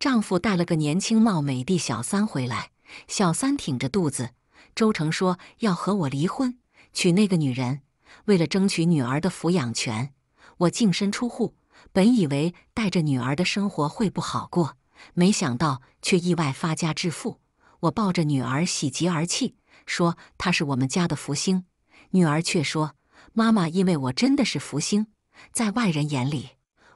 丈夫带了个年轻貌美的小三回来，小三挺着肚子。周成说要和我离婚，娶那个女人。为了争取女儿的抚养权，我净身出户。本以为带着女儿的生活会不好过，没想到却意外发家致富。我抱着女儿喜极而泣，说她是我们家的福星。女儿却说：“妈妈，因为我真的是福星，在外人眼里，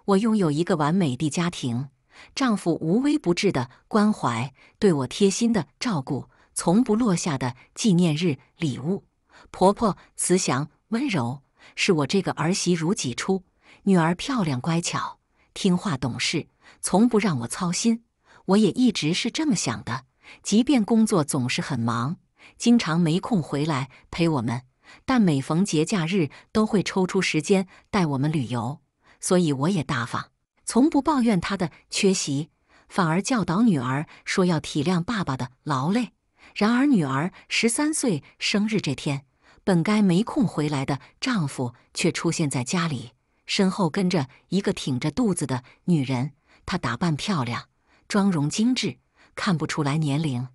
我拥有一个完美的家庭。”丈夫无微不至的关怀，对我贴心的照顾，从不落下的纪念日礼物。婆婆慈祥温柔，视我这个儿媳如己出。女儿漂亮乖巧，听话懂事，从不让我操心。我也一直是这么想的。即便工作总是很忙，经常没空回来陪我们，但每逢节假日都会抽出时间带我们旅游，所以我也大方。从不抱怨他的缺席，反而教导女儿说要体谅爸爸的劳累。然而，女儿十三岁生日这天，本该没空回来的丈夫却出现在家里，身后跟着一个挺着肚子的女人。她打扮漂亮，妆容精致，看不出来年龄。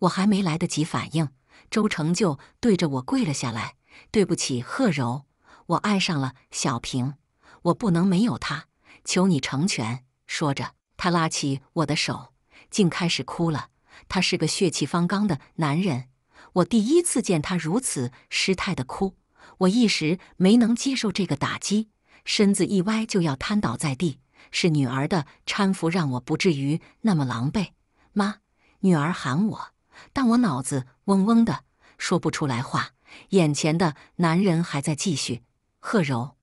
我还没来得及反应，周成就对着我跪了下来：“对不起，贺柔，我爱上了小平，我不能没有他。”求你成全。说着，他拉起我的手，竟开始哭了。他是个血气方刚的男人，我第一次见他如此失态的哭。我一时没能接受这个打击，身子一歪就要瘫倒在地。是女儿的搀扶让我不至于那么狼狈。妈，女儿喊我，但我脑子嗡嗡的，说不出来话。眼前的男人还在继续。贺柔，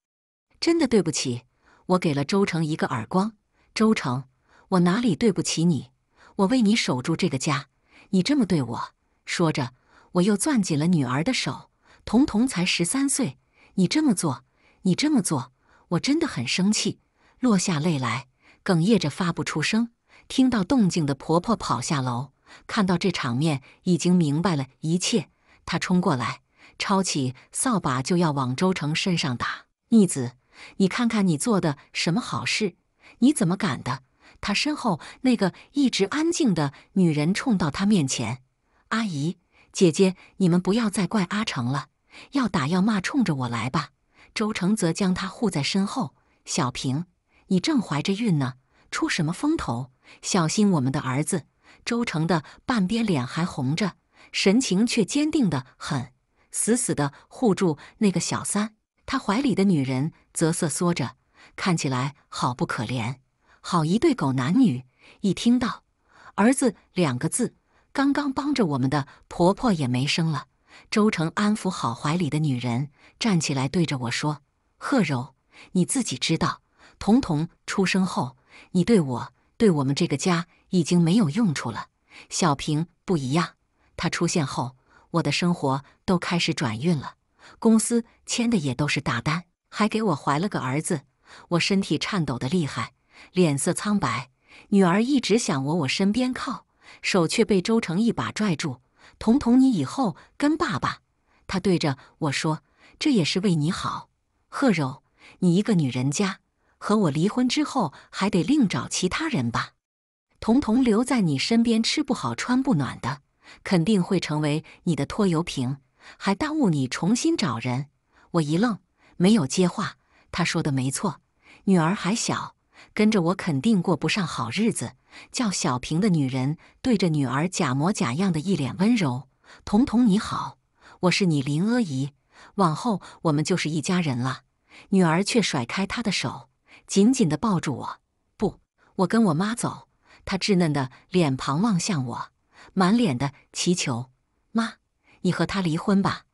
真的对不起。我给了周成一个耳光。周成，我哪里对不起你？我为你守住这个家，你这么对我。说着，我又攥紧了女儿的手。童童才十三岁，你这么做，你这么做，我真的很生气，落下泪来，哽咽着发不出声。听到动静的婆婆跑下楼，看到这场面，已经明白了一切。她冲过来，抄起扫把就要往周成身上打。逆子！你看看你做的什么好事？你怎么敢的？他身后那个一直安静的女人冲到他面前：“阿姨，姐姐，你们不要再怪阿成了，要打要骂冲着我来吧。”周成则将他护在身后：“小平，你正怀着孕呢，出什么风头？小心我们的儿子。”周成的半边脸还红着，神情却坚定的很，死死的护住那个小三。他怀里的女人则瑟缩着，看起来好不可怜，好一对狗男女。一听到“儿子”两个字，刚刚帮着我们的婆婆也没声了。周成安抚好怀里的女人，站起来对着我说：“贺柔，你自己知道，彤彤出生后，你对我、对我们这个家已经没有用处了。小平不一样，他出现后，我的生活都开始转运了。”公司签的也都是大单，还给我怀了个儿子。我身体颤抖的厉害，脸色苍白。女儿一直想往我身边靠，手却被周成一把拽住。童童，你以后跟爸爸。他对着我说：“这也是为你好，贺柔，你一个女人家，和我离婚之后还得另找其他人吧？童童留在你身边，吃不好穿不暖的，肯定会成为你的拖油瓶。”还耽误你重新找人，我一愣，没有接话。他说的没错，女儿还小，跟着我肯定过不上好日子。叫小平的女人对着女儿假模假样的一脸温柔：“彤彤你好，我是你林阿姨，往后我们就是一家人了。”女儿却甩开她的手，紧紧地抱住我：“不，我跟我妈走。”她稚嫩的脸庞望向我，满脸的祈求。你和他离婚吧，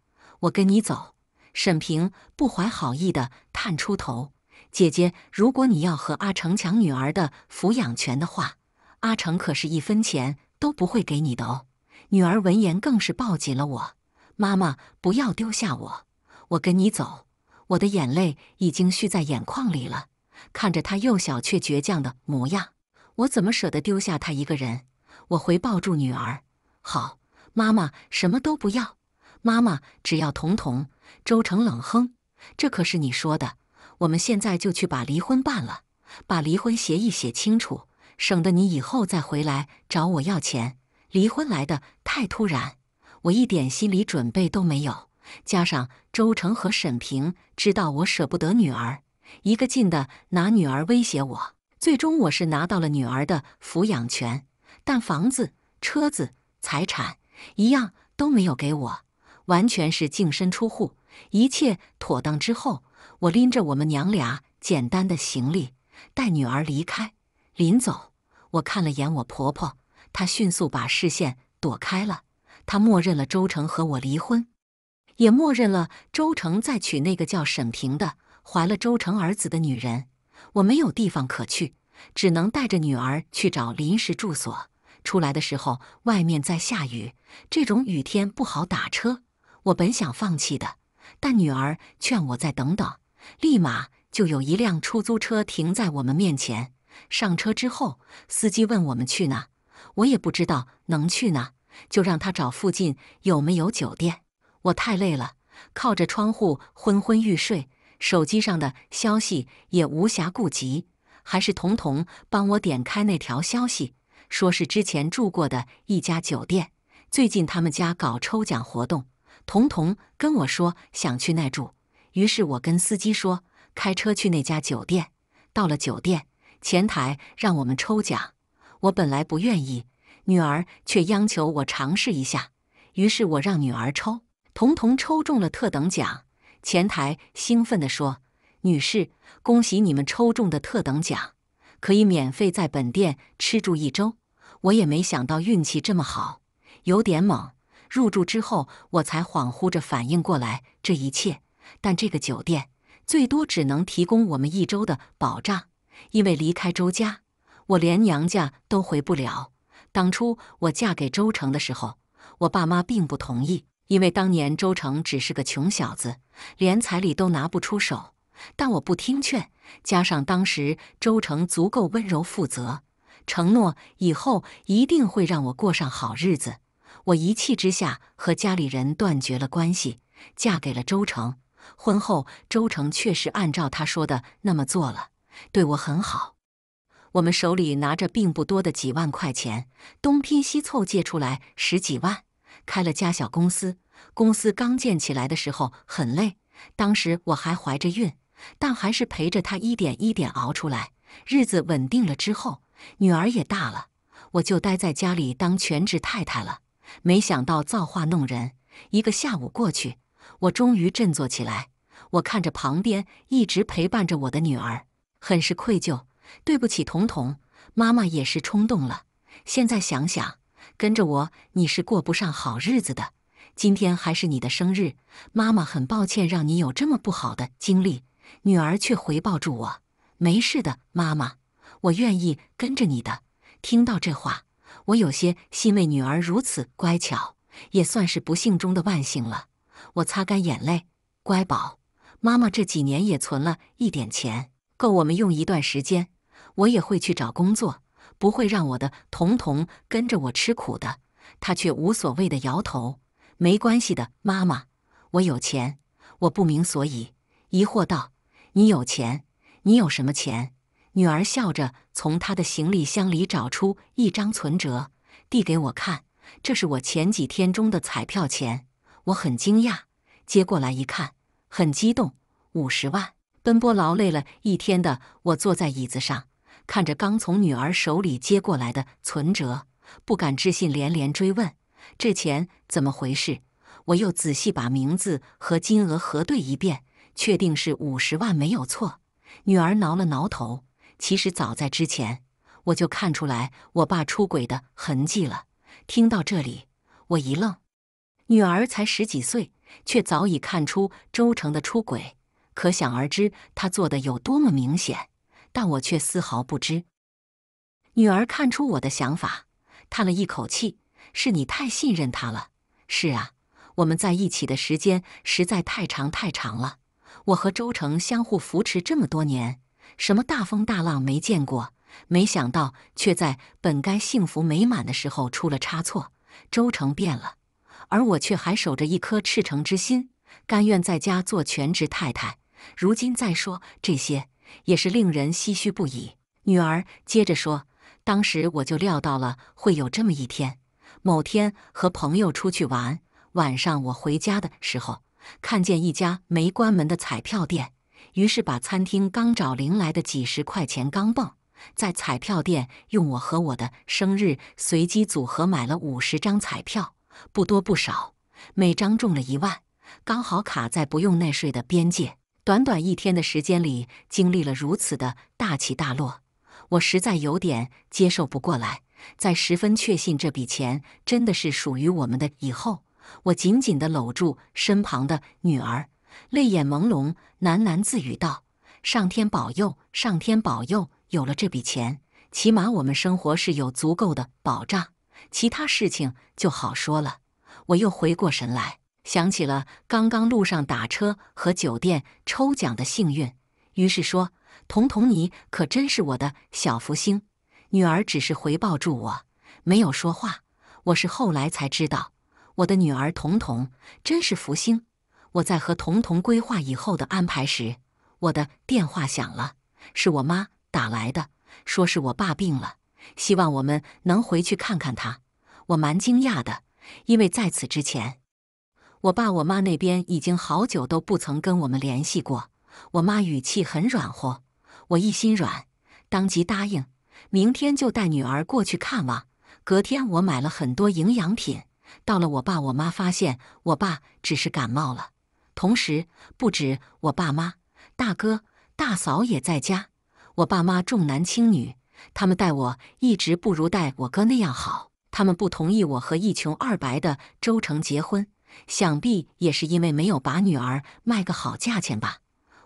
我跟你走。沈平不怀好意的探出头：“姐姐，如果你要和阿成抢女儿的抚养权的话，阿成可是一分钱都不会给你的哦。”女儿闻言更是抱紧了我：“妈妈，不要丢下我，我跟你走。”我的眼泪已经蓄在眼眶里了，看着她幼小却倔强的模样，我怎么舍得丢下她一个人？我回抱住女儿：“好。”妈妈什么都不要，妈妈只要童童。周成冷哼：“这可是你说的，我们现在就去把离婚办了，把离婚协议写清楚，省得你以后再回来找我要钱。”离婚来的太突然，我一点心理准备都没有。加上周成和沈平知道我舍不得女儿，一个劲的拿女儿威胁我。最终，我是拿到了女儿的抚养权，但房子、车子、财产。一样都没有给我，完全是净身出户。一切妥当之后，我拎着我们娘俩简单的行李，带女儿离开。临走，我看了眼我婆婆，她迅速把视线躲开了。她默认了周成和我离婚，也默认了周成再娶那个叫沈平的、怀了周成儿子的女人。我没有地方可去，只能带着女儿去找临时住所。出来的时候，外面在下雨，这种雨天不好打车。我本想放弃的，但女儿劝我再等等，立马就有一辆出租车停在我们面前。上车之后，司机问我们去哪，我也不知道能去哪，就让他找附近有没有酒店。我太累了，靠着窗户昏昏欲睡，手机上的消息也无暇顾及，还是彤彤帮我点开那条消息。说是之前住过的一家酒店，最近他们家搞抽奖活动，童童跟我说想去那住，于是我跟司机说开车去那家酒店。到了酒店，前台让我们抽奖，我本来不愿意，女儿却央求我尝试一下，于是我让女儿抽，童童抽中了特等奖，前台兴奋地说：“女士，恭喜你们抽中的特等奖。”可以免费在本店吃住一周，我也没想到运气这么好，有点猛。入住之后，我才恍惚着反应过来这一切。但这个酒店最多只能提供我们一周的保障，因为离开周家，我连娘家都回不了。当初我嫁给周成的时候，我爸妈并不同意，因为当年周成只是个穷小子，连彩礼都拿不出手。但我不听劝，加上当时周成足够温柔负责，承诺以后一定会让我过上好日子。我一气之下和家里人断绝了关系，嫁给了周成。婚后，周成确实按照他说的那么做了，对我很好。我们手里拿着并不多的几万块钱，东拼西凑借出来十几万，开了家小公司。公司刚建起来的时候很累，当时我还怀着孕。但还是陪着他一点一点熬出来，日子稳定了之后，女儿也大了，我就待在家里当全职太太了。没想到造化弄人，一个下午过去，我终于振作起来。我看着旁边一直陪伴着我的女儿，很是愧疚，对不起，彤彤，妈妈也是冲动了。现在想想，跟着我你是过不上好日子的。今天还是你的生日，妈妈很抱歉让你有这么不好的经历。女儿却回抱住我：“没事的，妈妈，我愿意跟着你的。”听到这话，我有些欣慰，女儿如此乖巧，也算是不幸中的万幸了。我擦干眼泪：“乖宝，妈妈这几年也存了一点钱，够我们用一段时间。我也会去找工作，不会让我的彤彤跟着我吃苦的。”她却无所谓的摇头：“没关系的，妈妈，我有钱。”我不明所以，疑惑道。你有钱？你有什么钱？女儿笑着从她的行李箱里找出一张存折，递给我看：“这是我前几天中的彩票钱。”我很惊讶，接过来一看，很激动，五十万！奔波劳累了一天的我，坐在椅子上，看着刚从女儿手里接过来的存折，不敢置信，连连追问：“这钱怎么回事？”我又仔细把名字和金额核对一遍。确定是五十万没有错。女儿挠了挠头，其实早在之前我就看出来我爸出轨的痕迹了。听到这里，我一愣。女儿才十几岁，却早已看出周成的出轨，可想而知他做的有多么明显。但我却丝毫不知。女儿看出我的想法，叹了一口气：“是你太信任他了。”“是啊，我们在一起的时间实在太长太长了。”我和周成相互扶持这么多年，什么大风大浪没见过？没想到却在本该幸福美满的时候出了差错。周成变了，而我却还守着一颗赤诚之心，甘愿在家做全职太太。如今再说这些，也是令人唏嘘不已。女儿接着说：“当时我就料到了会有这么一天。某天和朋友出去玩，晚上我回家的时候。”看见一家没关门的彩票店，于是把餐厅刚找零来的几十块钱钢镚，在彩票店用我和我的生日随机组合买了五十张彩票，不多不少，每张中了一万，刚好卡在不用内税的边界。短短一天的时间里，经历了如此的大起大落，我实在有点接受不过来。在十分确信这笔钱真的是属于我们的以后。我紧紧地搂住身旁的女儿，泪眼朦胧，喃喃自语道：“上天保佑，上天保佑！有了这笔钱，起码我们生活是有足够的保障，其他事情就好说了。”我又回过神来，想起了刚刚路上打车和酒店抽奖的幸运，于是说：“彤彤，你可真是我的小福星。”女儿只是回抱住我，没有说话。我是后来才知道。我的女儿彤彤真是福星。我在和彤彤规划以后的安排时，我的电话响了，是我妈打来的，说是我爸病了，希望我们能回去看看他。我蛮惊讶的，因为在此之前，我爸我妈那边已经好久都不曾跟我们联系过。我妈语气很软和，我一心软，当即答应，明天就带女儿过去看望。隔天，我买了很多营养品。到了，我爸我妈发现我爸只是感冒了。同时，不止我爸妈，大哥、大嫂也在家。我爸妈重男轻女，他们待我一直不如待我哥那样好。他们不同意我和一穷二白的周成结婚，想必也是因为没有把女儿卖个好价钱吧。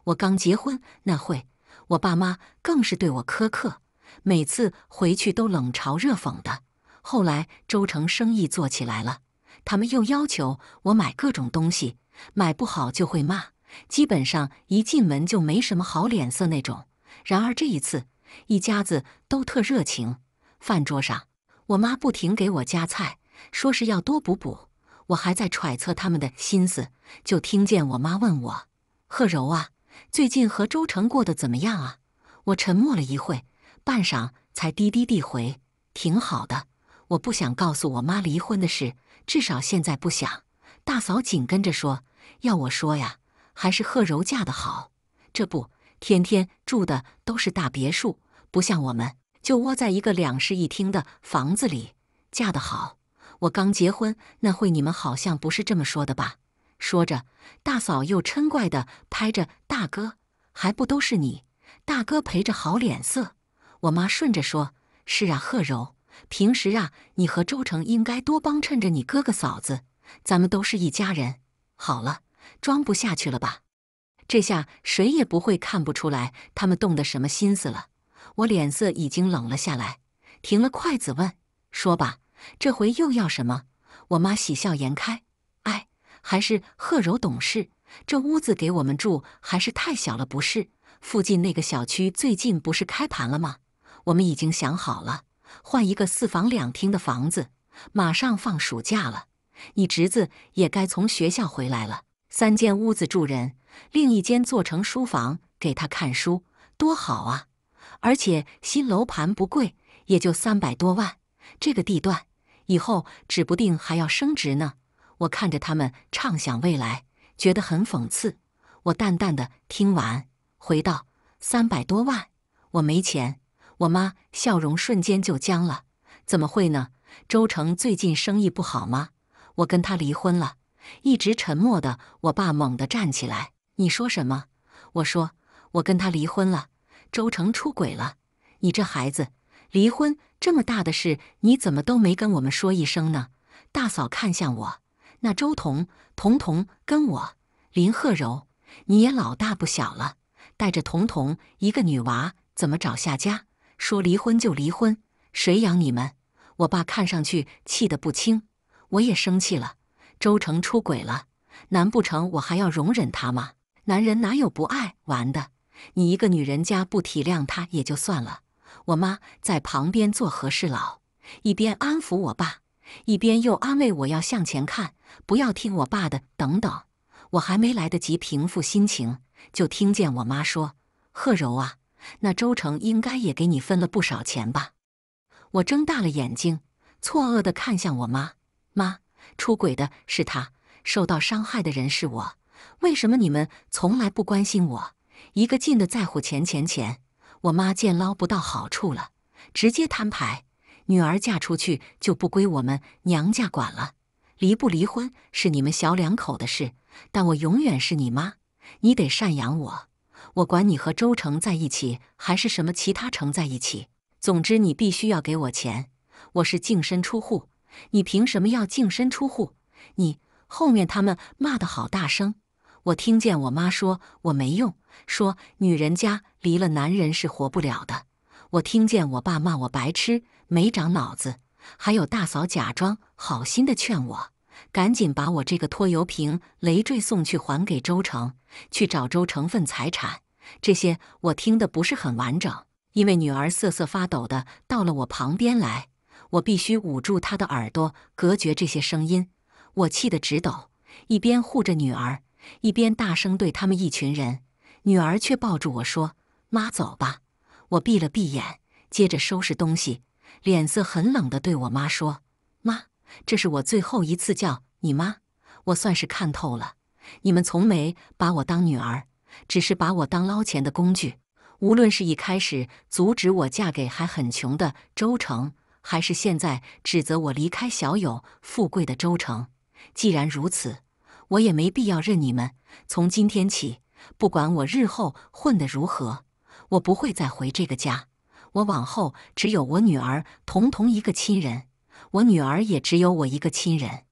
我刚结婚那会，我爸妈更是对我苛刻，每次回去都冷嘲热讽的。后来周成生意做起来了，他们又要求我买各种东西，买不好就会骂。基本上一进门就没什么好脸色那种。然而这一次，一家子都特热情。饭桌上，我妈不停给我夹菜，说是要多补补。我还在揣测他们的心思，就听见我妈问我：“贺柔啊，最近和周成过得怎么样啊？”我沉默了一会，半晌才低低地回：“挺好的。”我不想告诉我妈离婚的事，至少现在不想。大嫂紧跟着说：“要我说呀，还是贺柔嫁的好。这不，天天住的都是大别墅，不像我们就窝在一个两室一厅的房子里。嫁得好，我刚结婚那会，你们好像不是这么说的吧？”说着，大嫂又嗔怪的拍着大哥：“还不都是你，大哥陪着好脸色。”我妈顺着说：“是啊，贺柔。”平时啊，你和周成应该多帮衬着你哥哥嫂子，咱们都是一家人。好了，装不下去了吧？这下谁也不会看不出来他们动的什么心思了。我脸色已经冷了下来，停了筷子问：“说吧，这回又要什么？”我妈喜笑颜开：“哎，还是贺柔懂事。这屋子给我们住还是太小了，不是？附近那个小区最近不是开盘了吗？我们已经想好了。”换一个四房两厅的房子，马上放暑假了，你侄子也该从学校回来了。三间屋子住人，另一间做成书房给他看书，多好啊！而且新楼盘不贵，也就三百多万。这个地段以后指不定还要升值呢。我看着他们畅想未来，觉得很讽刺。我淡淡的听完，回道：“三百多万，我没钱。”我妈笑容瞬间就僵了，怎么会呢？周成最近生意不好吗？我跟他离婚了。一直沉默的我爸猛地站起来：“你说什么？”我说：“我跟他离婚了，周成出轨了。”你这孩子，离婚这么大的事，你怎么都没跟我们说一声呢？大嫂看向我，那周彤彤彤跟我林鹤柔，你也老大不小了，带着彤彤一个女娃，怎么找下家？说离婚就离婚，谁养你们？我爸看上去气得不轻，我也生气了。周成出轨了，难不成我还要容忍他吗？男人哪有不爱玩的？你一个女人家不体谅他也就算了。我妈在旁边做和事佬，一边安抚我爸，一边又安慰我要向前看，不要听我爸的。等等，我还没来得及平复心情，就听见我妈说：“贺柔啊。”那周成应该也给你分了不少钱吧？我睁大了眼睛，错愕地看向我妈妈。出轨的是他，受到伤害的人是我。为什么你们从来不关心我，一个劲的在乎钱钱钱？我妈见捞不到好处了，直接摊牌：女儿嫁出去就不归我们娘家管了，离不离婚是你们小两口的事，但我永远是你妈，你得赡养我。我管你和周成在一起，还是什么其他成在一起，总之你必须要给我钱。我是净身出户，你凭什么要净身出户？你后面他们骂得好大声，我听见我妈说我没用，说女人家离了男人是活不了的。我听见我爸骂我白痴，没长脑子。还有大嫂假装好心的劝我。赶紧把我这个拖油瓶、累赘送去还给周成，去找周成分财产。这些我听得不是很完整，因为女儿瑟瑟发抖的到了我旁边来，我必须捂住她的耳朵，隔绝这些声音。我气得直抖，一边护着女儿，一边大声对他们一群人。女儿却抱住我说：“妈，走吧。”我闭了闭眼，接着收拾东西，脸色很冷的对我妈说。这是我最后一次叫你妈，我算是看透了。你们从没把我当女儿，只是把我当捞钱的工具。无论是一开始阻止我嫁给还很穷的周成，还是现在指责我离开小有富贵的周成，既然如此，我也没必要认你们。从今天起，不管我日后混得如何，我不会再回这个家。我往后只有我女儿彤彤一个亲人。我女儿也只有我一个亲人，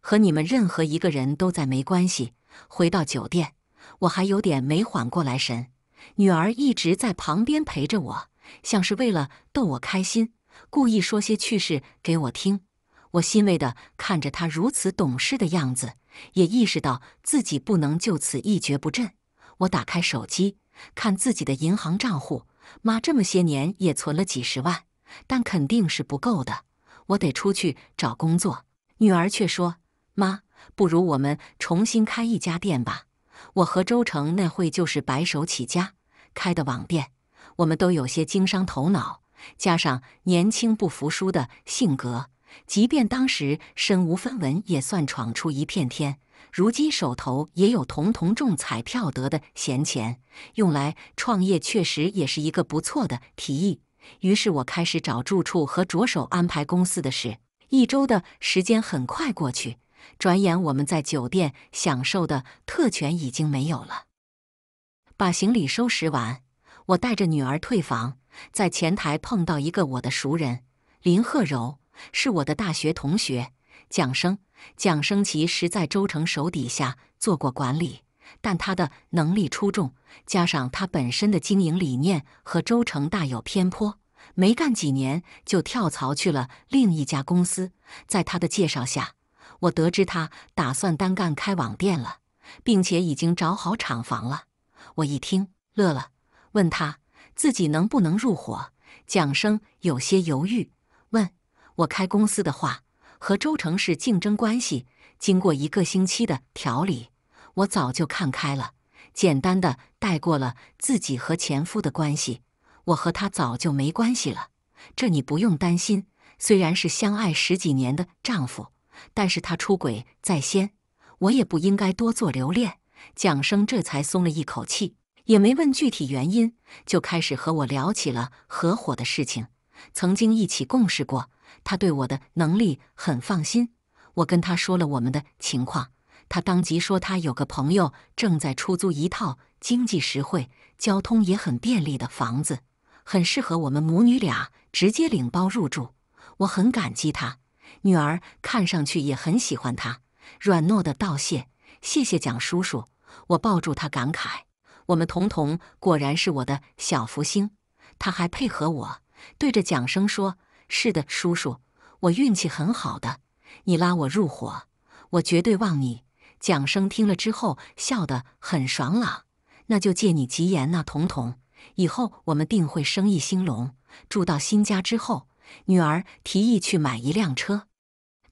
和你们任何一个人都再没关系。回到酒店，我还有点没缓过来神。女儿一直在旁边陪着我，像是为了逗我开心，故意说些趣事给我听。我欣慰的看着她如此懂事的样子，也意识到自己不能就此一蹶不振。我打开手机，看自己的银行账户，妈这么些年也存了几十万，但肯定是不够的。我得出去找工作，女儿却说：“妈，不如我们重新开一家店吧。我和周成那会就是白手起家开的网店，我们都有些经商头脑，加上年轻不服输的性格，即便当时身无分文，也算闯出一片天。如今手头也有同同中彩票得的闲钱，用来创业确实也是一个不错的提议。”于是我开始找住处和着手安排公司的事。一周的时间很快过去，转眼我们在酒店享受的特权已经没有了。把行李收拾完，我带着女儿退房，在前台碰到一个我的熟人，林鹤柔，是我的大学同学。蒋生，蒋生其实在周成手底下做过管理，但他的能力出众，加上他本身的经营理念和周成大有偏颇。没干几年就跳槽去了另一家公司，在他的介绍下，我得知他打算单干开网店了，并且已经找好厂房了。我一听乐了，问他自己能不能入伙。蒋生有些犹豫，问我开公司的话和周成是竞争关系。经过一个星期的调理，我早就看开了，简单的带过了自己和前夫的关系。我和他早就没关系了，这你不用担心。虽然是相爱十几年的丈夫，但是他出轨在先，我也不应该多做留恋。蒋生这才松了一口气，也没问具体原因，就开始和我聊起了合伙的事情。曾经一起共事过，他对我的能力很放心。我跟他说了我们的情况，他当即说他有个朋友正在出租一套经济实惠、交通也很便利的房子。很适合我们母女俩直接领包入住，我很感激他，女儿看上去也很喜欢他，软糯的道谢，谢谢蒋叔叔。我抱住他感慨，我们童童果然是我的小福星，他还配合我对着蒋生说：“是的，叔叔，我运气很好的，你拉我入伙，我绝对旺你。”蒋生听了之后笑得很爽朗，那就借你吉言呐，童童。以后我们定会生意兴隆。住到新家之后，女儿提议去买一辆车。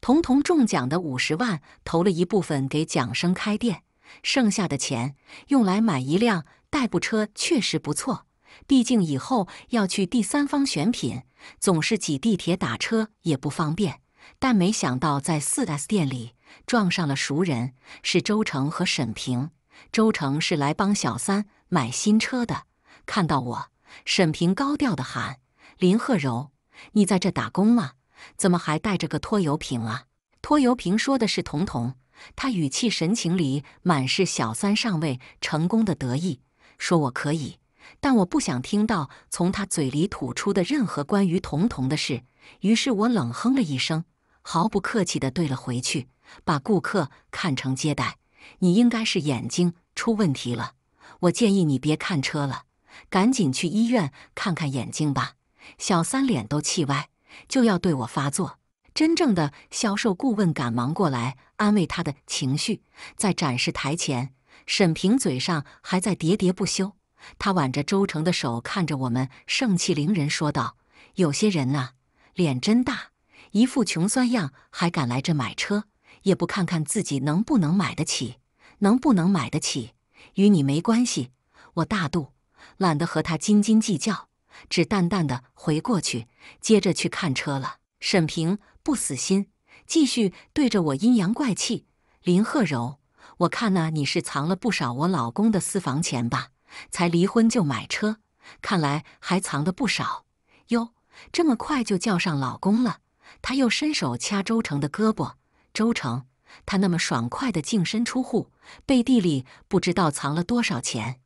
彤彤中奖的五十万投了一部分给蒋生开店，剩下的钱用来买一辆代步车确实不错。毕竟以后要去第三方选品，总是挤地铁打车也不方便。但没想到在四 S 店里撞上了熟人，是周成和沈平。周成是来帮小三买新车的。看到我，沈平高调的喊：“林鹤柔，你在这打工吗？怎么还带着个拖油瓶啊？”拖油瓶说的是童童，他语气神情里满是小三上位成功的得意。说我可以，但我不想听到从他嘴里吐出的任何关于童童的事。于是我冷哼了一声，毫不客气的怼了回去：“把顾客看成接待，你应该是眼睛出问题了。我建议你别看车了。”赶紧去医院看看眼睛吧！小三脸都气歪，就要对我发作。真正的销售顾问赶忙过来安慰他的情绪，在展示台前，沈平嘴上还在喋喋不休。他挽着周成的手，看着我们盛气凌人说道：“有些人呐，脸真大，一副穷酸样，还敢来这买车，也不看看自己能不能买得起？能不能买得起？与你没关系，我大度。”懒得和他斤斤计较，只淡淡的回过去，接着去看车了。沈平不死心，继续对着我阴阳怪气：“林鹤柔，我看呢，你是藏了不少我老公的私房钱吧？才离婚就买车，看来还藏的不少。哟，这么快就叫上老公了？”他又伸手掐周成的胳膊。周成，他那么爽快的净身出户，背地里不知道藏了多少钱。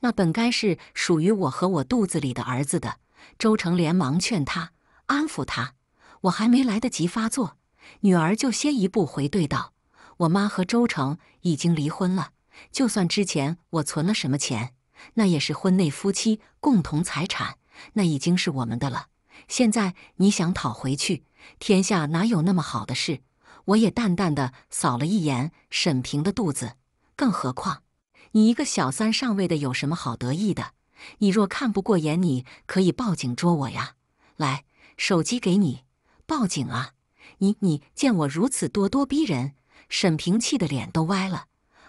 那本该是属于我和我肚子里的儿子的。周成连忙劝他，安抚他。我还没来得及发作，女儿就先一步回怼道：“我妈和周成已经离婚了，就算之前我存了什么钱，那也是婚内夫妻共同财产，那已经是我们的了。现在你想讨回去，天下哪有那么好的事？”我也淡淡的扫了一眼沈平的肚子，更何况。你一个小三上位的有什么好得意的？你若看不过眼，你可以报警捉我呀！来，手机给你，报警啊！你你见我如此咄咄逼人，沈平气的脸都歪了。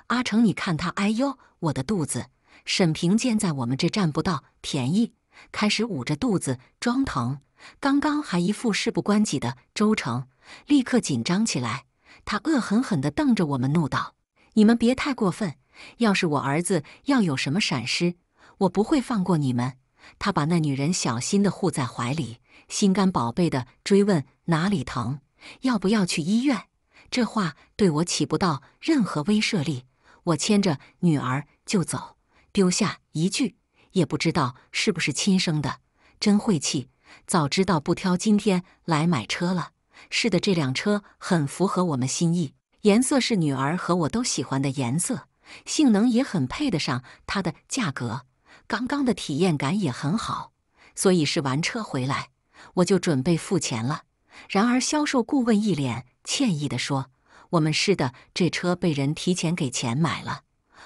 阿成，你看他，哎呦，我的肚子！沈平见在我们这占不到便宜，开始捂着肚子装疼。刚刚还一副事不关己的周成，立刻紧张起来，他恶狠狠地瞪着我们，怒道：“你们别太过分！”要是我儿子要有什么闪失，我不会放过你们。他把那女人小心地护在怀里，心肝宝贝地追问哪里疼，要不要去医院。这话对我起不到任何威慑力。我牵着女儿就走，丢下一句也不知道是不是亲生的，真晦气！早知道不挑今天来买车了。是的，这辆车很符合我们心意，颜色是女儿和我都喜欢的颜色。性能也很配得上它的价格，刚刚的体验感也很好，所以试完车回来我就准备付钱了。然而销售顾问一脸歉意地说：“我们试的这车被人提前给钱买了，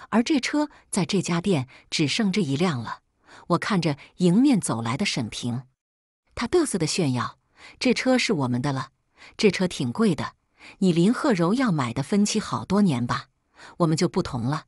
而这车在这家店只剩这一辆了。”我看着迎面走来的沈平，他嘚瑟地炫耀：“这车是我们的了，这车挺贵的，你林鹤柔要买的分期好多年吧。”我们就不同了，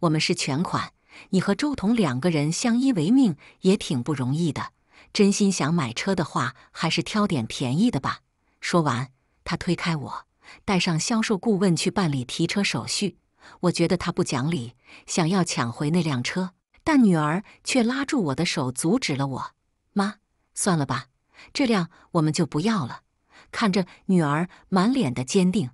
我们是全款。你和周彤两个人相依为命也挺不容易的。真心想买车的话，还是挑点便宜的吧。说完，他推开我，带上销售顾问去办理提车手续。我觉得他不讲理，想要抢回那辆车，但女儿却拉住我的手，阻止了我。妈，算了吧，这辆我们就不要了。看着女儿满脸的坚定，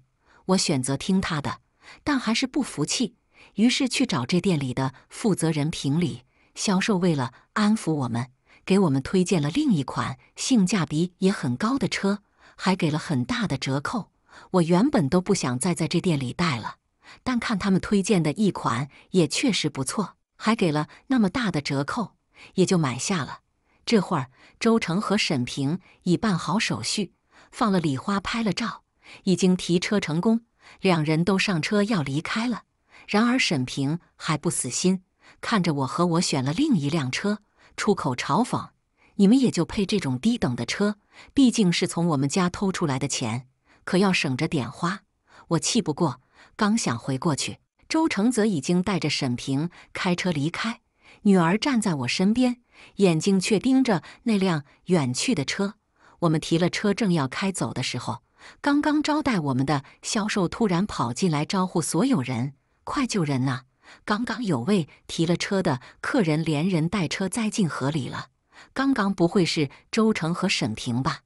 我选择听她的。但还是不服气，于是去找这店里的负责人评理。销售为了安抚我们，给我们推荐了另一款性价比也很高的车，还给了很大的折扣。我原本都不想再在这店里待了，但看他们推荐的一款也确实不错，还给了那么大的折扣，也就买下了。这会儿，周成和沈平已办好手续，放了礼花，拍了照，已经提车成功。两人都上车要离开了，然而沈平还不死心，看着我和我选了另一辆车，出口嘲讽：“你们也就配这种低等的车，毕竟是从我们家偷出来的钱，可要省着点花。”我气不过，刚想回过去，周成泽已经带着沈平开车离开。女儿站在我身边，眼睛却盯着那辆远去的车。我们提了车正要开走的时候。刚刚招待我们的销售突然跑进来招呼所有人：“快救人啊！刚刚有位提了车的客人连人带车栽进河里了。”刚刚不会是周成和沈婷吧？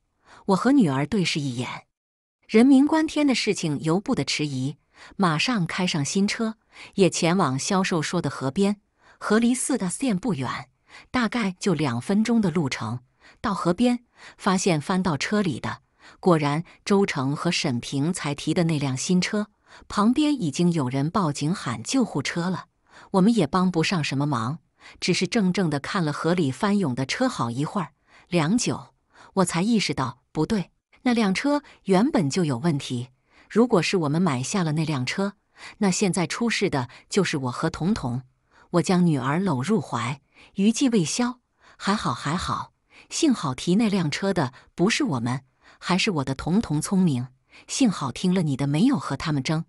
我和女儿对视一眼，人命关天的事情由不得迟疑，马上开上新车也前往销售说的河边。河离四大店不远，大概就两分钟的路程。到河边发现翻到车里的。果然，周成和沈平才提的那辆新车旁边已经有人报警喊救护车了。我们也帮不上什么忙，只是怔怔地看了河里翻涌的车好一会儿。良久，我才意识到不对，那辆车原本就有问题。如果是我们买下了那辆车，那现在出事的就是我和彤彤。我将女儿搂入怀，余悸未消。还好，还好，幸好提那辆车的不是我们。还是我的童童聪明，幸好听了你的，没有和他们争。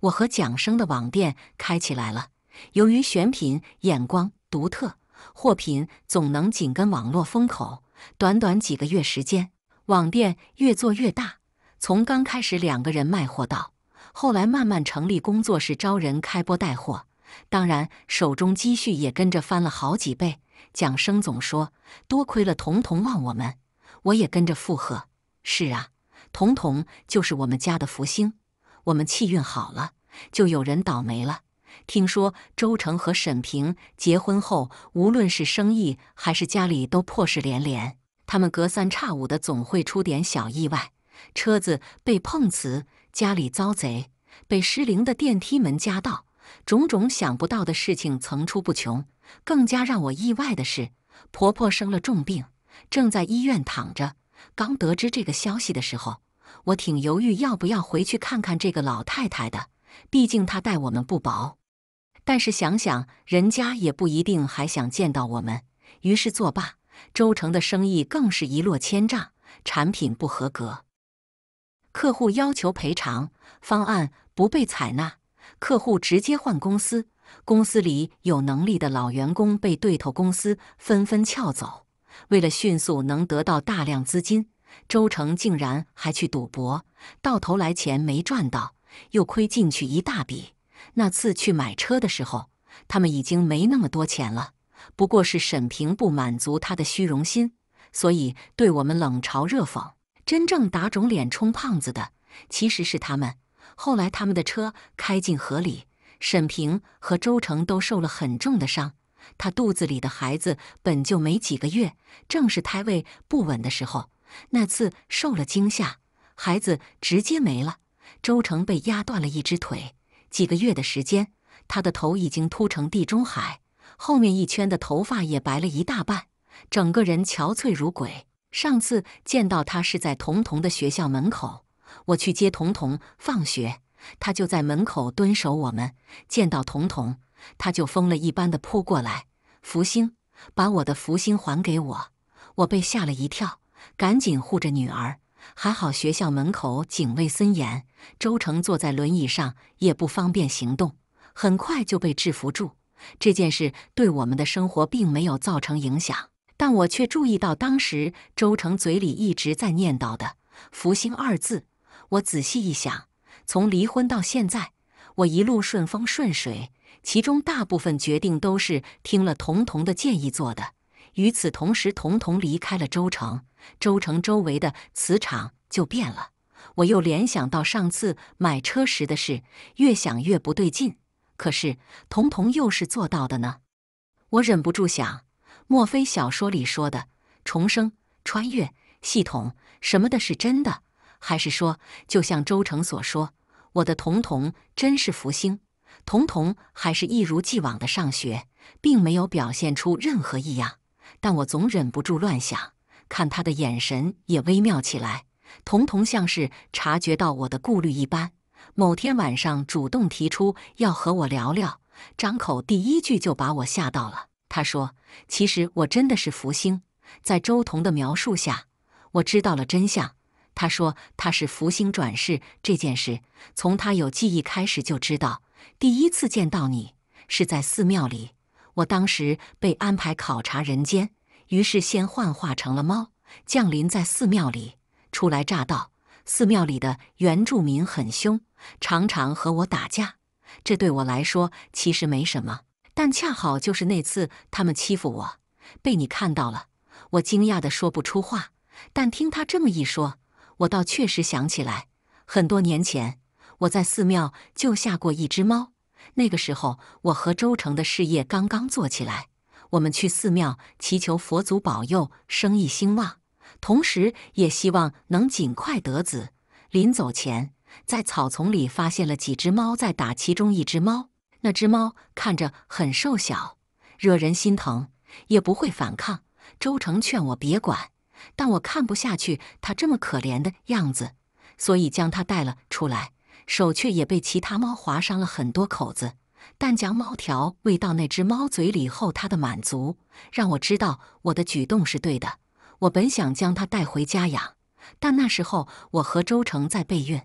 我和蒋生的网店开起来了，由于选品眼光独特，货品总能紧跟网络风口。短短几个月时间，网店越做越大。从刚开始两个人卖货到后来慢慢成立工作室，招人开播带货，当然手中积蓄也跟着翻了好几倍。蒋生总说多亏了童童旺我们，我也跟着附和。是啊，彤彤就是我们家的福星。我们气运好了，就有人倒霉了。听说周成和沈平结婚后，无论是生意还是家里都破事连连。他们隔三差五的总会出点小意外：车子被碰瓷，家里遭贼，被失灵的电梯门夹到，种种想不到的事情层出不穷。更加让我意外的是，婆婆生了重病，正在医院躺着。刚得知这个消息的时候，我挺犹豫要不要回去看看这个老太太的，毕竟她待我们不薄。但是想想人家也不一定还想见到我们，于是作罢。周成的生意更是一落千丈，产品不合格，客户要求赔偿，方案不被采纳，客户直接换公司，公司里有能力的老员工被对头公司纷纷撬走。为了迅速能得到大量资金，周成竟然还去赌博，到头来钱没赚到，又亏进去一大笔。那次去买车的时候，他们已经没那么多钱了。不过，是沈平不满足他的虚荣心，所以对我们冷嘲热讽。真正打肿脸充胖子的，其实是他们。后来，他们的车开进河里，沈平和周成都受了很重的伤。她肚子里的孩子本就没几个月，正是胎位不稳的时候。那次受了惊吓，孩子直接没了。周成被压断了一只腿。几个月的时间，他的头已经秃成地中海，后面一圈的头发也白了一大半，整个人憔悴如鬼。上次见到他是在童童的学校门口，我去接童童放学，他就在门口蹲守。我们见到童童。他就疯了一般的扑过来，福星，把我的福星还给我！我被吓了一跳，赶紧护着女儿。还好学校门口警卫森严，周成坐在轮椅上也不方便行动，很快就被制服住。这件事对我们的生活并没有造成影响，但我却注意到，当时周成嘴里一直在念叨的“福星”二字。我仔细一想，从离婚到现在，我一路顺风顺水。其中大部分决定都是听了童童的建议做的。与此同时，童童离开了周城，周城周围的磁场就变了。我又联想到上次买车时的事，越想越不对劲。可是童童又是做到的呢？我忍不住想：莫非小说里说的重生、穿越、系统什么的是真的？还是说，就像周成所说，我的童童真是福星？童童还是一如既往的上学，并没有表现出任何异样，但我总忍不住乱想，看他的眼神也微妙起来。童童像是察觉到我的顾虑一般，某天晚上主动提出要和我聊聊，张口第一句就把我吓到了。他说：“其实我真的是福星。”在周彤的描述下，我知道了真相。他说他是福星转世这件事，从他有记忆开始就知道。第一次见到你是在寺庙里，我当时被安排考察人间，于是先幻化成了猫，降临在寺庙里。初来乍到，寺庙里的原住民很凶，常常和我打架。这对我来说其实没什么，但恰好就是那次他们欺负我，被你看到了，我惊讶的说不出话。但听他这么一说，我倒确实想起来很多年前。我在寺庙救下过一只猫。那个时候，我和周成的事业刚刚做起来，我们去寺庙祈求佛祖保佑生意兴旺，同时也希望能尽快得子。临走前，在草丛里发现了几只猫在打，其中一只猫，那只猫看着很瘦小，惹人心疼，也不会反抗。周成劝我别管，但我看不下去它这么可怜的样子，所以将它带了出来。手却也被其他猫划伤了很多口子，但将猫条喂到那只猫嘴里后，它的满足让我知道我的举动是对的。我本想将它带回家养，但那时候我和周成在备孕，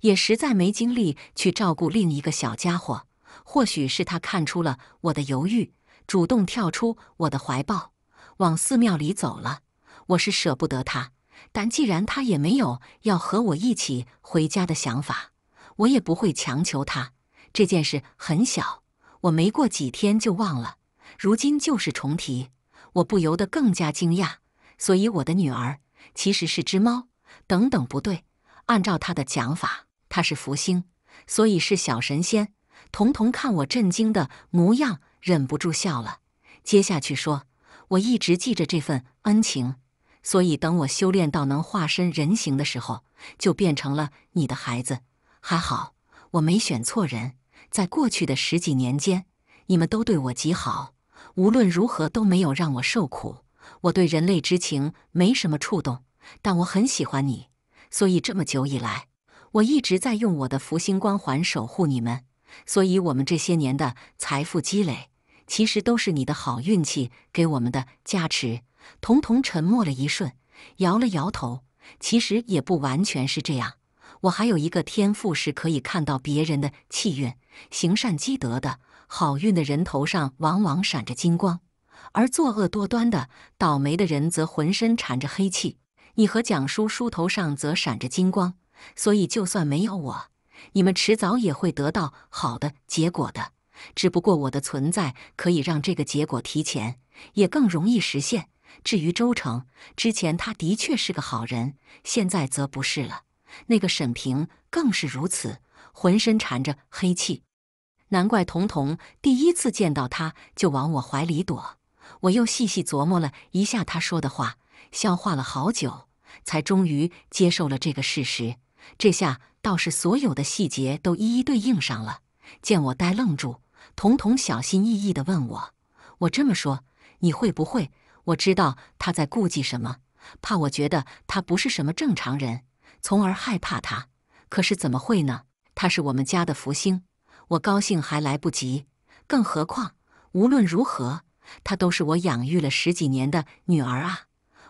也实在没精力去照顾另一个小家伙。或许是他看出了我的犹豫，主动跳出我的怀抱，往寺庙里走了。我是舍不得他，但既然他也没有要和我一起回家的想法。我也不会强求他，这件事很小，我没过几天就忘了。如今旧事重提，我不由得更加惊讶。所以我的女儿其实是只猫，等等，不对，按照他的讲法，他是福星，所以是小神仙。童童看我震惊的模样，忍不住笑了。接下去说，我一直记着这份恩情，所以等我修炼到能化身人形的时候，就变成了你的孩子。还好，我没选错人。在过去的十几年间，你们都对我极好，无论如何都没有让我受苦。我对人类之情没什么触动，但我很喜欢你，所以这么久以来，我一直在用我的福星光环守护你们。所以，我们这些年的财富积累，其实都是你的好运气给我们的加持。童童沉默了一瞬，摇了摇头。其实也不完全是这样。我还有一个天赋是可以看到别人的气运，行善积德的好运的人头上往往闪着金光，而作恶多端的倒霉的人则浑身缠着黑气。你和蒋叔叔头上则闪着金光，所以就算没有我，你们迟早也会得到好的结果的。只不过我的存在可以让这个结果提前，也更容易实现。至于周成，之前他的确是个好人，现在则不是了。那个沈平更是如此，浑身缠着黑气，难怪童童第一次见到他就往我怀里躲。我又细细琢磨了一下他说的话，消化了好久，才终于接受了这个事实。这下倒是所有的细节都一一对应上了。见我呆愣住，童童小心翼翼地问我：“我这么说，你会不会？我知道他在顾忌什么，怕我觉得他不是什么正常人。”从而害怕他，可是怎么会呢？他是我们家的福星，我高兴还来不及。更何况，无论如何，她都是我养育了十几年的女儿啊！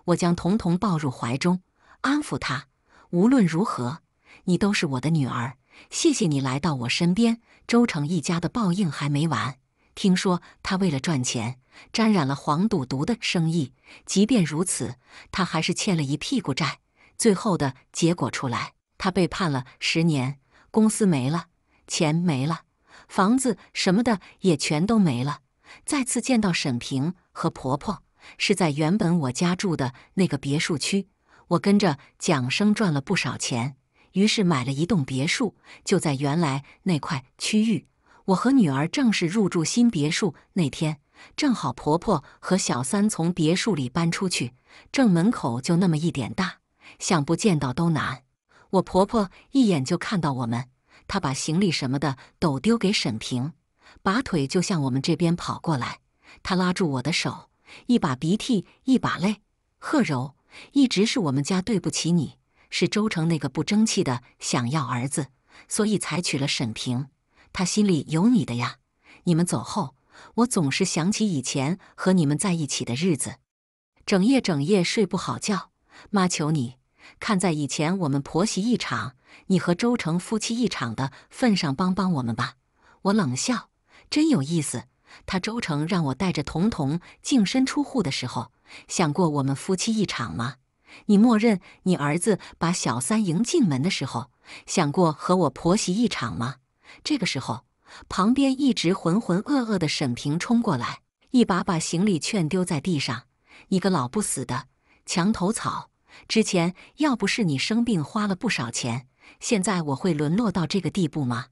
我将彤彤抱入怀中，安抚她。无论如何，你都是我的女儿。谢谢你来到我身边。周成一家的报应还没完。听说他为了赚钱，沾染了黄赌毒的生意。即便如此，他还是欠了一屁股债。最后的结果出来，他被判了十年，公司没了，钱没了，房子什么的也全都没了。再次见到沈平和婆婆，是在原本我家住的那个别墅区。我跟着蒋生赚了不少钱，于是买了一栋别墅，就在原来那块区域。我和女儿正式入住新别墅那天，正好婆婆和小三从别墅里搬出去，正门口就那么一点大。想不见到都难，我婆婆一眼就看到我们，她把行李什么的都丢给沈平，拔腿就向我们这边跑过来。她拉住我的手，一把鼻涕一把泪：“贺柔，一直是我们家对不起你，是周成那个不争气的想要儿子，所以才娶了沈平。他心里有你的呀。你们走后，我总是想起以前和你们在一起的日子，整夜整夜睡不好觉。妈，求你。”看在以前我们婆媳一场，你和周成夫妻一场的份上，帮帮我们吧！我冷笑，真有意思。他周成让我带着彤彤净身出户的时候，想过我们夫妻一场吗？你默认你儿子把小三迎进门的时候，想过和我婆媳一场吗？这个时候，旁边一直浑浑噩噩的沈平冲过来，一把把行李券丢在地上：“你个老不死的墙头草！”之前要不是你生病花了不少钱，现在我会沦落到这个地步吗？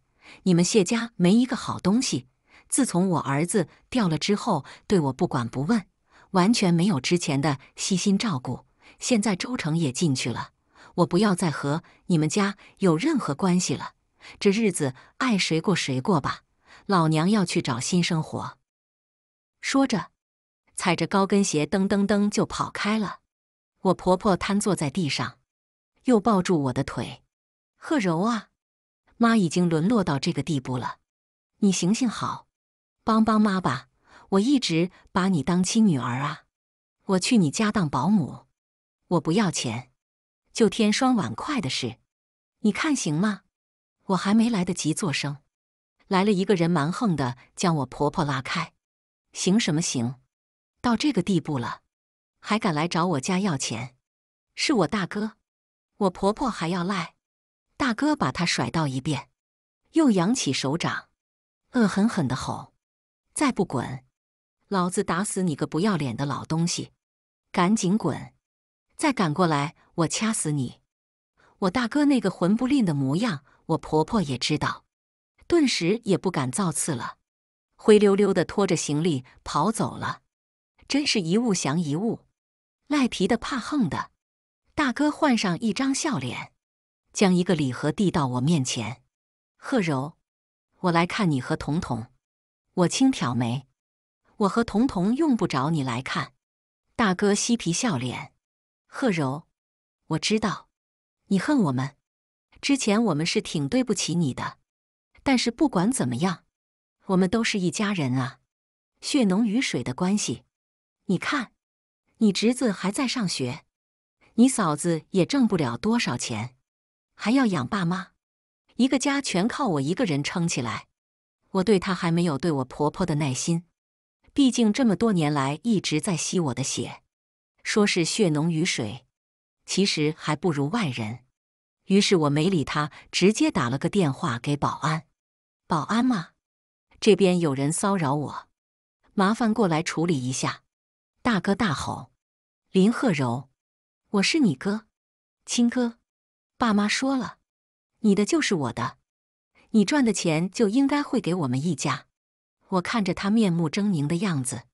你们谢家没一个好东西。自从我儿子掉了之后，对我不管不问，完全没有之前的悉心照顾。现在周成也进去了，我不要再和你们家有任何关系了。这日子爱谁过谁过吧，老娘要去找新生活。说着，踩着高跟鞋噔噔噔就跑开了。我婆婆瘫坐在地上，又抱住我的腿：“贺柔啊，妈已经沦落到这个地步了，你行行好，帮帮妈吧！我一直把你当亲女儿啊，我去你家当保姆，我不要钱，就添双碗筷的事，你看行吗？”我还没来得及作声，来了一个人，蛮横的将我婆婆拉开：“行什么行？到这个地步了。”还敢来找我家要钱？是我大哥，我婆婆还要赖。大哥把他甩到一边，又扬起手掌，恶狠狠的吼：“再不滚，老子打死你个不要脸的老东西！赶紧滚！再敢过来，我掐死你！”我大哥那个魂不吝的模样，我婆婆也知道，顿时也不敢造次了，灰溜溜的拖着行李跑走了。真是一物降一物。赖皮的怕横的，大哥换上一张笑脸，将一个礼盒递到我面前。贺柔，我来看你和彤彤。我轻挑眉，我和彤彤用不着你来看。大哥嬉皮笑脸，贺柔，我知道你恨我们，之前我们是挺对不起你的，但是不管怎么样，我们都是一家人啊，血浓于水的关系。你看。你侄子还在上学，你嫂子也挣不了多少钱，还要养爸妈，一个家全靠我一个人撑起来。我对他还没有对我婆婆的耐心，毕竟这么多年来一直在吸我的血，说是血浓于水，其实还不如外人。于是我没理他，直接打了个电话给保安。保安吗？这边有人骚扰我，麻烦过来处理一下。大哥大吼。林鹤柔，我是你哥，亲哥，爸妈说了，你的就是我的，你赚的钱就应该会给我们一家。我看着他面目狰狞的样子，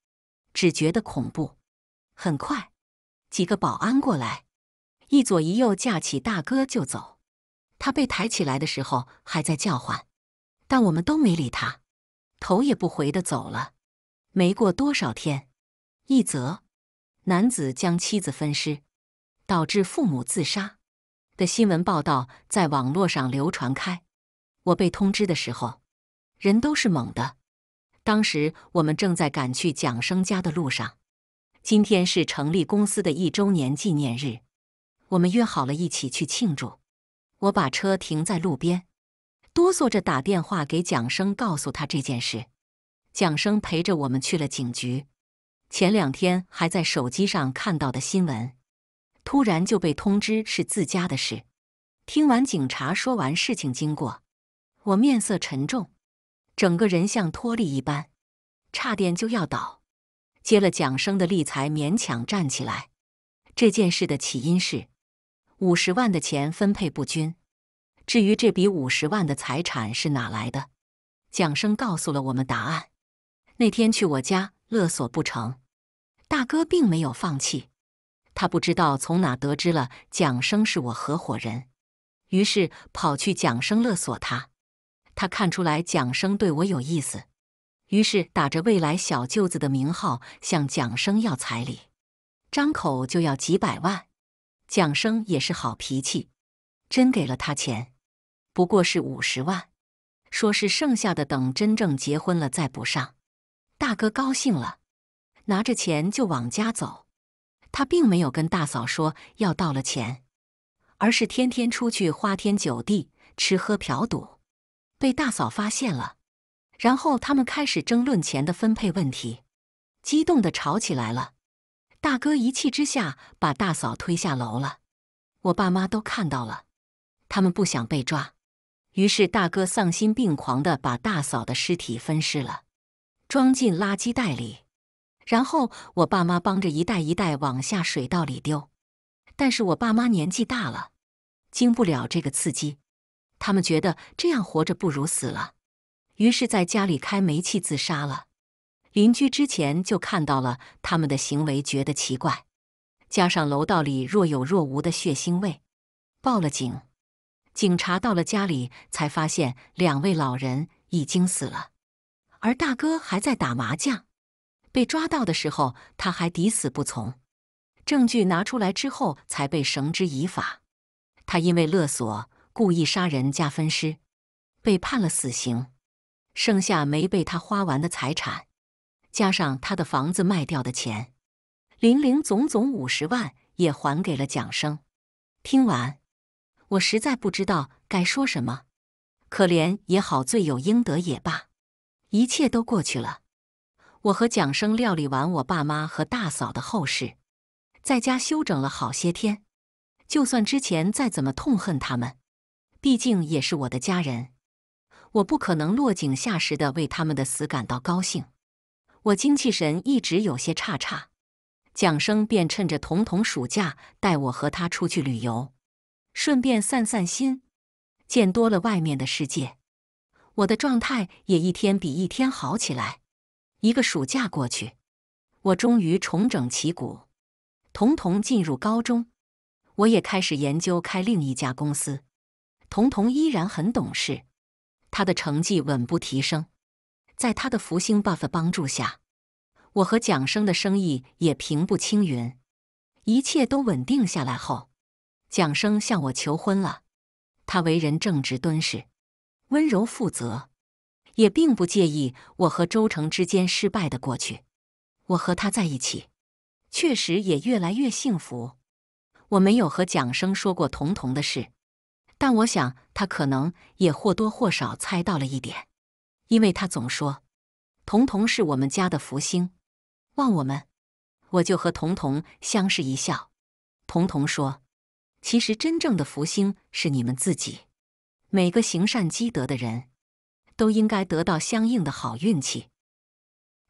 只觉得恐怖。很快，几个保安过来，一左一右架起大哥就走。他被抬起来的时候还在叫唤，但我们都没理他，头也不回的走了。没过多少天，一则。男子将妻子分尸，导致父母自杀的新闻报道在网络上流传开。我被通知的时候，人都是懵的。当时我们正在赶去蒋生家的路上。今天是成立公司的一周年纪念日，我们约好了一起去庆祝。我把车停在路边，哆嗦着打电话给蒋生，告诉他这件事。蒋生陪着我们去了警局。前两天还在手机上看到的新闻，突然就被通知是自家的事。听完警察说完事情经过，我面色沉重，整个人像脱力一般，差点就要倒。接了蒋生的力，才勉强站起来。这件事的起因是五十万的钱分配不均。至于这笔五十万的财产是哪来的，蒋生告诉了我们答案。那天去我家。勒索不成，大哥并没有放弃。他不知道从哪得知了蒋生是我合伙人，于是跑去蒋生勒索他。他看出来蒋生对我有意思，于是打着未来小舅子的名号向蒋生要彩礼，张口就要几百万。蒋生也是好脾气，真给了他钱，不过是五十万，说是剩下的等真正结婚了再补上。大哥高兴了，拿着钱就往家走。他并没有跟大嫂说要到了钱，而是天天出去花天酒地、吃喝嫖赌。被大嫂发现了，然后他们开始争论钱的分配问题，激动的吵起来了。大哥一气之下把大嫂推下楼了。我爸妈都看到了，他们不想被抓，于是大哥丧心病狂的把大嫂的尸体分尸了。装进垃圾袋里，然后我爸妈帮着一袋一袋往下水道里丢。但是我爸妈年纪大了，经不了这个刺激，他们觉得这样活着不如死了，于是在家里开煤气自杀了。邻居之前就看到了他们的行为，觉得奇怪，加上楼道里若有若无的血腥味，报了警。警察到了家里，才发现两位老人已经死了。而大哥还在打麻将，被抓到的时候他还抵死不从，证据拿出来之后才被绳之以法。他因为勒索、故意杀人加分尸，被判了死刑。剩下没被他花完的财产，加上他的房子卖掉的钱，零零总总五十万也还给了蒋生。听完，我实在不知道该说什么，可怜也好，罪有应得也罢。一切都过去了。我和蒋生料理完我爸妈和大嫂的后事，在家休整了好些天。就算之前再怎么痛恨他们，毕竟也是我的家人，我不可能落井下石的为他们的死感到高兴。我精气神一直有些差差，蒋生便趁着童童暑假带我和他出去旅游，顺便散散心，见多了外面的世界。我的状态也一天比一天好起来。一个暑假过去，我终于重整旗鼓。童童进入高中，我也开始研究开另一家公司。童童依然很懂事，他的成绩稳步提升。在他的福星 buff 帮助下，我和蒋生的生意也平步青云。一切都稳定下来后，蒋生向我求婚了。他为人正直敦实。温柔负责，也并不介意我和周成之间失败的过去。我和他在一起，确实也越来越幸福。我没有和蒋生说过童童的事，但我想他可能也或多或少猜到了一点，因为他总说童童是我们家的福星。望我们，我就和童童相视一笑。童童说：“其实真正的福星是你们自己。”每个行善积德的人，都应该得到相应的好运气。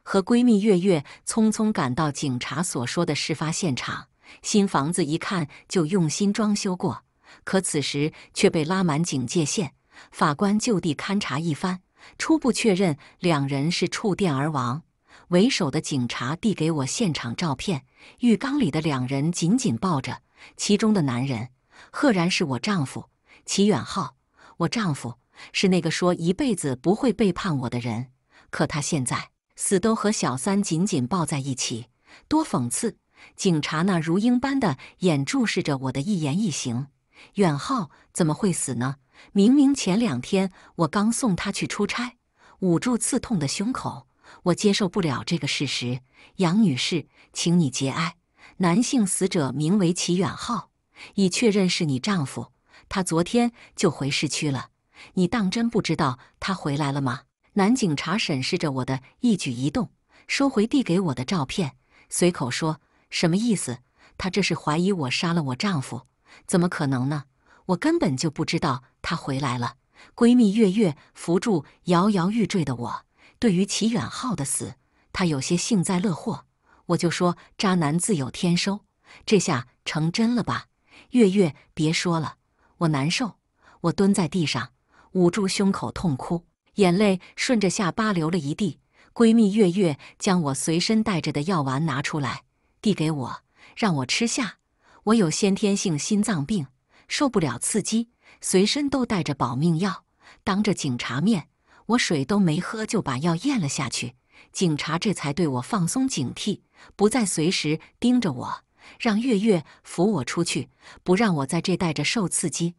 和闺蜜月月匆匆赶到警察所说的事发现场，新房子一看就用心装修过，可此时却被拉满警戒线。法官就地勘查一番，初步确认两人是触电而亡。为首的警察递给我现场照片，浴缸里的两人紧紧抱着，其中的男人赫然是我丈夫齐远浩。我丈夫是那个说一辈子不会背叛我的人，可他现在死都和小三紧紧抱在一起，多讽刺！警察那如鹰般的眼注视着我的一言一行。远浩怎么会死呢？明明前两天我刚送他去出差。捂住刺痛的胸口，我接受不了这个事实。杨女士，请你节哀。男性死者名为齐远浩，已确认是你丈夫。他昨天就回市区了，你当真不知道他回来了吗？男警察审视着我的一举一动，收回递给我的照片，随口说：“什么意思？他这是怀疑我杀了我丈夫？怎么可能呢？我根本就不知道他回来了。”闺蜜月月扶住摇摇欲坠的我。对于齐远浩的死，她有些幸灾乐祸。我就说：“渣男自有天收，这下成真了吧？”月月，别说了。我难受，我蹲在地上，捂住胸口痛哭，眼泪顺着下巴流了一地。闺蜜月月将我随身带着的药丸拿出来，递给我，让我吃下。我有先天性心脏病，受不了刺激，随身都带着保命药。当着警察面，我水都没喝，就把药咽了下去。警察这才对我放松警惕，不再随时盯着我。让月月扶我出去，不让我在这带着受刺激。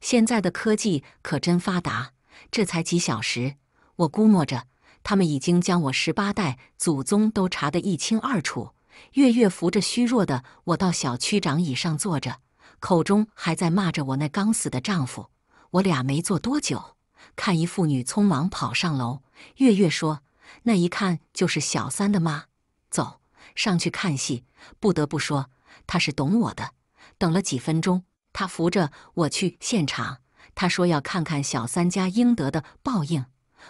现在的科技可真发达，这才几小时，我估摸着他们已经将我十八代祖宗都查得一清二楚。月月扶着虚弱的我到小区长椅上坐着，口中还在骂着我那刚死的丈夫。我俩没坐多久，看一妇女匆忙跑上楼。月月说：“那一看就是小三的妈。”上去看戏，不得不说他是懂我的。等了几分钟，他扶着我去现场。他说要看看小三家应得的报应。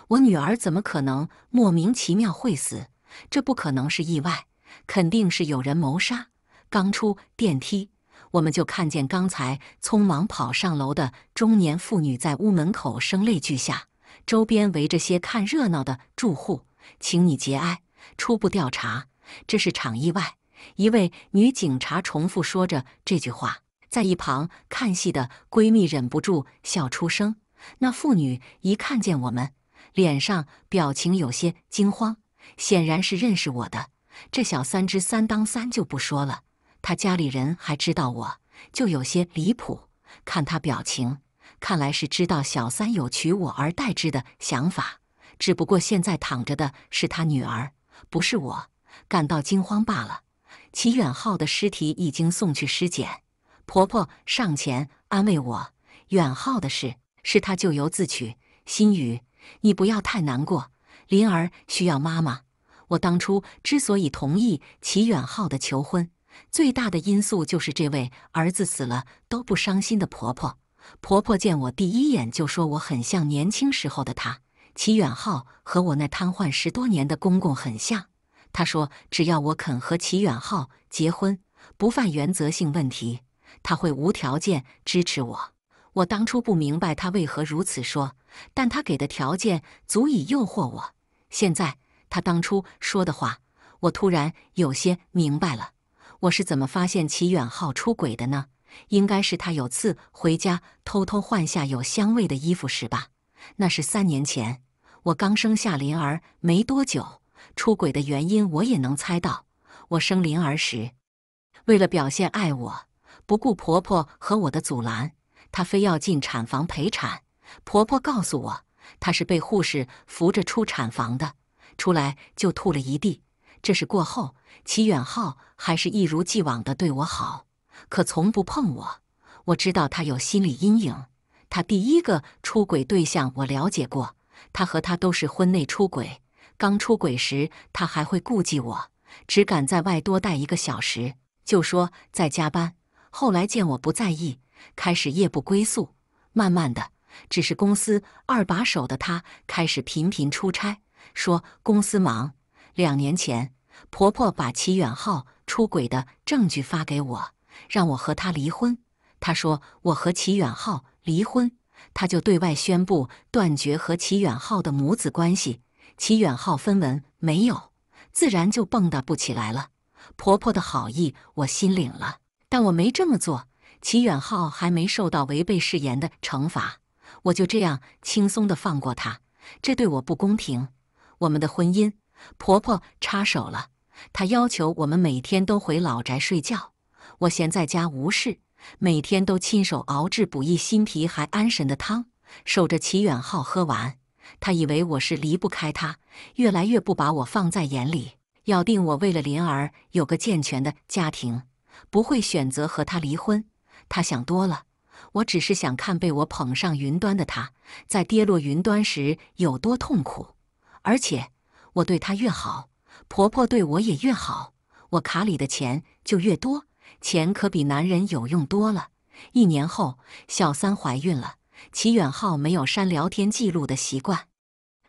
我女儿怎么可能莫名其妙会死？这不可能是意外，肯定是有人谋杀。刚出电梯，我们就看见刚才匆忙跑上楼的中年妇女在屋门口声泪俱下，周边围着些看热闹的住户。请你节哀。初步调查。这是场意外。一位女警察重复说着这句话，在一旁看戏的闺蜜忍不住笑出声。那妇女一看见我们，脸上表情有些惊慌，显然是认识我的。这小三之三当三就不说了，他家里人还知道我，就有些离谱。看他表情，看来是知道小三有娶我而代之的想法，只不过现在躺着的是他女儿，不是我。感到惊慌罢了。齐远浩的尸体已经送去尸检。婆婆上前安慰我：“远浩的事是他咎由自取。心雨，你不要太难过。林儿需要妈妈。我当初之所以同意齐远浩的求婚，最大的因素就是这位儿子死了都不伤心的婆婆。婆婆见我第一眼就说我很像年轻时候的她。齐远浩和我那瘫痪十多年的公公很像。”他说：“只要我肯和齐远浩结婚，不犯原则性问题，他会无条件支持我。”我当初不明白他为何如此说，但他给的条件足以诱惑我。现在他当初说的话，我突然有些明白了。我是怎么发现齐远浩出轨的呢？应该是他有次回家偷偷换下有香味的衣服，时吧？那是三年前，我刚生下林儿没多久。出轨的原因我也能猜到。我生灵儿时，为了表现爱我，不顾婆婆和我的阻拦，她非要进产房陪产。婆婆告诉我，她是被护士扶着出产房的，出来就吐了一地。这事过后，齐远浩还是一如既往的对我好，可从不碰我。我知道他有心理阴影。他第一个出轨对象我了解过，他和他都是婚内出轨。刚出轨时，他还会顾忌我，只敢在外多待一个小时，就说在加班。后来见我不在意，开始夜不归宿。慢慢的，只是公司二把手的他开始频频出差，说公司忙。两年前，婆婆把齐远浩出轨的证据发给我，让我和他离婚。他说我和齐远浩离婚，他就对外宣布断绝和齐远浩的母子关系。齐远浩分文没有，自然就蹦跶不起来了。婆婆的好意我心领了，但我没这么做。齐远浩还没受到违背誓言的惩罚，我就这样轻松地放过他，这对我不公平。我们的婚姻，婆婆插手了，她要求我们每天都回老宅睡觉。我闲在家无事，每天都亲手熬制补益心脾还安神的汤，守着齐远浩喝完。他以为我是离不开他，越来越不把我放在眼里，咬定我为了林儿有个健全的家庭，不会选择和他离婚。他想多了，我只是想看被我捧上云端的他在跌落云端时有多痛苦。而且我对他越好，婆婆对我也越好，我卡里的钱就越多。钱可比男人有用多了。一年后，小三怀孕了。齐远浩没有删聊天记录的习惯，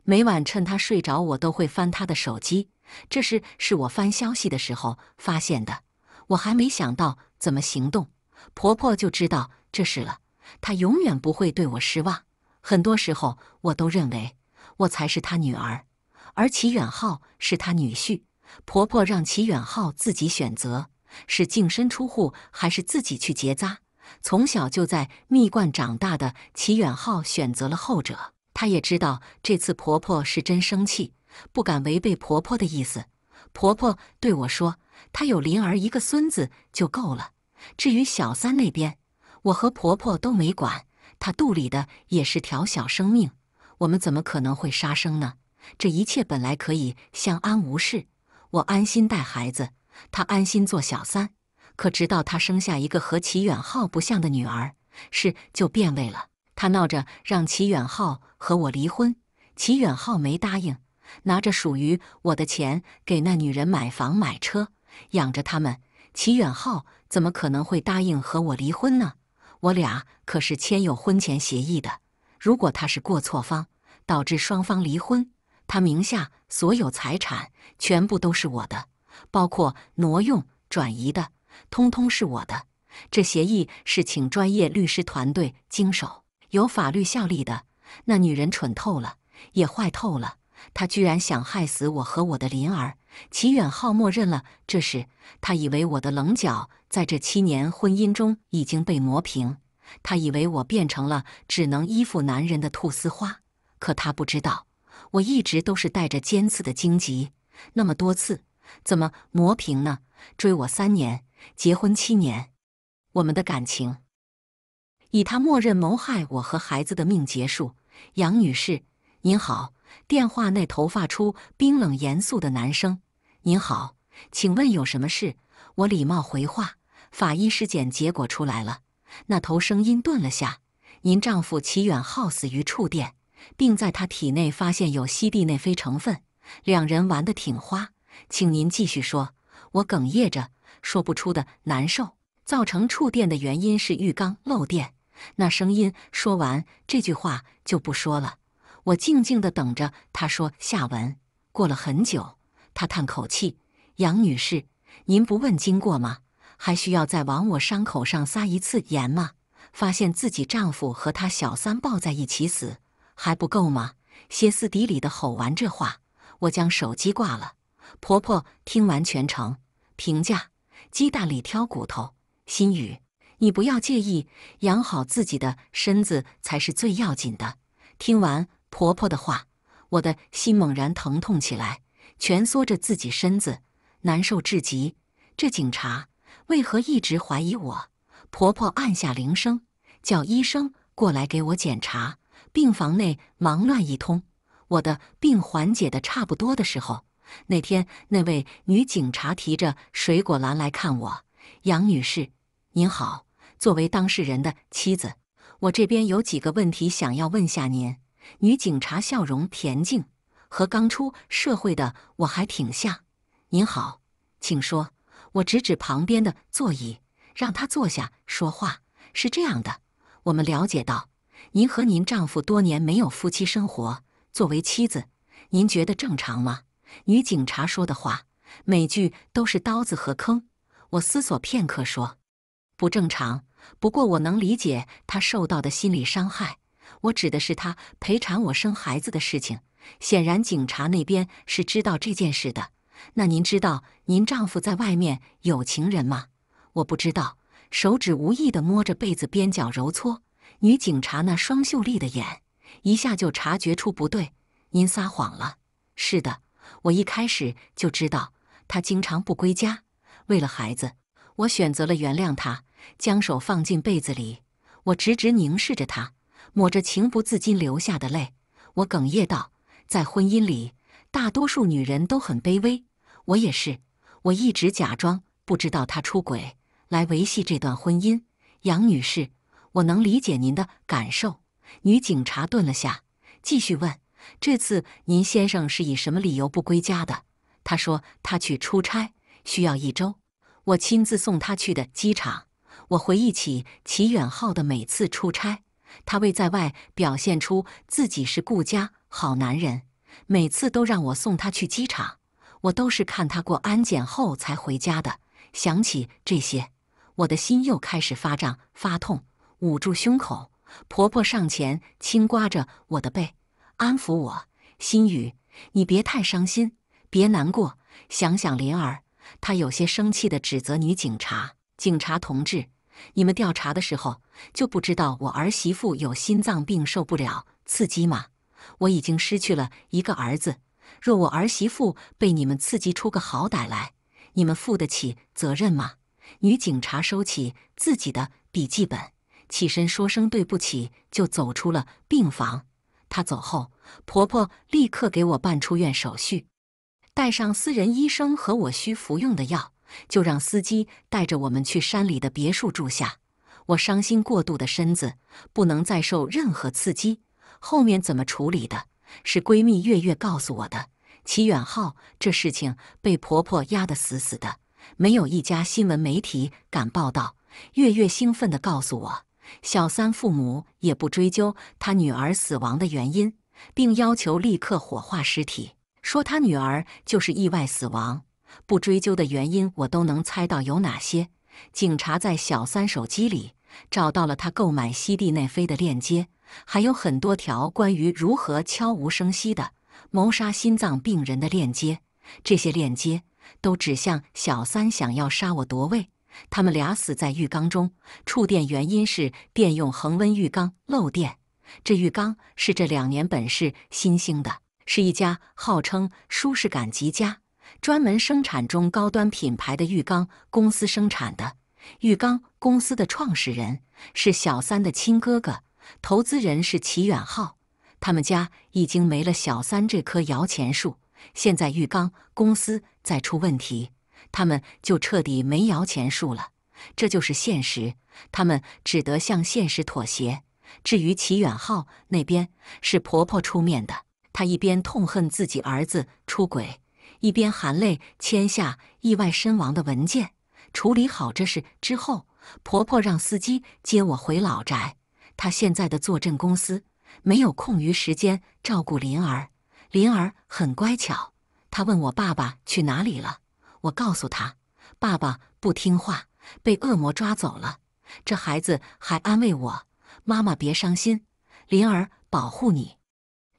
每晚趁他睡着，我都会翻他的手机。这事是我翻消息的时候发现的，我还没想到怎么行动，婆婆就知道这事了。她永远不会对我失望。很多时候，我都认为我才是她女儿，而齐远浩是她女婿。婆婆让齐远浩自己选择，是净身出户还是自己去结扎。从小就在蜜罐长大的齐远浩选择了后者。他也知道这次婆婆是真生气，不敢违背婆婆的意思。婆婆对我说：“她有林儿一个孙子就够了，至于小三那边，我和婆婆都没管。她肚里的也是条小生命，我们怎么可能会杀生呢？这一切本来可以相安无事。我安心带孩子，她安心做小三。”可直到她生下一个和齐远浩不像的女儿，是就变味了。她闹着让齐远浩和我离婚，齐远浩没答应，拿着属于我的钱给那女人买房买车，养着他们。齐远浩怎么可能会答应和我离婚呢？我俩可是签有婚前协议的，如果他是过错方，导致双方离婚，他名下所有财产全部都是我的，包括挪用转移的。通通是我的，这协议是请专业律师团队经手，有法律效力的。那女人蠢透了，也坏透了，她居然想害死我和我的林儿。齐远浩默认了这事，他以为我的棱角在这七年婚姻中已经被磨平，他以为我变成了只能依附男人的菟丝花。可他不知道，我一直都是带着尖刺的荆棘，那么多刺，怎么磨平呢？追我三年。结婚七年，我们的感情以他默认谋害我和孩子的命结束。杨女士，您好。电话那头发出冰冷严肃的男声：“您好，请问有什么事？”我礼貌回话：“法医尸检结果出来了。”那头声音顿了下：“您丈夫齐远耗死于触电，并在他体内发现有西地那非成分。两人玩得挺花，请您继续说。”我哽咽着。说不出的难受。造成触电的原因是浴缸漏电。那声音说完这句话就不说了。我静静的等着他说下文。过了很久，他叹口气：“杨女士，您不问经过吗？还需要再往我伤口上撒一次盐吗？发现自己丈夫和她小三抱在一起死还不够吗？”歇斯底里的吼完这话，我将手机挂了。婆婆听完全程，评价。鸡蛋里挑骨头，心雨，你不要介意，养好自己的身子才是最要紧的。听完婆婆的话，我的心猛然疼痛起来，蜷缩着自己身子，难受至极。这警察为何一直怀疑我？婆婆按下铃声，叫医生过来给我检查。病房内忙乱一通，我的病缓解的差不多的时候。那天，那位女警察提着水果篮来看我。杨女士，您好。作为当事人的妻子，我这边有几个问题想要问下您。女警察笑容恬静，和刚出社会的我还挺像。您好，请说。我指指旁边的座椅，让她坐下说话。是这样的，我们了解到您和您丈夫多年没有夫妻生活。作为妻子，您觉得正常吗？女警察说的话，每句都是刀子和坑。我思索片刻说：“不正常，不过我能理解她受到的心理伤害。我指的是她赔偿我生孩子的事情。显然，警察那边是知道这件事的。那您知道您丈夫在外面有情人吗？我不知道。手指无意地摸着被子边角揉搓，女警察那双秀丽的眼一下就察觉出不对。您撒谎了。是的。”我一开始就知道他经常不归家，为了孩子，我选择了原谅他。将手放进被子里，我直直凝视着他，抹着情不自禁流下的泪，我哽咽道：“在婚姻里，大多数女人都很卑微，我也是。我一直假装不知道他出轨，来维系这段婚姻。”杨女士，我能理解您的感受。女警察顿了下，继续问。这次您先生是以什么理由不归家的？他说他去出差需要一周，我亲自送他去的机场。我回忆起齐远浩的每次出差，他为在外表现出自己是顾家好男人，每次都让我送他去机场，我都是看他过安检后才回家的。想起这些，我的心又开始发胀发痛，捂住胸口。婆婆上前轻刮着我的背。安抚我，心雨，你别太伤心，别难过。想想林儿，他有些生气地指责女警察：“警察同志，你们调查的时候就不知道我儿媳妇有心脏病，受不了刺激吗？我已经失去了一个儿子，若我儿媳妇被你们刺激出个好歹来，你们负得起责任吗？”女警察收起自己的笔记本，起身说声对不起，就走出了病房。她走后，婆婆立刻给我办出院手续，带上私人医生和我需服用的药，就让司机带着我们去山里的别墅住下。我伤心过度的身子不能再受任何刺激。后面怎么处理的，是闺蜜月月告诉我的。齐远浩这事情被婆婆压得死死的，没有一家新闻媒体敢报道。月月兴奋的告诉我。小三父母也不追究他女儿死亡的原因，并要求立刻火化尸体，说他女儿就是意外死亡，不追究的原因我都能猜到有哪些。警察在小三手机里找到了他购买西地那非的链接，还有很多条关于如何悄无声息的谋杀心脏病人的链接，这些链接都指向小三想要杀我夺位。他们俩死在浴缸中，触电原因是电用恒温浴缸漏电。这浴缸是这两年本市新兴的，是一家号称舒适感极佳、专门生产中高端品牌的浴缸公司生产的。浴缸公司的创始人是小三的亲哥哥，投资人是齐远浩。他们家已经没了小三这棵摇钱树，现在浴缸公司在出问题。他们就彻底没摇钱树了，这就是现实。他们只得向现实妥协。至于齐远浩那边，是婆婆出面的。她一边痛恨自己儿子出轨，一边含泪签下意外身亡的文件。处理好这事之后，婆婆让司机接我回老宅。她现在的坐镇公司，没有空余时间照顾林儿。林儿很乖巧。她问我爸爸去哪里了。我告诉他：“爸爸不听话，被恶魔抓走了。”这孩子还安慰我：“妈妈别伤心，灵儿保护你。”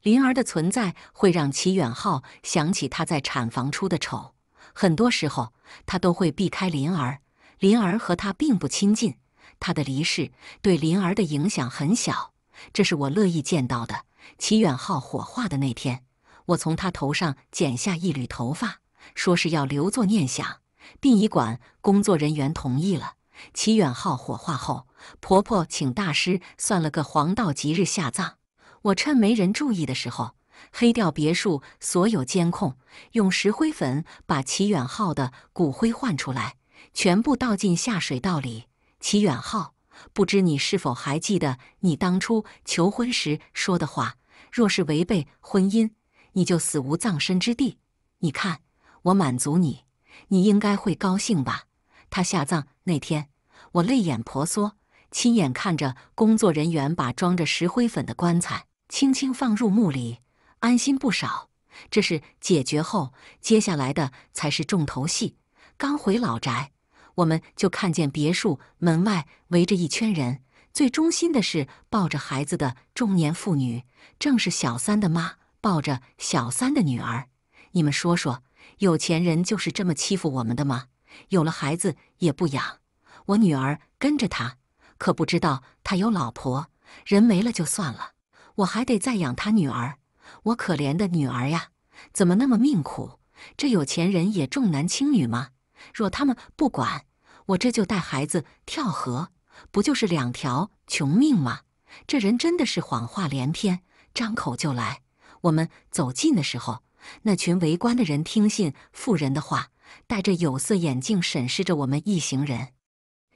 灵儿的存在会让齐远浩想起他在产房出的丑，很多时候他都会避开灵儿。灵儿和他并不亲近，他的离世对灵儿的影响很小，这是我乐意见到的。齐远浩火化的那天，我从他头上剪下一缕头发。说是要留作念想，殡仪馆工作人员同意了。齐远浩火化后，婆婆请大师算了个黄道吉日下葬。我趁没人注意的时候，黑掉别墅所有监控，用石灰粉把齐远浩的骨灰换出来，全部倒进下水道里。齐远浩，不知你是否还记得你当初求婚时说的话？若是违背婚姻，你就死无葬身之地。你看。我满足你，你应该会高兴吧？他下葬那天，我泪眼婆娑，亲眼看着工作人员把装着石灰粉的棺材轻轻放入墓里，安心不少。这是解决后，接下来的才是重头戏。刚回老宅，我们就看见别墅门外围着一圈人，最中心的是抱着孩子的中年妇女，正是小三的妈，抱着小三的女儿。你们说说。有钱人就是这么欺负我们的吗？有了孩子也不养，我女儿跟着他，可不知道他有老婆，人没了就算了，我还得再养他女儿，我可怜的女儿呀，怎么那么命苦？这有钱人也重男轻女吗？若他们不管，我这就带孩子跳河，不就是两条穷命吗？这人真的是谎话连篇，张口就来。我们走近的时候。那群围观的人听信妇人的话，戴着有色眼镜审视着我们一行人。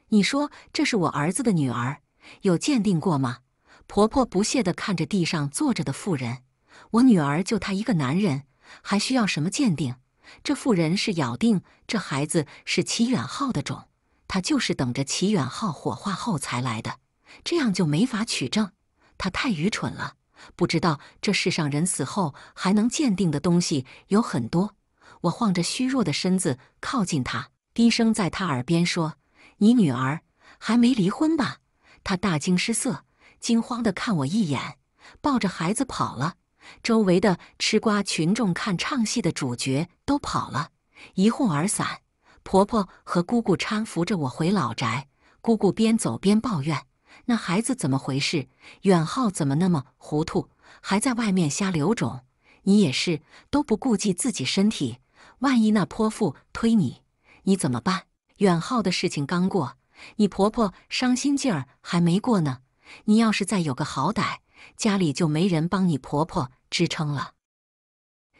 你说这是我儿子的女儿，有鉴定过吗？婆婆不屑地看着地上坐着的妇人。我女儿就他一个男人，还需要什么鉴定？这妇人是咬定这孩子是齐远浩的种，她就是等着齐远浩火化后才来的，这样就没法取证。她太愚蠢了。不知道这世上人死后还能鉴定的东西有很多。我晃着虚弱的身子靠近他，低声在他耳边说：“你女儿还没离婚吧？”他大惊失色，惊慌地看我一眼，抱着孩子跑了。周围的吃瓜群众看唱戏的主角都跑了，一哄而散。婆婆和姑姑搀扶着我回老宅，姑姑边走边抱怨。那孩子怎么回事？远浩怎么那么糊涂，还在外面瞎流种？你也是，都不顾及自己身体，万一那泼妇推你，你怎么办？远浩的事情刚过，你婆婆伤心劲儿还没过呢。你要是再有个好歹，家里就没人帮你婆婆支撑了。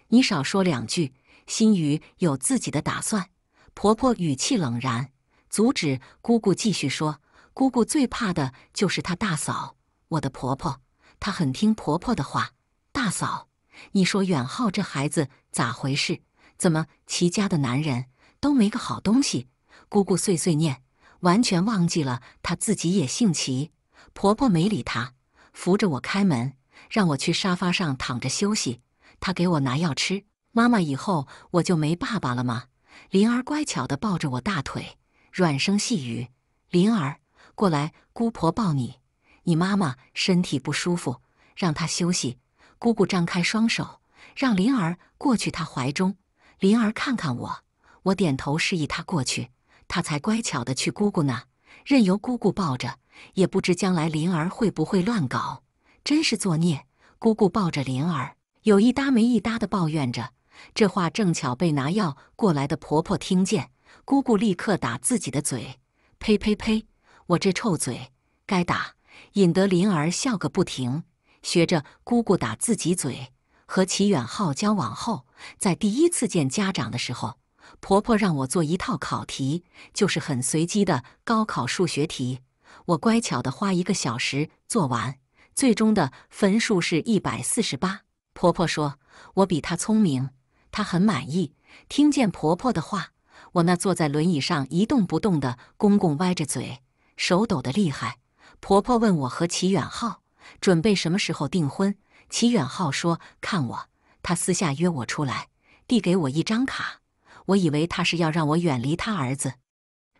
你少说两句，心雨有自己的打算。婆婆语气冷然，阻止姑姑继续说。姑姑最怕的就是她大嫂，我的婆婆。她很听婆婆的话。大嫂，你说远浩这孩子咋回事？怎么齐家的男人都没个好东西？姑姑碎碎念，完全忘记了她自己也姓齐。婆婆没理她，扶着我开门，让我去沙发上躺着休息。她给我拿药吃。妈妈，以后我就没爸爸了吗？灵儿乖巧地抱着我大腿，软声细语：“灵儿。”过来，姑婆抱你。你妈妈身体不舒服，让她休息。姑姑张开双手，让灵儿过去她怀中。灵儿看看我，我点头示意她过去，她才乖巧的去姑姑那，任由姑姑抱着。也不知将来灵儿会不会乱搞，真是作孽。姑姑抱着灵儿，有一搭没一搭的抱怨着。这话正巧被拿药过来的婆婆听见，姑姑立刻打自己的嘴，呸呸呸。我这臭嘴该打，引得林儿笑个不停，学着姑姑打自己嘴。和齐远浩交往后，在第一次见家长的时候，婆婆让我做一套考题，就是很随机的高考数学题。我乖巧的花一个小时做完，最终的分数是一百四十八。婆婆说我比她聪明，她很满意。听见婆婆的话，我那坐在轮椅上一动不动的公公歪着嘴。手抖得厉害。婆婆问我和齐远浩准备什么时候订婚。齐远浩说：“看我，他私下约我出来，递给我一张卡。我以为他是要让我远离他儿子，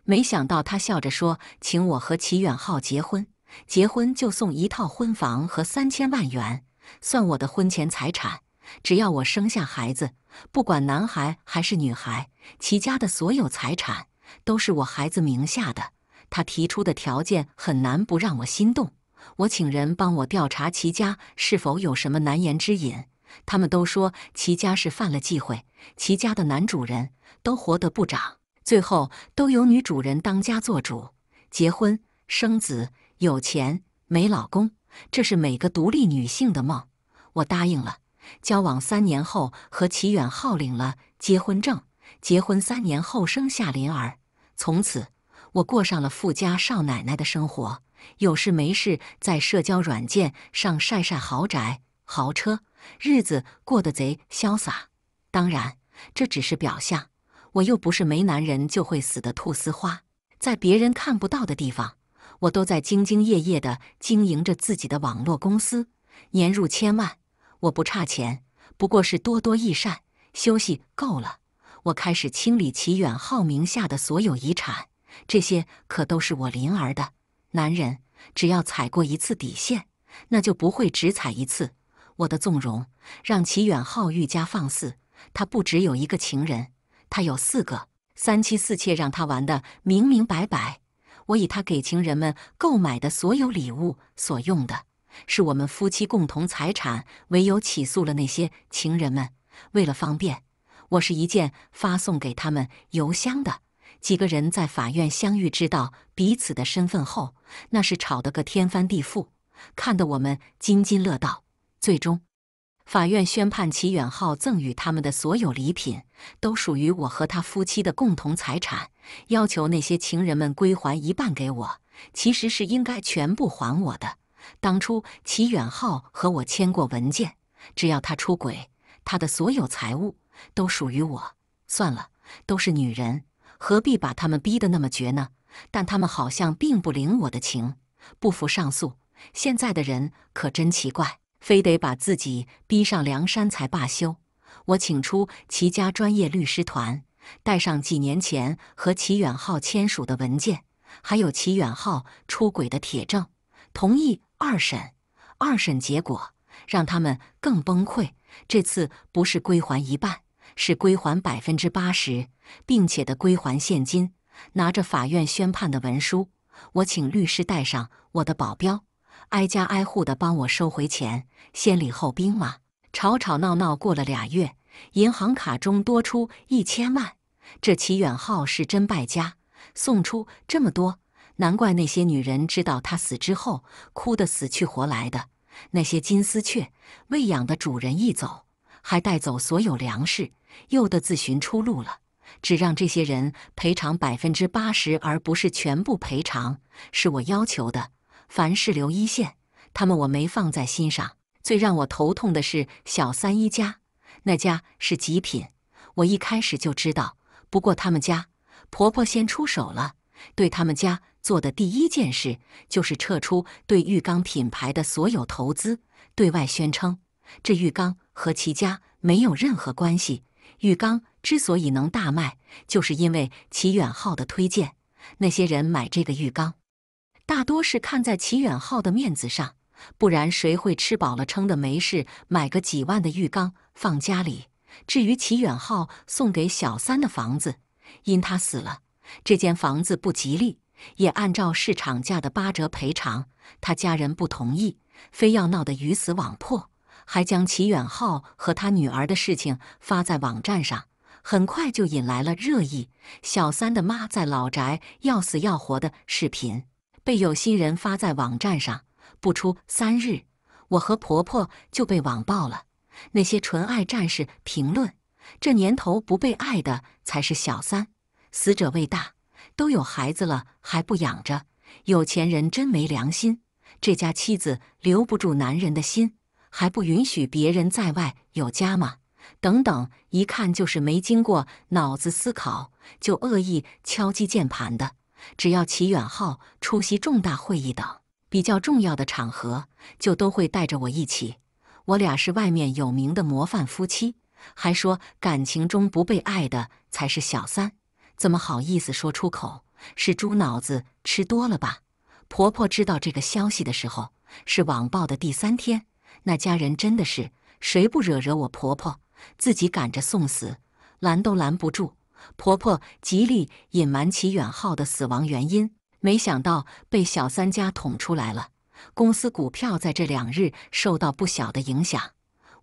没想到他笑着说，请我和齐远浩结婚，结婚就送一套婚房和三千万元，算我的婚前财产。只要我生下孩子，不管男孩还是女孩，齐家的所有财产都是我孩子名下的。”他提出的条件很难不让我心动。我请人帮我调查齐家是否有什么难言之隐。他们都说齐家是犯了忌讳，齐家的男主人都活得不长，最后都由女主人当家做主，结婚、生子、有钱、没老公，这是每个独立女性的梦。我答应了，交往三年后和齐远浩领了结婚证，结婚三年后生下林儿，从此。我过上了富家少奶奶的生活，有事没事在社交软件上晒晒豪宅、豪车，日子过得贼潇洒。当然，这只是表象，我又不是没男人就会死的菟丝花。在别人看不到的地方，我都在兢兢业业地经营着自己的网络公司，年入千万。我不差钱，不过是多多益善。休息够了，我开始清理齐远浩名下的所有遗产。这些可都是我林儿的。男人只要踩过一次底线，那就不会只踩一次。我的纵容让齐远浩愈加放肆。他不只有一个情人，他有四个，三妻四妾，让他玩的明明白白。我以他给情人们购买的所有礼物所用的是我们夫妻共同财产，唯有起诉了那些情人们。为了方便，我是一件发送给他们邮箱的。几个人在法院相遇，知道彼此的身份后，那是吵得个天翻地覆，看得我们津津乐道。最终，法院宣判齐远浩赠与他们的所有礼品都属于我和他夫妻的共同财产，要求那些情人们归还一半给我。其实是应该全部还我的。当初齐远浩和我签过文件，只要他出轨，他的所有财物都属于我。算了，都是女人。何必把他们逼得那么绝呢？但他们好像并不领我的情，不服上诉。现在的人可真奇怪，非得把自己逼上梁山才罢休。我请出齐家专业律师团，带上几年前和齐远浩签署的文件，还有齐远浩出轨的铁证，同意二审。二审结果让他们更崩溃。这次不是归还一半。是归还百分之八十，并且的归还现金。拿着法院宣判的文书，我请律师带上我的保镖，挨家挨户的帮我收回钱。先礼后兵嘛，吵吵闹闹过了俩月，银行卡中多出一千万。这齐远浩是真败家，送出这么多，难怪那些女人知道他死之后，哭得死去活来的。那些金丝雀，喂养的主人一走，还带走所有粮食。又得自寻出路了。只让这些人赔偿百分之八十，而不是全部赔偿，是我要求的。凡是留一线，他们我没放在心上。最让我头痛的是小三一家，那家是极品。我一开始就知道，不过他们家婆婆先出手了。对他们家做的第一件事，就是撤出对浴缸品牌的所有投资，对外宣称这浴缸和其家没有任何关系。浴缸之所以能大卖，就是因为齐远浩的推荐。那些人买这个浴缸，大多是看在齐远浩的面子上，不然谁会吃饱了撑的没事买个几万的浴缸放家里？至于齐远浩送给小三的房子，因他死了，这间房子不吉利，也按照市场价的八折赔偿。他家人不同意，非要闹得鱼死网破。还将齐远浩和他女儿的事情发在网站上，很快就引来了热议。小三的妈在老宅要死要活的视频被有心人发在网站上，不出三日，我和婆婆就被网爆了。那些纯爱战士评论：“这年头不被爱的才是小三，死者为大，都有孩子了还不养着，有钱人真没良心。这家妻子留不住男人的心。”还不允许别人在外有家吗？等等，一看就是没经过脑子思考就恶意敲击键盘的。只要齐远浩出席重大会议等比较重要的场合，就都会带着我一起。我俩是外面有名的模范夫妻，还说感情中不被爱的才是小三，怎么好意思说出口？是猪脑子吃多了吧？婆婆知道这个消息的时候，是网暴的第三天。那家人真的是谁不惹惹我婆婆，自己赶着送死，拦都拦不住。婆婆极力隐瞒齐远浩的死亡原因，没想到被小三家捅出来了。公司股票在这两日受到不小的影响。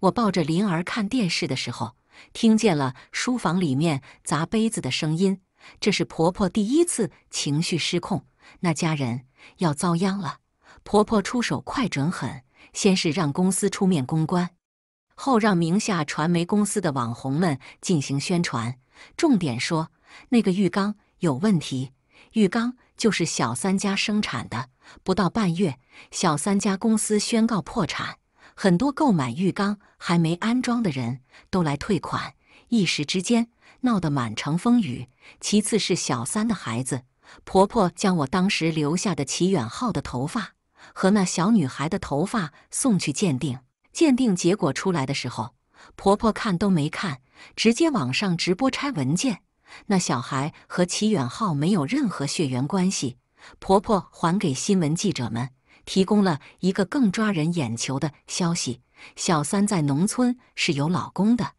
我抱着灵儿看电视的时候，听见了书房里面砸杯子的声音。这是婆婆第一次情绪失控，那家人要遭殃了。婆婆出手快、准、狠。先是让公司出面公关，后让名下传媒公司的网红们进行宣传，重点说那个浴缸有问题，浴缸就是小三家生产的。不到半月，小三家公司宣告破产，很多购买浴缸还没安装的人都来退款，一时之间闹得满城风雨。其次是小三的孩子，婆婆将我当时留下的齐远浩的头发。和那小女孩的头发送去鉴定，鉴定结果出来的时候，婆婆看都没看，直接网上直播拆文件。那小孩和齐远浩没有任何血缘关系。婆婆还给新闻记者们提供了一个更抓人眼球的消息：小三在农村是有老公的，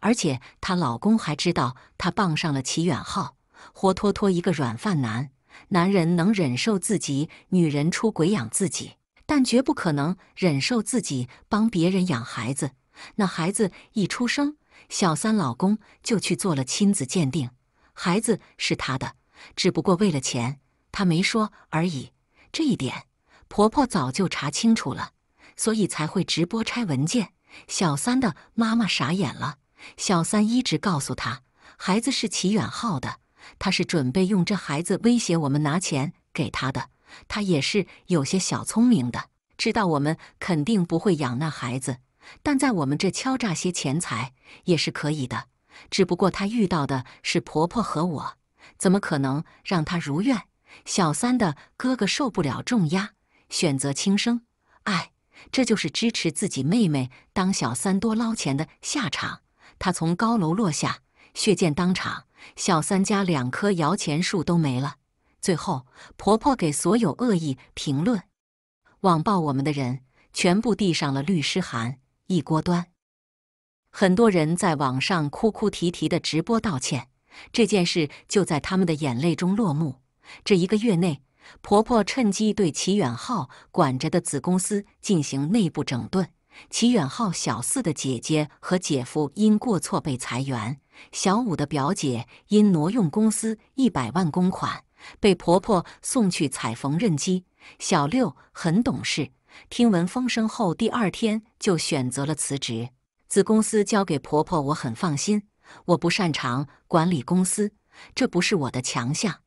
而且她老公还知道她傍上了齐远浩，活脱脱一个软饭男。男人能忍受自己女人出轨养自己，但绝不可能忍受自己帮别人养孩子。那孩子一出生，小三老公就去做了亲子鉴定，孩子是他的，只不过为了钱，他没说而已。这一点婆婆早就查清楚了，所以才会直播拆文件。小三的妈妈傻眼了，小三一直告诉她，孩子是齐远浩的。他是准备用这孩子威胁我们拿钱给他的，他也是有些小聪明的，知道我们肯定不会养那孩子，但在我们这敲诈些钱财也是可以的。只不过他遇到的是婆婆和我，怎么可能让他如愿？小三的哥哥受不了重压，选择轻生。哎，这就是支持自己妹妹当小三多捞钱的下场。他从高楼落下，血溅当场。小三家两棵摇钱树都没了，最后婆婆给所有恶意评论、网暴我们的人全部递上了律师函，一锅端。很多人在网上哭哭啼啼的直播道歉，这件事就在他们的眼泪中落幕。这一个月内，婆婆趁机对齐远浩管着的子公司进行内部整顿，齐远浩小四的姐姐和姐夫因过错被裁员。小五的表姐因挪用公司一百万公款，被婆婆送去踩缝纫机。小六很懂事，听闻风声后，第二天就选择了辞职。子公司交给婆婆，我很放心。我不擅长管理公司，这不是我的强项。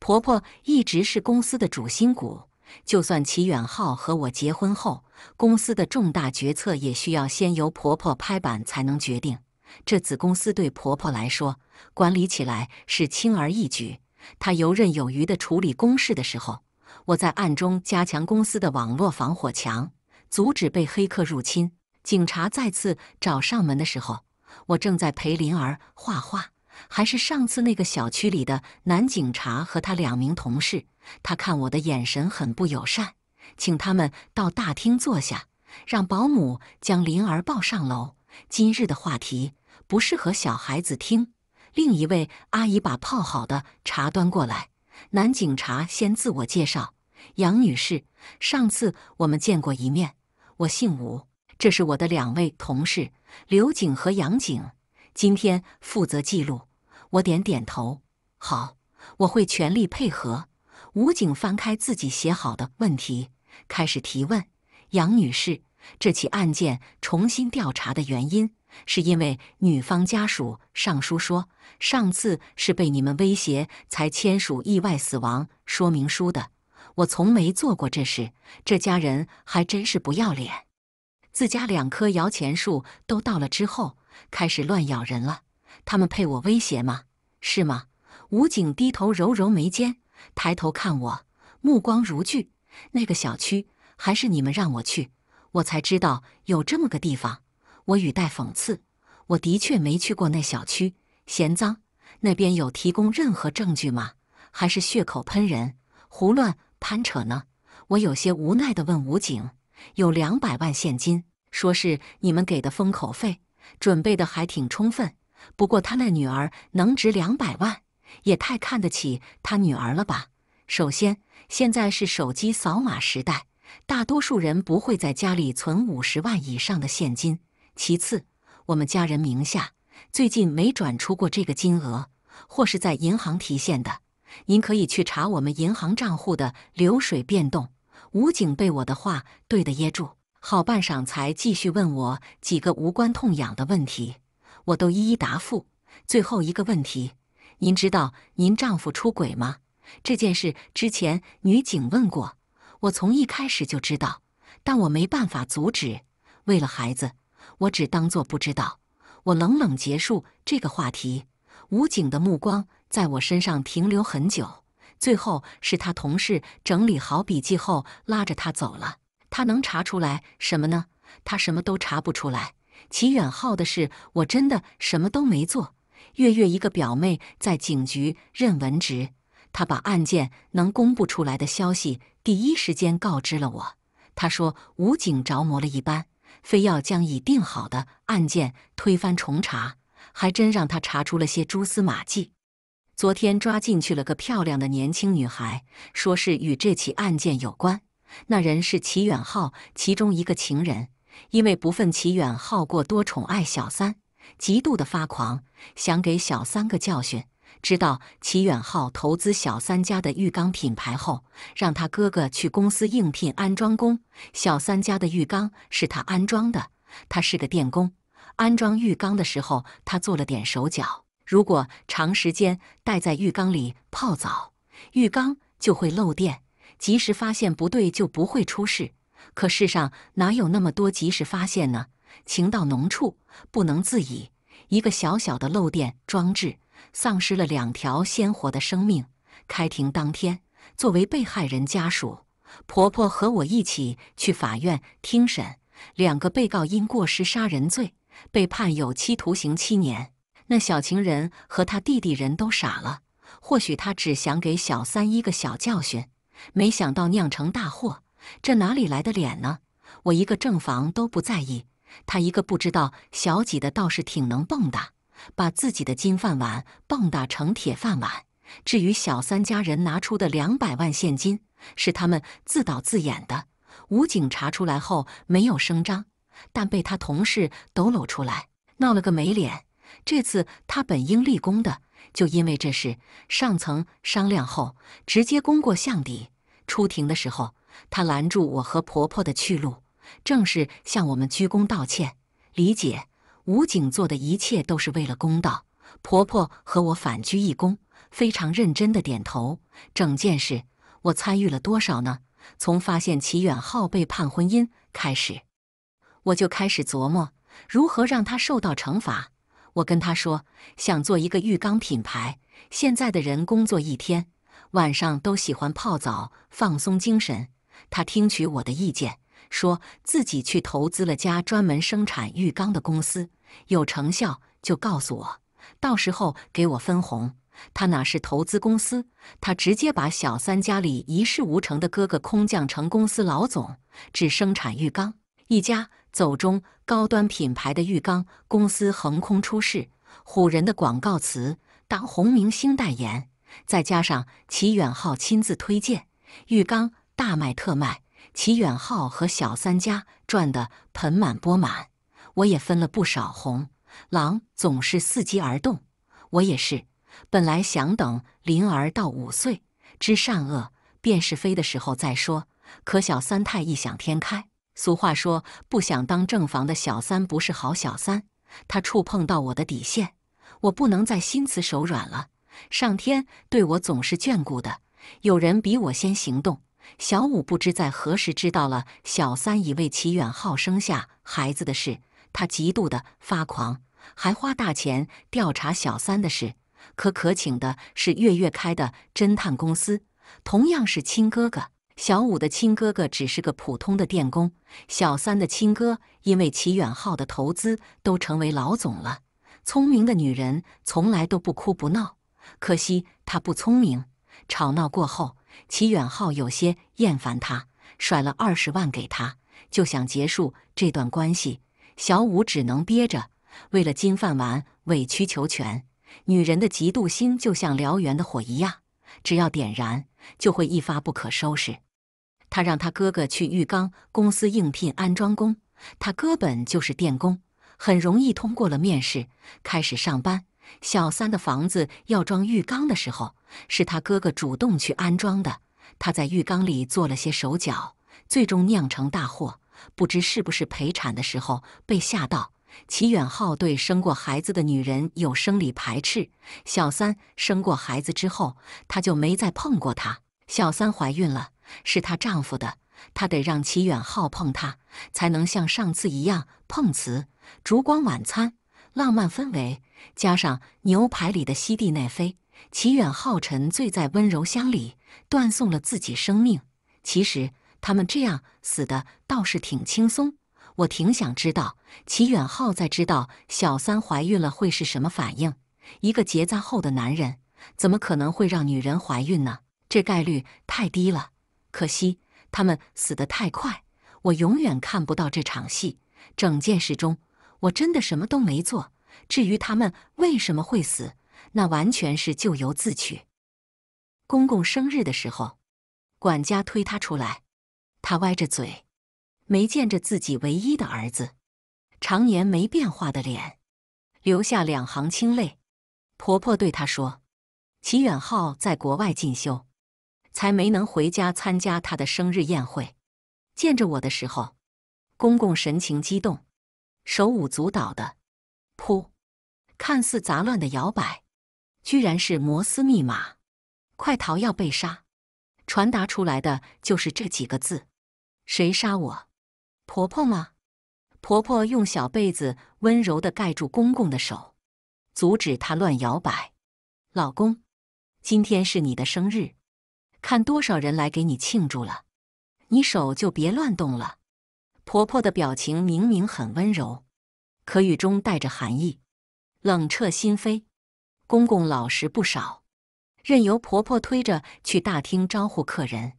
婆婆一直是公司的主心骨，就算齐远浩和我结婚后，公司的重大决策也需要先由婆婆拍板才能决定。这子公司对婆婆来说管理起来是轻而易举，她游刃有余地处理公事的时候，我在暗中加强公司的网络防火墙，阻止被黑客入侵。警察再次找上门的时候，我正在陪林儿画画，还是上次那个小区里的男警察和他两名同事。他看我的眼神很不友善，请他们到大厅坐下，让保姆将林儿抱上楼。今日的话题不适合小孩子听。另一位阿姨把泡好的茶端过来。男警察先自我介绍：“杨女士，上次我们见过一面，我姓吴，这是我的两位同事刘警和杨警，今天负责记录。”我点点头：“好，我会全力配合。”吴警翻开自己写好的问题，开始提问：“杨女士。”这起案件重新调查的原因，是因为女方家属上书说，上次是被你们威胁才签署意外死亡说明书的。我从没做过这事，这家人还真是不要脸。自家两棵摇钱树都到了之后，开始乱咬人了。他们配我威胁吗？是吗？武警低头揉揉眉间，抬头看我，目光如炬。那个小区还是你们让我去。我才知道有这么个地方。我语带讽刺，我的确没去过那小区，嫌脏。那边有提供任何证据吗？还是血口喷人、胡乱攀扯呢？我有些无奈的问武警：“有两百万现金，说是你们给的封口费，准备的还挺充分。不过他那女儿能值两百万，也太看得起他女儿了吧？首先，现在是手机扫码时代。”大多数人不会在家里存五十万以上的现金。其次，我们家人名下最近没转出过这个金额，或是在银行提现的。您可以去查我们银行账户的流水变动。武警被我的话对得噎住，好半晌才继续问我几个无关痛痒的问题，我都一一答复。最后一个问题，您知道您丈夫出轨吗？这件事之前女警问过。我从一开始就知道，但我没办法阻止。为了孩子，我只当做不知道。我冷冷结束这个话题。武警的目光在我身上停留很久，最后是他同事整理好笔记后拉着他走了。他能查出来什么呢？他什么都查不出来。齐远浩的事，我真的什么都没做。月月一个表妹在警局任文职。他把案件能公布出来的消息第一时间告知了我。他说，武警着魔了一般，非要将已定好的案件推翻重查，还真让他查出了些蛛丝马迹。昨天抓进去了个漂亮的年轻女孩，说是与这起案件有关。那人是齐远浩其中一个情人，因为不忿齐远浩过多宠爱小三，极度的发狂，想给小三个教训。知道齐远浩投资小三家的浴缸品牌后，让他哥哥去公司应聘安装工。小三家的浴缸是他安装的，他是个电工。安装浴缸的时候，他做了点手脚。如果长时间待在浴缸里泡澡，浴缸就会漏电。及时发现不对，就不会出事。可世上哪有那么多及时发现呢？情到浓处，不能自已。一个小小的漏电装置。丧失了两条鲜活的生命。开庭当天，作为被害人家属，婆婆和我一起去法院听审。两个被告因过失杀人罪被判有期徒刑七年。那小情人和他弟弟人都傻了。或许他只想给小三一个小教训，没想到酿成大祸。这哪里来的脸呢？我一个正房都不在意，他一个不知道小几的倒是挺能蹦跶。把自己的金饭碗棒打成铁饭碗。至于小三家人拿出的两百万现金，是他们自导自演的。武警查出来后没有声张，但被他同事抖搂出来，闹了个没脸。这次他本应立功的，就因为这事，上层商量后直接功过相抵。出庭的时候，他拦住我和婆婆的去路，正式向我们鞠躬道歉，理解。武警做的一切都是为了公道。婆婆和我反鞠一躬，非常认真地点头。整件事，我参与了多少呢？从发现齐远浩背叛婚姻开始，我就开始琢磨如何让他受到惩罚。我跟他说，想做一个浴缸品牌。现在的人工作一天，晚上都喜欢泡澡放松精神。他听取我的意见。说自己去投资了家专门生产浴缸的公司，有成效就告诉我，到时候给我分红。他哪是投资公司？他直接把小三家里一事无成的哥哥空降成公司老总，只生产浴缸，一家走中高端品牌的浴缸公司横空出世。唬人的广告词，当红明星代言，再加上齐远浩亲自推荐，浴缸大卖特卖。齐远浩和小三家赚得盆满钵满，我也分了不少红。狼总是伺机而动，我也是。本来想等灵儿到五岁知善恶、辨是非的时候再说，可小三太异想天开。俗话说，不想当正房的小三不是好小三。他触碰到我的底线，我不能再心慈手软了。上天对我总是眷顾的，有人比我先行动。小五不知在何时知道了小三已为齐远浩生下孩子的事，他极度的发狂，还花大钱调查小三的事。可可请的是月月开的侦探公司，同样是亲哥哥，小五的亲哥哥只是个普通的电工，小三的亲哥因为齐远浩的投资都成为老总了。聪明的女人从来都不哭不闹，可惜她不聪明。吵闹过后。齐远浩有些厌烦他，甩了二十万给他，就想结束这段关系。小五只能憋着，为了金饭碗委曲求全。女人的嫉妒心就像燎原的火一样，只要点燃，就会一发不可收拾。他让他哥哥去浴缸公司应聘安装工，他哥本就是电工，很容易通过了面试，开始上班。小三的房子要装浴缸的时候，是他哥哥主动去安装的。他在浴缸里做了些手脚，最终酿成大祸。不知是不是陪产的时候被吓到，齐远浩对生过孩子的女人有生理排斥。小三生过孩子之后，他就没再碰过她。小三怀孕了，是她丈夫的，她得让齐远浩碰她，才能像上次一样碰瓷。烛光晚餐，浪漫氛围。加上牛排里的西地奈非，齐远浩沉醉在温柔乡里，断送了自己生命。其实他们这样死的倒是挺轻松，我挺想知道齐远浩在知道小三怀孕了会是什么反应。一个结扎后的男人，怎么可能会让女人怀孕呢？这概率太低了。可惜他们死得太快，我永远看不到这场戏。整件事中，我真的什么都没做。至于他们为什么会死，那完全是咎由自取。公公生日的时候，管家推他出来，他歪着嘴，没见着自己唯一的儿子，常年没变化的脸，留下两行清泪。婆婆对他说：“齐远浩在国外进修，才没能回家参加他的生日宴会。见着我的时候，公公神情激动，手舞足蹈的。”噗！看似杂乱的摇摆，居然是摩斯密码。快逃！要被杀！传达出来的就是这几个字：谁杀我？婆婆吗？婆婆用小被子温柔的盖住公公的手，阻止他乱摇摆。老公，今天是你的生日，看多少人来给你庆祝了，你手就别乱动了。婆婆的表情明明很温柔。可语中带着寒意，冷彻心扉。公公老实不少，任由婆婆推着去大厅招呼客人。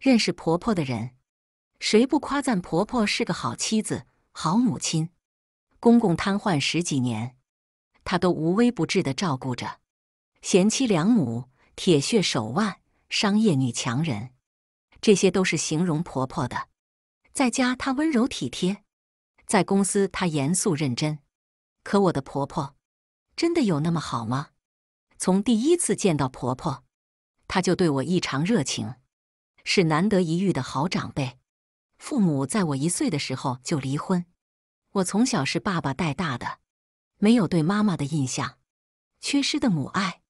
认识婆婆的人，谁不夸赞婆婆是个好妻子、好母亲？公公瘫痪十几年，她都无微不至的照顾着。贤妻良母、铁血手腕、商业女强人，这些都是形容婆婆的。在家，她温柔体贴。在公司，她严肃认真；可我的婆婆，真的有那么好吗？从第一次见到婆婆，她就对我异常热情，是难得一遇的好长辈。父母在我一岁的时候就离婚，我从小是爸爸带大的，没有对妈妈的印象，缺失的母爱，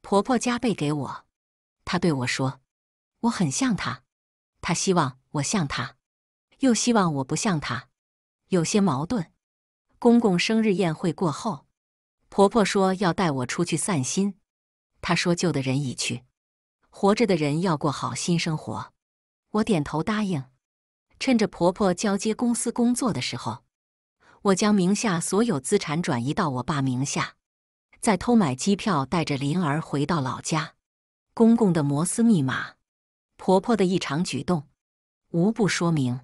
婆婆加倍给我。她对我说：“我很像她，她希望我像她，又希望我不像她。”有些矛盾。公公生日宴会过后，婆婆说要带我出去散心。她说：“旧的人已去，活着的人要过好新生活。”我点头答应。趁着婆婆交接公司工作的时候，我将名下所有资产转移到我爸名下，再偷买机票带着林儿回到老家。公公的摩斯密码，婆婆的异常举动，无不说明，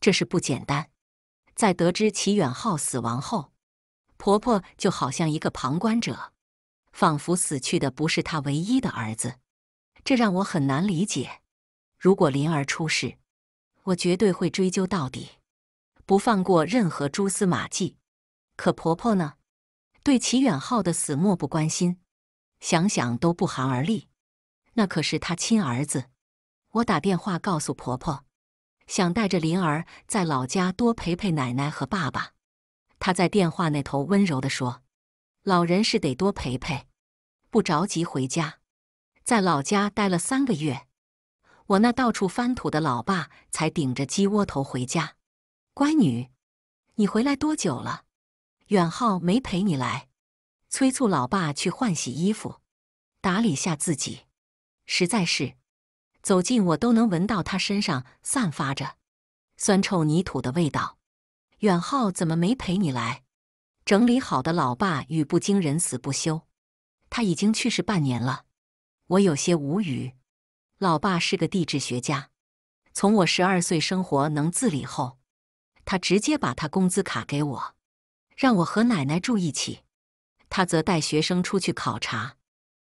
这事不简单。在得知齐远浩死亡后，婆婆就好像一个旁观者，仿佛死去的不是她唯一的儿子，这让我很难理解。如果灵儿出事，我绝对会追究到底，不放过任何蛛丝马迹。可婆婆呢？对齐远浩的死漠不关心，想想都不寒而栗。那可是她亲儿子。我打电话告诉婆婆。想带着林儿在老家多陪陪奶奶和爸爸，他在电话那头温柔的说：“老人是得多陪陪，不着急回家，在老家待了三个月，我那到处翻土的老爸才顶着鸡窝头回家。乖女，你回来多久了？远浩没陪你来，催促老爸去换洗衣服，打理下自己，实在是。”走近，我都能闻到他身上散发着酸臭泥土的味道。远浩怎么没陪你来？整理好的老爸语不惊人死不休。他已经去世半年了，我有些无语。老爸是个地质学家，从我十二岁生活能自理后，他直接把他工资卡给我，让我和奶奶住一起，他则带学生出去考察，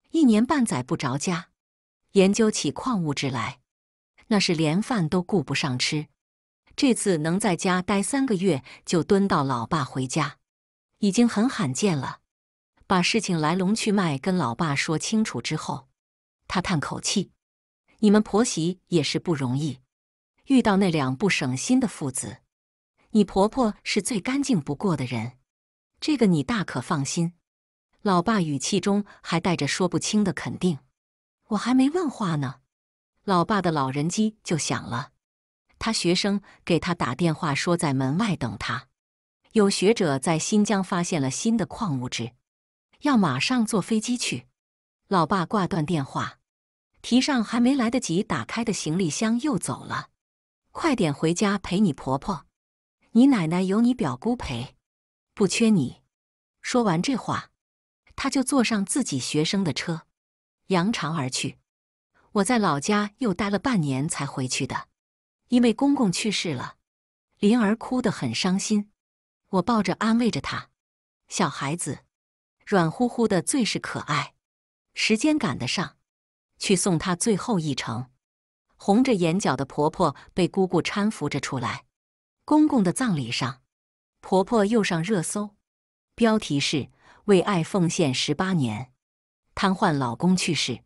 一年半载不着家。研究起矿物质来，那是连饭都顾不上吃。这次能在家待三个月，就蹲到老爸回家，已经很罕见了。把事情来龙去脉跟老爸说清楚之后，他叹口气：“你们婆媳也是不容易，遇到那两不省心的父子。你婆婆是最干净不过的人，这个你大可放心。”老爸语气中还带着说不清的肯定。我还没问话呢，老爸的老人机就响了。他学生给他打电话说，在门外等他。有学者在新疆发现了新的矿物质，要马上坐飞机去。老爸挂断电话，提上还没来得及打开的行李箱，又走了。快点回家陪你婆婆，你奶奶有你表姑陪，不缺你。说完这话，他就坐上自己学生的车。扬长而去，我在老家又待了半年才回去的，因为公公去世了，灵儿哭得很伤心，我抱着安慰着她。小孩子，软乎乎的最是可爱，时间赶得上，去送他最后一程。红着眼角的婆婆被姑姑搀扶着出来。公公的葬礼上，婆婆又上热搜，标题是“为爱奉献十八年”。瘫痪老公去世，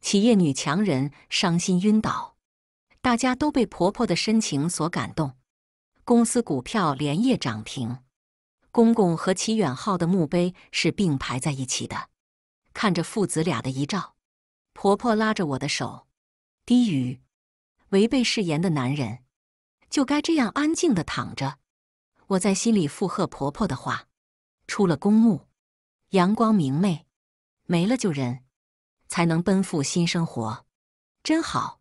企业女强人伤心晕倒，大家都被婆婆的深情所感动。公司股票连夜涨停。公公和齐远浩的墓碑是并排在一起的，看着父子俩的遗照，婆婆拉着我的手，低语：“违背誓言的男人，就该这样安静的躺着。”我在心里附和婆婆的话。出了公墓，阳光明媚。没了，就人，才能奔赴新生活，真好。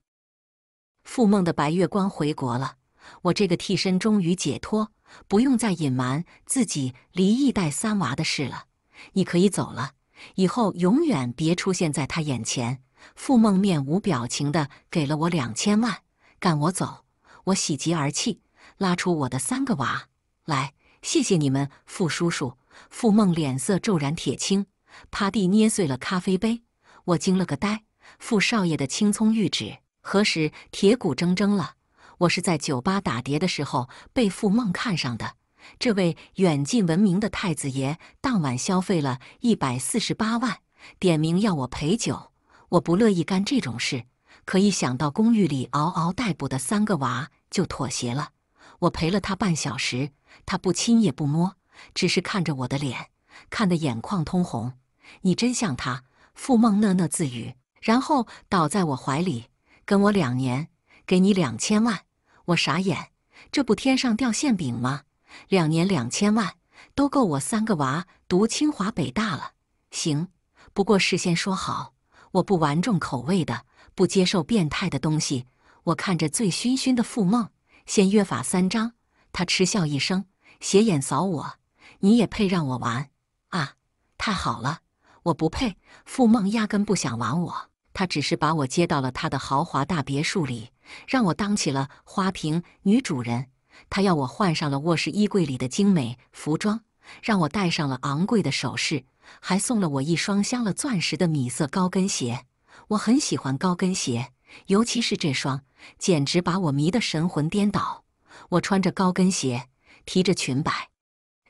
傅梦的白月光回国了，我这个替身终于解脱，不用再隐瞒自己离异带三娃的事了。你可以走了，以后永远别出现在他眼前。傅梦面无表情的给了我两千万，赶我走。我喜极而泣，拉出我的三个娃来，谢谢你们，傅叔叔。傅梦脸色骤然铁青。趴地捏碎了咖啡杯，我惊了个呆。傅少爷的青葱玉指何时铁骨铮铮了？我是在酒吧打碟的时候被傅梦看上的。这位远近闻名的太子爷当晚消费了一百四十八万，点名要我陪酒。我不乐意干这种事，可一想到公寓里嗷嗷待哺的三个娃，就妥协了。我陪了他半小时，他不亲也不摸，只是看着我的脸，看得眼眶通红。你真像他，付梦讷讷自语，然后倒在我怀里，跟我两年，给你两千万。我傻眼，这不天上掉馅饼吗？两年两千万，都够我三个娃读清华北大了。行，不过事先说好，我不玩重口味的，不接受变态的东西。我看着醉醺醺的付梦，先约法三章。他嗤笑一声，斜眼扫我，你也配让我玩？啊，太好了！我不配。傅梦压根不想玩我，他只是把我接到了他的豪华大别墅里，让我当起了花瓶女主人。他要我换上了卧室衣柜里的精美服装，让我戴上了昂贵的首饰，还送了我一双镶了钻石的米色高跟鞋。我很喜欢高跟鞋，尤其是这双，简直把我迷得神魂颠倒。我穿着高跟鞋，提着裙摆，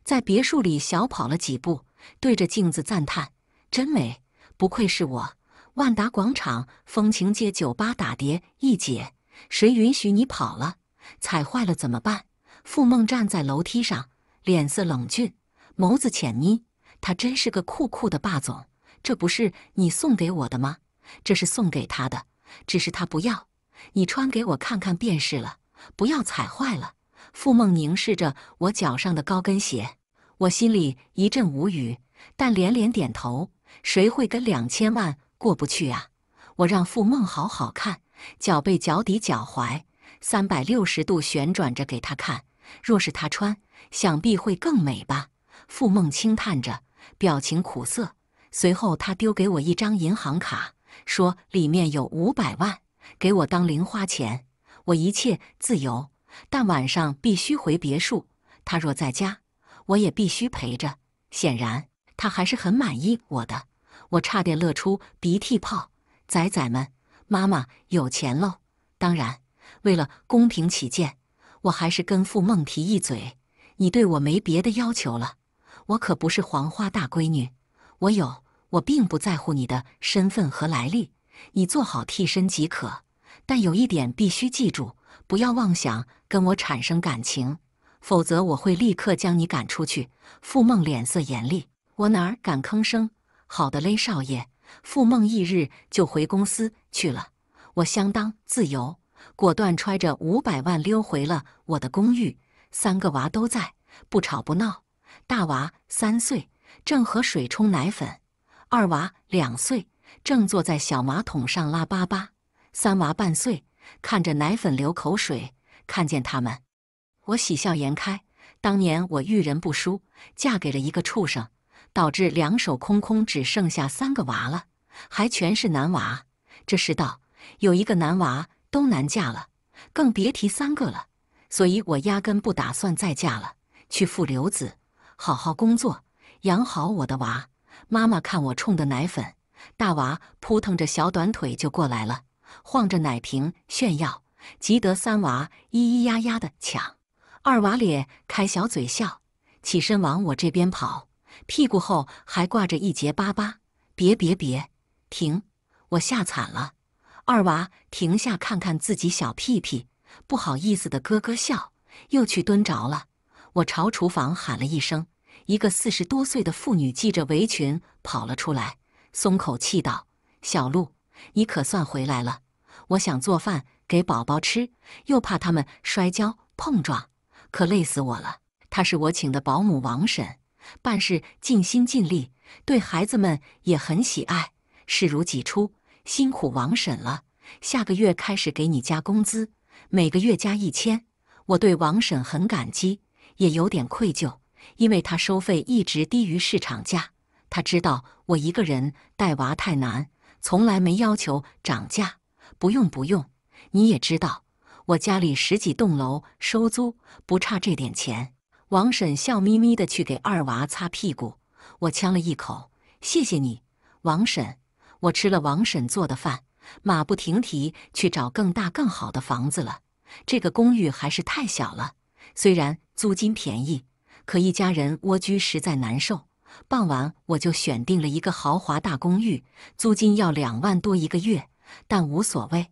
在别墅里小跑了几步，对着镜子赞叹。真美，不愧是我。万达广场风情街酒吧打碟，一姐，谁允许你跑了？踩坏了怎么办？付梦站在楼梯上，脸色冷峻，眸子浅眯。他真是个酷酷的霸总。这不是你送给我的吗？这是送给他的，只是他不要，你穿给我看看便是了。不要踩坏了。付梦凝视着我脚上的高跟鞋，我心里一阵无语，但连连点头。谁会跟两千万过不去啊？我让傅梦好好看脚背、脚底、脚踝，三百六十度旋转着给她看。若是她穿，想必会更美吧？傅梦轻叹着，表情苦涩。随后，他丢给我一张银行卡，说里面有五百万，给我当零花钱。我一切自由，但晚上必须回别墅。他若在家，我也必须陪着。显然。他还是很满意我的，我差点乐出鼻涕泡。仔仔们，妈妈有钱喽！当然，为了公平起见，我还是跟付梦提一嘴：你对我没别的要求了，我可不是黄花大闺女，我有，我并不在乎你的身份和来历，你做好替身即可。但有一点必须记住，不要妄想跟我产生感情，否则我会立刻将你赶出去。付梦脸色严厉。我哪儿敢吭声？好的，嘞，少爷，复梦一日就回公司去了。我相当自由，果断揣着五百万溜回了我的公寓。三个娃都在，不吵不闹。大娃三岁，正喝水冲奶粉；二娃两岁，正坐在小马桶上拉粑粑；三娃半岁，看着奶粉流口水。看见他们，我喜笑颜开。当年我遇人不淑，嫁给了一个畜生。导致两手空空，只剩下三个娃了，还全是男娃。这世道，有一个男娃都难嫁了，更别提三个了。所以我压根不打算再嫁了，去付留子，好好工作，养好我的娃。妈妈看我冲的奶粉，大娃扑腾着小短腿就过来了，晃着奶瓶炫耀，急得三娃咿咿呀呀的抢，二娃咧开小嘴笑，起身往我这边跑。屁股后还挂着一节粑粑，别别别，停！我吓惨了。二娃停下，看看自己小屁屁，不好意思的咯咯笑，又去蹲着了。我朝厨房喊了一声，一个四十多岁的妇女系着围裙跑了出来，松口气道：“小路，你可算回来了。我想做饭给宝宝吃，又怕他们摔跤碰撞，可累死我了。她是我请的保姆王婶。”办事尽心尽力，对孩子们也很喜爱，视如己出。辛苦王婶了，下个月开始给你加工资，每个月加一千。我对王婶很感激，也有点愧疚，因为她收费一直低于市场价。她知道我一个人带娃太难，从来没要求涨价。不用不用，你也知道，我家里十几栋楼收租，不差这点钱。王婶笑眯眯地去给二娃擦屁股，我呛了一口，谢谢你，王婶。我吃了王婶做的饭，马不停蹄去找更大更好的房子了。这个公寓还是太小了，虽然租金便宜，可一家人蜗居实在难受。傍晚我就选定了一个豪华大公寓，租金要两万多一个月，但无所谓。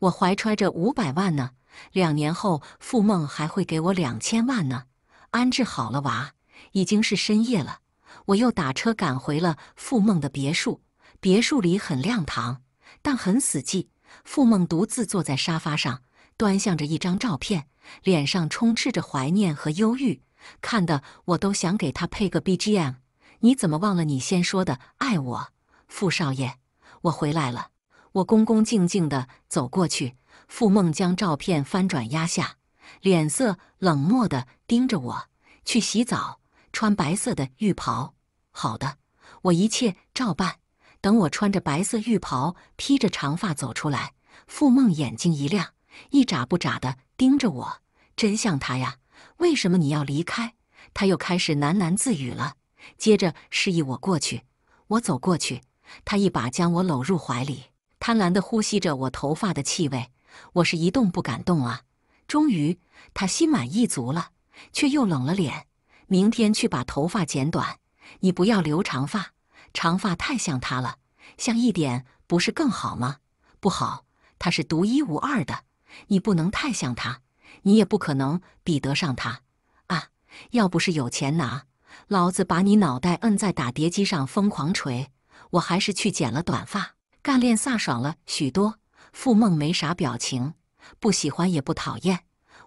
我怀揣着五百万呢，两年后傅梦还会给我两千万呢。安置好了娃，已经是深夜了。我又打车赶回了傅梦的别墅。别墅里很亮堂，但很死寂。傅梦独自坐在沙发上，端详着一张照片，脸上充斥着怀念和忧郁，看得我都想给他配个 BGM。你怎么忘了你先说的爱我，傅少爷？我回来了。我恭恭敬敬地走过去。傅梦将照片翻转压下。脸色冷漠的盯着我，去洗澡，穿白色的浴袍。好的，我一切照办。等我穿着白色浴袍，披着长发走出来，傅梦眼睛一亮，一眨不眨的盯着我，真像他呀！为什么你要离开？他又开始喃喃自语了。接着示意我过去，我走过去，他一把将我搂入怀里，贪婪的呼吸着我头发的气味。我是一动不敢动啊。终于，他心满意足了，却又冷了脸。明天去把头发剪短，你不要留长发，长发太像他了，像一点不是更好吗？不好，他是独一无二的，你不能太像他，你也不可能比得上他啊！要不是有钱拿，老子把你脑袋摁在打碟机上疯狂锤，我还是去剪了短发，干练飒爽了许多。傅梦没啥表情。不喜欢也不讨厌，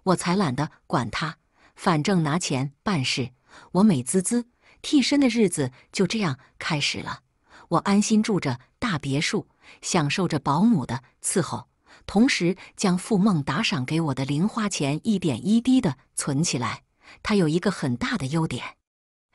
我才懒得管他。反正拿钱办事，我美滋滋。替身的日子就这样开始了。我安心住着大别墅，享受着保姆的伺候，同时将付梦打赏给我的零花钱一点一滴的存起来。他有一个很大的优点，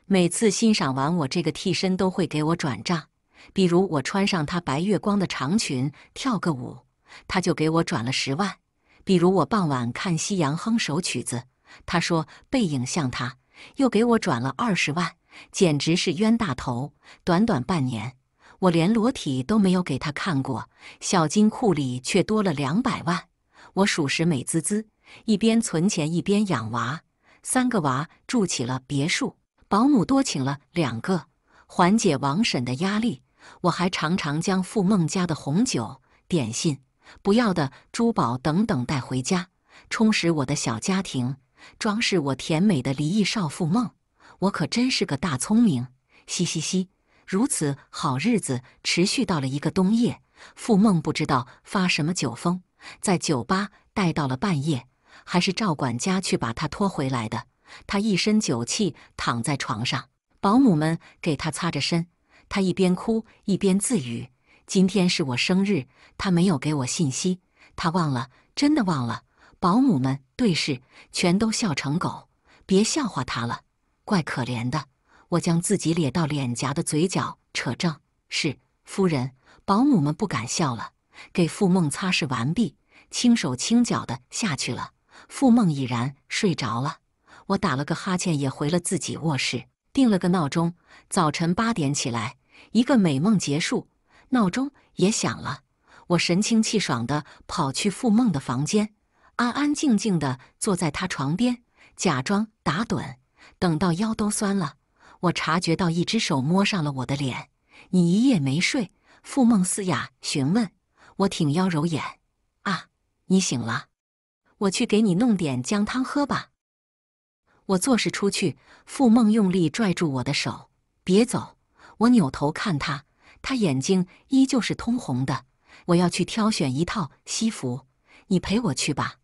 每次欣赏完我这个替身都会给我转账。比如我穿上他白月光的长裙跳个舞，他就给我转了十万。比如我傍晚看夕阳，哼首曲子。他说背影像他，又给我转了二十万，简直是冤大头。短短半年，我连裸体都没有给他看过，小金库里却多了两百万，我属实美滋滋。一边存钱，一边养娃，三个娃住起了别墅，保姆多请了两个，缓解王婶的压力。我还常常将傅梦家的红酒、点心。不要的珠宝等等带回家，充实我的小家庭，装饰我甜美的离异少妇梦。我可真是个大聪明，嘻嘻嘻！如此好日子持续到了一个冬夜，傅梦不知道发什么酒疯，在酒吧待到了半夜，还是赵管家去把他拖回来的。他一身酒气躺在床上，保姆们给他擦着身，他一边哭一边自语。今天是我生日，他没有给我信息，他忘了，真的忘了。保姆们对视，全都笑成狗，别笑话他了，怪可怜的。我将自己咧到脸颊的嘴角扯正，是夫人。保姆们不敢笑了，给傅梦擦拭完毕，轻手轻脚的下去了。傅梦已然睡着了，我打了个哈欠，也回了自己卧室，定了个闹钟，早晨八点起来。一个美梦结束。闹钟也响了，我神清气爽地跑去付梦的房间，安安静静地坐在他床边，假装打盹。等到腰都酸了，我察觉到一只手摸上了我的脸。你一夜没睡？付梦嘶哑询问。我挺腰揉眼。啊，你醒了。我去给你弄点姜汤喝吧。我作势出去，付梦用力拽住我的手，别走。我扭头看他。他眼睛依旧是通红的。我要去挑选一套西服，你陪我去吧。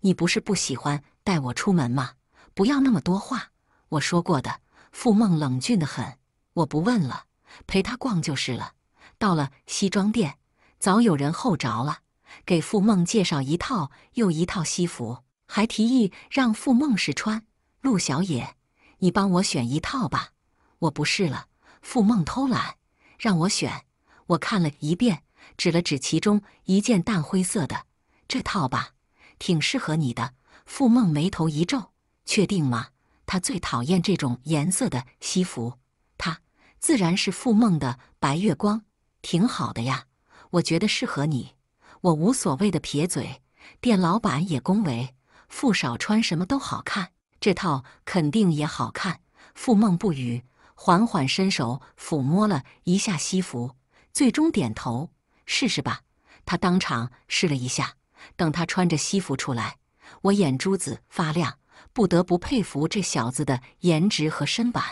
你不是不喜欢带我出门吗？不要那么多话。我说过的。傅梦冷峻得很，我不问了，陪他逛就是了。到了西装店，早有人候着了，给傅梦介绍一套又一套西服，还提议让傅梦试穿。陆小野，你帮我选一套吧，我不试了。傅梦偷懒。让我选，我看了一遍，指了指其中一件淡灰色的，这套吧，挺适合你的。傅梦眉头一皱，确定吗？他最讨厌这种颜色的西服，他自然是傅梦的白月光，挺好的呀，我觉得适合你。我无所谓的撇嘴，店老板也恭维傅少穿什么都好看，这套肯定也好看。傅梦不语。缓缓伸手抚摸了一下西服，最终点头：“试试吧。”他当场试了一下。等他穿着西服出来，我眼珠子发亮，不得不佩服这小子的颜值和身板，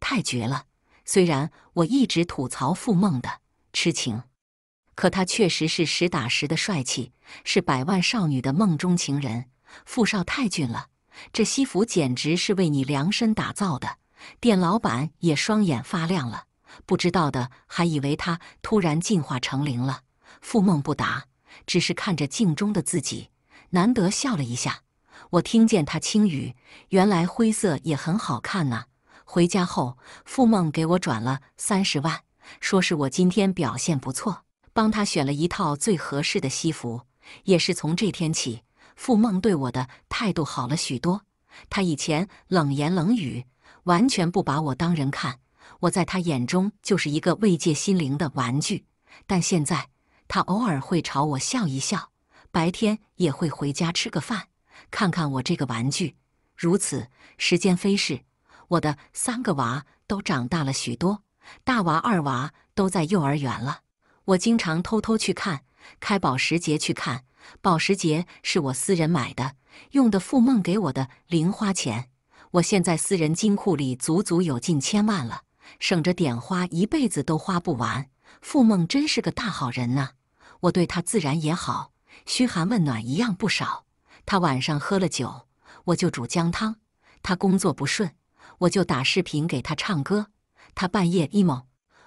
太绝了！虽然我一直吐槽傅梦的痴情，可他确实是实打实的帅气，是百万少女的梦中情人。傅少太俊了，这西服简直是为你量身打造的。店老板也双眼发亮了，不知道的还以为他突然进化成灵了。付梦不答，只是看着镜中的自己，难得笑了一下。我听见他轻语：“原来灰色也很好看啊。”回家后，付梦给我转了三十万，说是我今天表现不错，帮他选了一套最合适的西服。也是从这天起，付梦对我的态度好了许多。他以前冷言冷语。完全不把我当人看，我在他眼中就是一个慰藉心灵的玩具。但现在他偶尔会朝我笑一笑，白天也会回家吃个饭，看看我这个玩具。如此，时间飞逝，我的三个娃都长大了许多，大娃、二娃都在幼儿园了。我经常偷偷去看，开保时捷去看。保时捷是我私人买的，用的付梦给我的零花钱。我现在私人金库里足足有近千万了，省着点花，一辈子都花不完。傅梦真是个大好人呐，我对他自然也好，嘘寒问暖一样不少。他晚上喝了酒，我就煮姜汤；他工作不顺，我就打视频给他唱歌；他半夜 emo，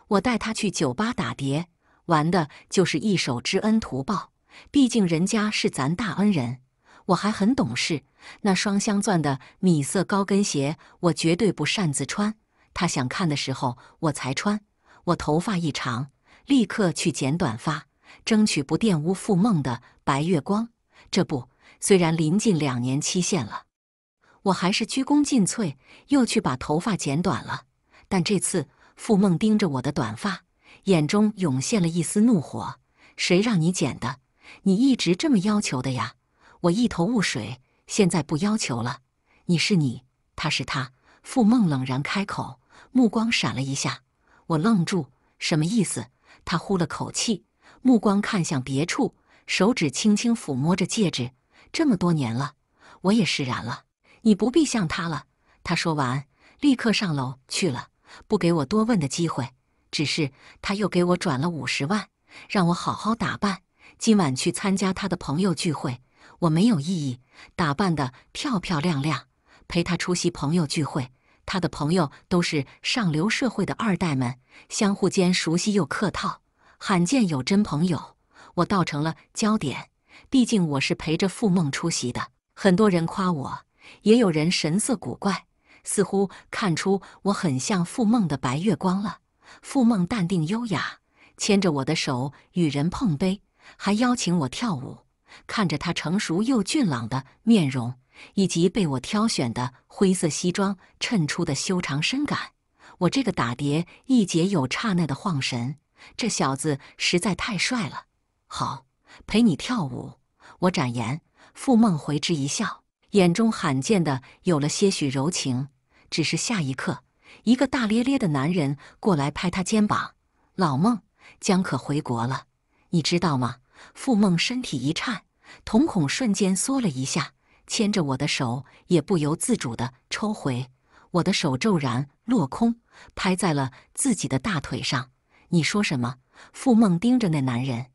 我带他去酒吧打碟，玩的就是一手知恩图报，毕竟人家是咱大恩人。我还很懂事，那双镶钻的米色高跟鞋我绝对不擅自穿，他想看的时候我才穿。我头发一长，立刻去剪短发，争取不玷污傅梦的白月光。这不，虽然临近两年期限了，我还是鞠躬尽瘁，又去把头发剪短了。但这次，傅梦盯着我的短发，眼中涌现了一丝怒火：“谁让你剪的？你一直这么要求的呀！”我一头雾水，现在不要求了。你是你，他是他。傅梦冷然开口，目光闪了一下。我愣住，什么意思？他呼了口气，目光看向别处，手指轻轻抚摸着戒指。这么多年了，我也释然了。你不必像他了。他说完，立刻上楼去了，不给我多问的机会。只是他又给我转了五十万，让我好好打扮，今晚去参加他的朋友聚会。我没有异议，打扮的漂漂亮亮，陪他出席朋友聚会。他的朋友都是上流社会的二代们，相互间熟悉又客套，罕见有真朋友。我倒成了焦点，毕竟我是陪着傅梦出席的。很多人夸我，也有人神色古怪，似乎看出我很像傅梦的白月光了。傅梦淡定优雅，牵着我的手与人碰杯，还邀请我跳舞。看着他成熟又俊朗的面容，以及被我挑选的灰色西装衬出的修长身感，我这个打碟一姐有刹那的晃神。这小子实在太帅了！好，陪你跳舞。我展颜，付梦回之一笑，眼中罕见的有了些许柔情。只是下一刻，一个大咧咧的男人过来拍他肩膀：“老孟，江可回国了，你知道吗？”付梦身体一颤。瞳孔瞬间缩了一下，牵着我的手也不由自主地抽回，我的手骤然落空，拍在了自己的大腿上。你说什么？付梦盯着那男人，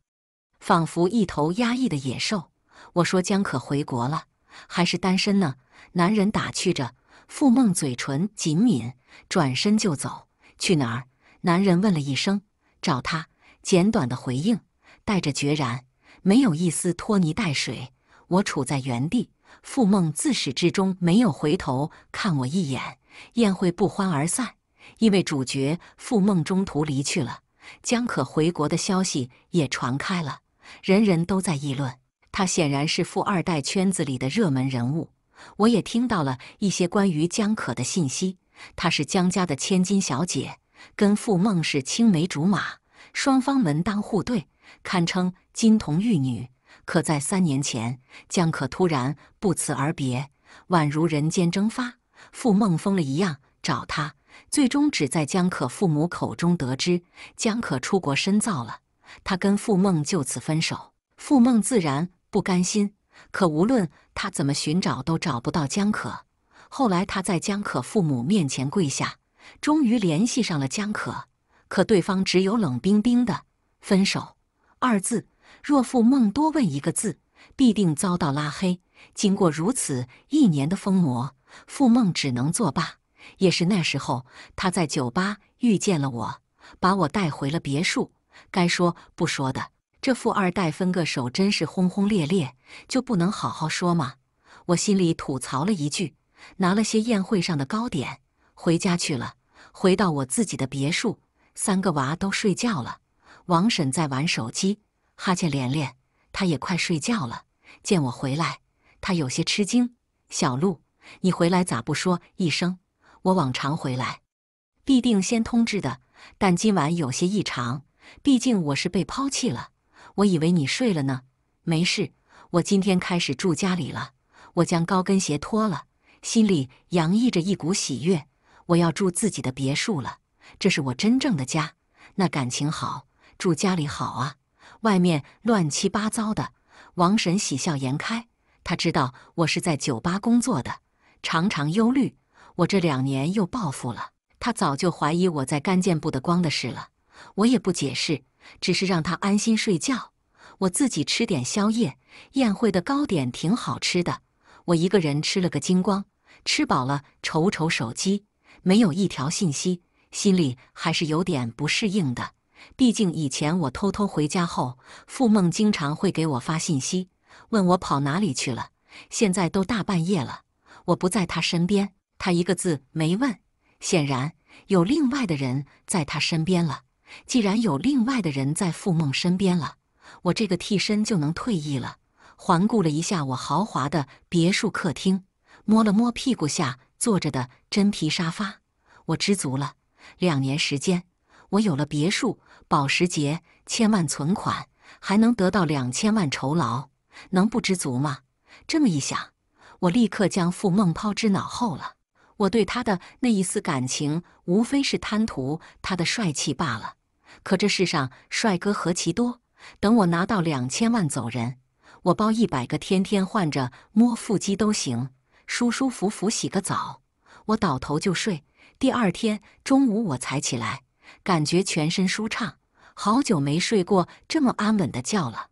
仿佛一头压抑的野兽。我说：“江可回国了，还是单身呢？”男人打趣着。付梦嘴唇紧抿，转身就走。去哪儿？男人问了一声。找他。简短的回应，带着决然。没有一丝拖泥带水，我处在原地。傅梦自始至终没有回头看我一眼。宴会不欢而散，因为主角傅梦中途离去了。江可回国的消息也传开了，人人都在议论。他显然是富二代圈子里的热门人物。我也听到了一些关于江可的信息。她是江家的千金小姐，跟傅梦是青梅竹马，双方门当户对，堪称。金童玉女，可在三年前，江可突然不辞而别，宛如人间蒸发，傅梦疯了一样找他，最终只在江可父母口中得知江可出国深造了。他跟傅梦就此分手，傅梦自然不甘心，可无论他怎么寻找，都找不到江可。后来他在江可父母面前跪下，终于联系上了江可，可对方只有冷冰冰的“分手”二字。若富梦多问一个字，必定遭到拉黑。经过如此一年的疯魔，富梦只能作罢。也是那时候，他在酒吧遇见了我，把我带回了别墅。该说不说的，这富二代分个手真是轰轰烈烈，就不能好好说吗？我心里吐槽了一句，拿了些宴会上的糕点回家去了。回到我自己的别墅，三个娃都睡觉了，王婶在玩手机。哈欠连连，他也快睡觉了。见我回来，他有些吃惊：“小鹿，你回来咋不说一声？我往常回来必定先通知的，但今晚有些异常。毕竟我是被抛弃了，我以为你睡了呢。没事，我今天开始住家里了。我将高跟鞋脱了，心里洋溢着一股喜悦。我要住自己的别墅了，这是我真正的家。那感情好，住家里好啊。”外面乱七八糟的，王婶喜笑颜开。他知道我是在酒吧工作的，常常忧虑。我这两年又暴富了，他早就怀疑我在干建部的光的事了。我也不解释，只是让他安心睡觉。我自己吃点宵夜，宴会的糕点挺好吃的，我一个人吃了个精光。吃饱了，瞅瞅手机，没有一条信息，心里还是有点不适应的。毕竟以前我偷偷回家后，付梦经常会给我发信息，问我跑哪里去了。现在都大半夜了，我不在她身边，她一个字没问。显然有另外的人在她身边了。既然有另外的人在付梦身边了，我这个替身就能退役了。环顾了一下我豪华的别墅客厅，摸了摸屁股下坐着的真皮沙发，我知足了。两年时间，我有了别墅。保时捷，千万存款，还能得到两千万酬劳，能不知足吗？这么一想，我立刻将傅梦抛之脑后了。我对他的那一丝感情，无非是贪图他的帅气罢了。可这世上帅哥何其多，等我拿到两千万走人，我包一百个天天换着摸腹肌都行，舒舒服服洗个澡，我倒头就睡。第二天中午我才起来，感觉全身舒畅。好久没睡过这么安稳的觉了。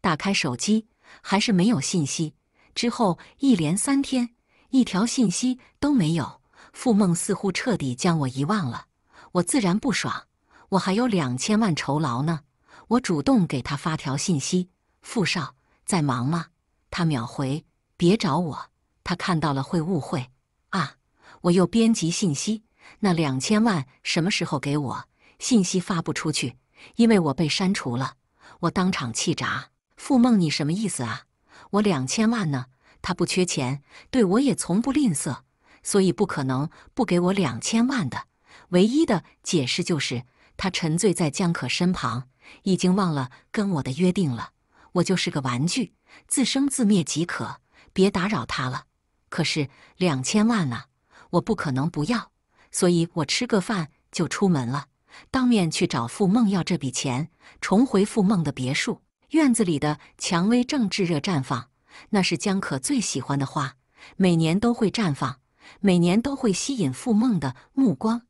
打开手机，还是没有信息。之后一连三天，一条信息都没有。傅梦似乎彻底将我遗忘了，我自然不爽。我还有两千万酬劳呢，我主动给他发条信息：“傅少，在忙吗？”他秒回：“别找我，他看到了会误会。”啊！我又编辑信息：“那两千万什么时候给我？”信息发不出去，因为我被删除了。我当场气炸，傅梦，你什么意思啊？我两千万呢？他不缺钱，对我也从不吝啬，所以不可能不给我两千万的。唯一的解释就是他沉醉在江可身旁，已经忘了跟我的约定了。我就是个玩具，自生自灭即可，别打扰他了。可是两千万啊，我不可能不要，所以我吃个饭就出门了。当面去找傅梦要这笔钱，重回傅梦的别墅院子里的蔷薇正炙热绽放，那是江可最喜欢的花，每年都会绽放，每年都会吸引傅梦的目光。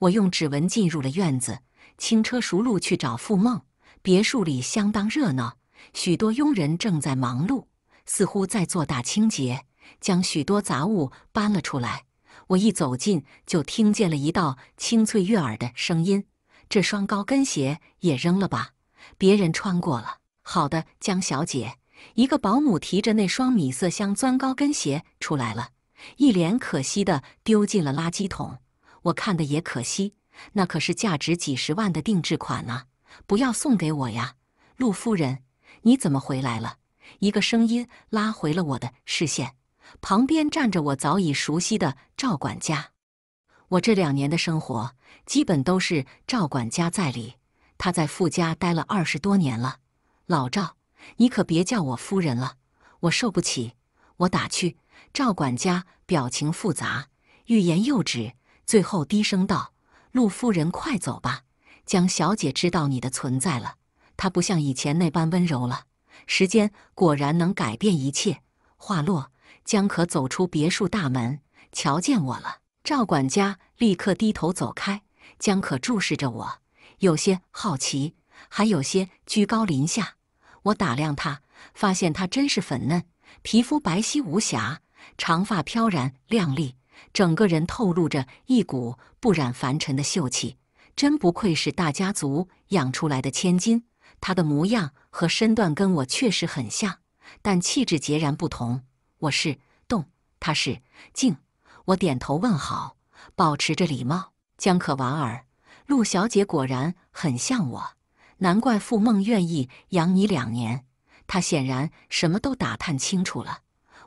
我用指纹进入了院子，轻车熟路去找傅梦。别墅里相当热闹，许多佣人正在忙碌，似乎在做大清洁，将许多杂物搬了出来。我一走近，就听见了一道清脆悦耳的声音。这双高跟鞋也扔了吧，别人穿过了。好的，江小姐，一个保姆提着那双米色镶钻高跟鞋出来了，一脸可惜的丢进了垃圾桶。我看的也可惜，那可是价值几十万的定制款呢！不要送给我呀，陆夫人，你怎么回来了？一个声音拉回了我的视线，旁边站着我早已熟悉的赵管家。我这两年的生活基本都是赵管家在理。他在傅家待了二十多年了，老赵，你可别叫我夫人了，我受不起。我打趣，赵管家表情复杂，欲言又止，最后低声道：“陆夫人，快走吧，江小姐知道你的存在了。她不像以前那般温柔了。时间果然能改变一切。”话落，江可走出别墅大门，瞧见我了。赵管家立刻低头走开。江可注视着我，有些好奇，还有些居高临下。我打量他，发现他真是粉嫩，皮肤白皙无瑕，长发飘然亮丽，整个人透露着一股不染凡尘的秀气。真不愧是大家族养出来的千金。她的模样和身段跟我确实很像，但气质截然不同。我是动，她是静。我点头问好，保持着礼貌。江可莞尔，陆小姐果然很像我，难怪付梦愿意养你两年。她显然什么都打探清楚了。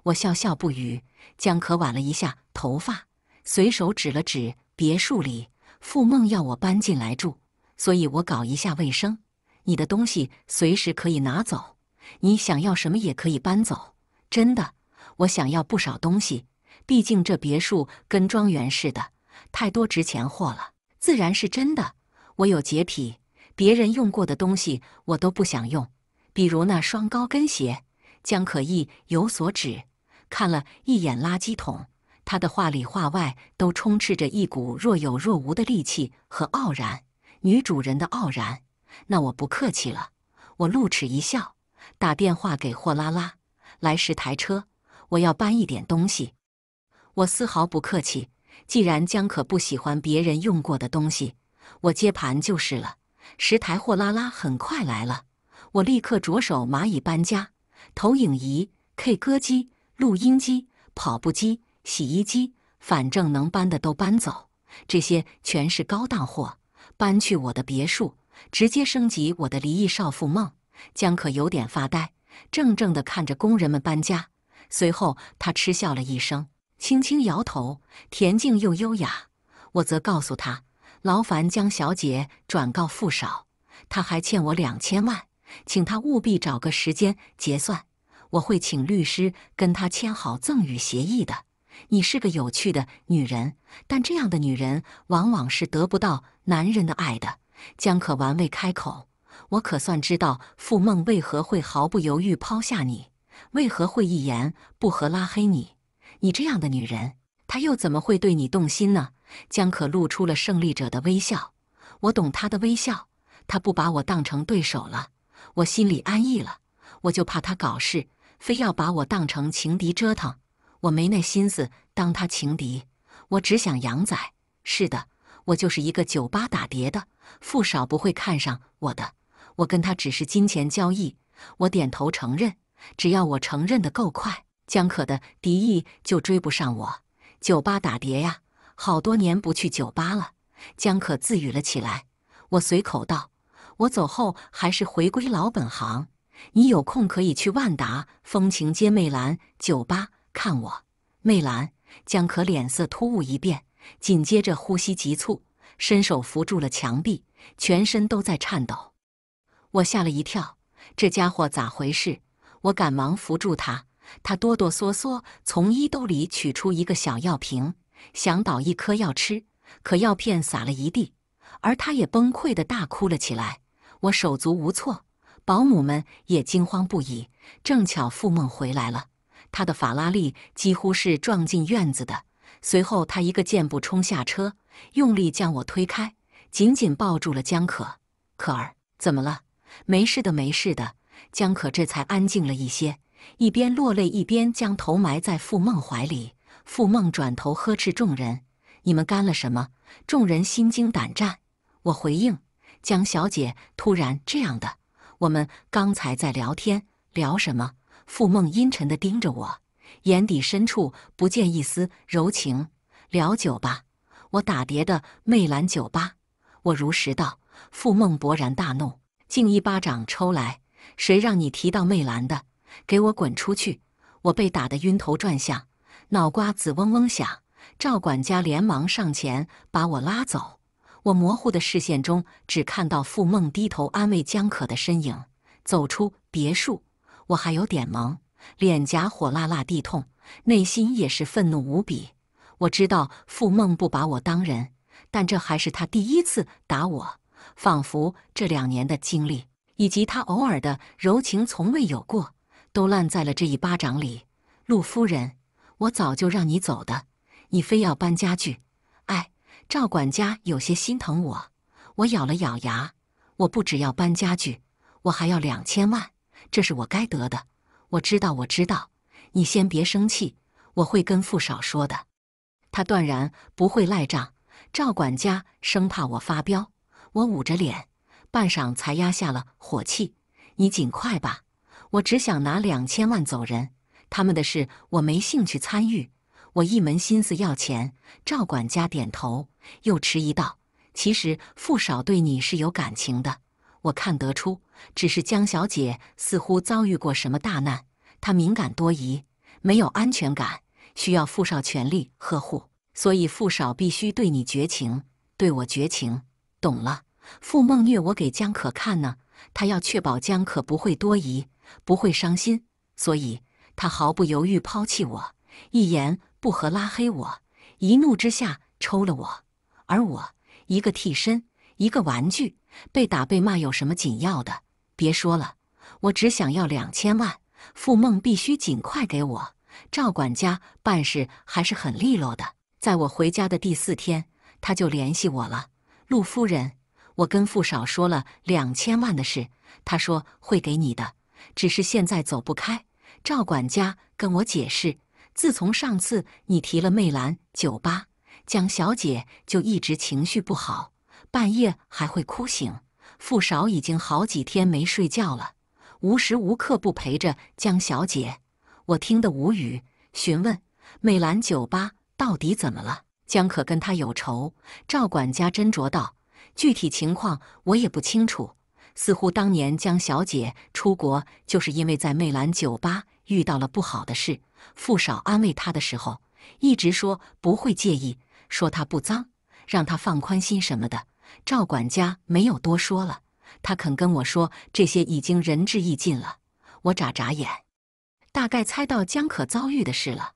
我笑笑不语。江可挽了一下头发，随手指了指别墅里。付梦要我搬进来住，所以我搞一下卫生。你的东西随时可以拿走，你想要什么也可以搬走。真的，我想要不少东西。毕竟这别墅跟庄园似的，太多值钱货了，自然是真的。我有洁癖，别人用过的东西我都不想用，比如那双高跟鞋。江可意有所指，看了一眼垃圾桶，她的话里话外都充斥着一股若有若无的戾气和傲然，女主人的傲然。那我不客气了，我露齿一笑，打电话给货拉拉，来十台车，我要搬一点东西。我丝毫不客气，既然江可不喜欢别人用过的东西，我接盘就是了。十台货拉拉很快来了，我立刻着手蚂蚁搬家：投影仪、K 歌机、录音机、跑步机、洗衣机，反正能搬的都搬走。这些全是高档货，搬去我的别墅，直接升级我的离异少妇梦。江可有点发呆，怔怔地看着工人们搬家，随后他嗤笑了一声。轻轻摇头，恬静又优雅。我则告诉他：“劳烦江小姐转告傅少，他还欠我两千万，请他务必找个时间结算。我会请律师跟他签好赠与协议的。”你是个有趣的女人，但这样的女人往往是得不到男人的爱的。江可玩味开口：“我可算知道傅梦为何会毫不犹豫抛下你，为何会一言不合拉黑你。”你这样的女人，他又怎么会对你动心呢？江可露出了胜利者的微笑。我懂他的微笑，他不把我当成对手了，我心里安逸了。我就怕他搞事，非要把我当成情敌折腾。我没那心思当他情敌，我只想养仔。是的，我就是一个酒吧打碟的。富少不会看上我的，我跟他只是金钱交易。我点头承认，只要我承认的够快。江可的敌意就追不上我。酒吧打碟呀，好多年不去酒吧了。江可自语了起来。我随口道：“我走后还是回归老本行，你有空可以去万达风情街、魅蓝酒吧看我。”魅蓝。江可脸色突兀一变，紧接着呼吸急促，伸手扶住了墙壁，全身都在颤抖。我吓了一跳，这家伙咋回事？我赶忙扶住他。他哆哆嗦嗦从衣兜里取出一个小药瓶，想倒一颗药吃，可药片撒了一地，而他也崩溃的大哭了起来。我手足无措，保姆们也惊慌不已。正巧付梦回来了，他的法拉利几乎是撞进院子的。随后，他一个箭步冲下车，用力将我推开，紧紧抱住了江可。可儿，怎么了？没事的，没事的。江可这才安静了一些。一边落泪，一边将头埋在傅梦怀里。傅梦转头呵斥众人：“你们干了什么？”众人心惊胆战。我回应：“江小姐突然这样的，我们刚才在聊天，聊什么？”傅梦阴沉地盯着我，眼底深处不见一丝柔情。聊酒吧，我打碟的魅蓝酒吧。我如实道。傅梦勃然大怒，竟一巴掌抽来：“谁让你提到魅蓝的？”给我滚出去！我被打得晕头转向，脑瓜子嗡嗡响。赵管家连忙上前把我拉走。我模糊的视线中只看到傅梦低头安慰江可的身影，走出别墅。我还有点懵，脸颊火辣辣地痛，内心也是愤怒无比。我知道傅梦不把我当人，但这还是他第一次打我，仿佛这两年的经历以及他偶尔的柔情从未有过。都烂在了这一巴掌里，陆夫人，我早就让你走的，你非要搬家具。哎，赵管家有些心疼我，我咬了咬牙，我不只要搬家具，我还要两千万，这是我该得的。我知道，我知道，你先别生气，我会跟傅少说的。他断然不会赖账。赵管家生怕我发飙，我捂着脸，半晌才压下了火气。你尽快吧。我只想拿两千万走人，他们的事我没兴趣参与。我一门心思要钱。赵管家点头，又迟疑道：“其实傅少对你是有感情的，我看得出。只是江小姐似乎遭遇过什么大难，她敏感多疑，没有安全感，需要傅少全力呵护。所以傅少必须对你绝情，对我绝情。懂了？傅梦虐我给江可看呢，他要确保江可不会多疑。”不会伤心，所以他毫不犹豫抛弃我，一言不合拉黑我，一怒之下抽了我。而我一个替身，一个玩具，被打被骂有什么紧要的？别说了，我只想要两千万，傅梦必须尽快给我。赵管家办事还是很利落的，在我回家的第四天，他就联系我了。陆夫人，我跟傅少说了两千万的事，他说会给你的。只是现在走不开。赵管家跟我解释，自从上次你提了魅兰酒吧，江小姐就一直情绪不好，半夜还会哭醒。傅少已经好几天没睡觉了，无时无刻不陪着江小姐。我听得无语，询问美兰酒吧到底怎么了？江可跟他有仇？赵管家斟酌道：“具体情况我也不清楚。”似乎当年江小姐出国，就是因为在魅蓝酒吧遇到了不好的事。傅少安慰她的时候，一直说不会介意，说她不脏，让她放宽心什么的。赵管家没有多说了，他肯跟我说这些，已经仁至义尽了。我眨眨眼，大概猜到江可遭遇的事了。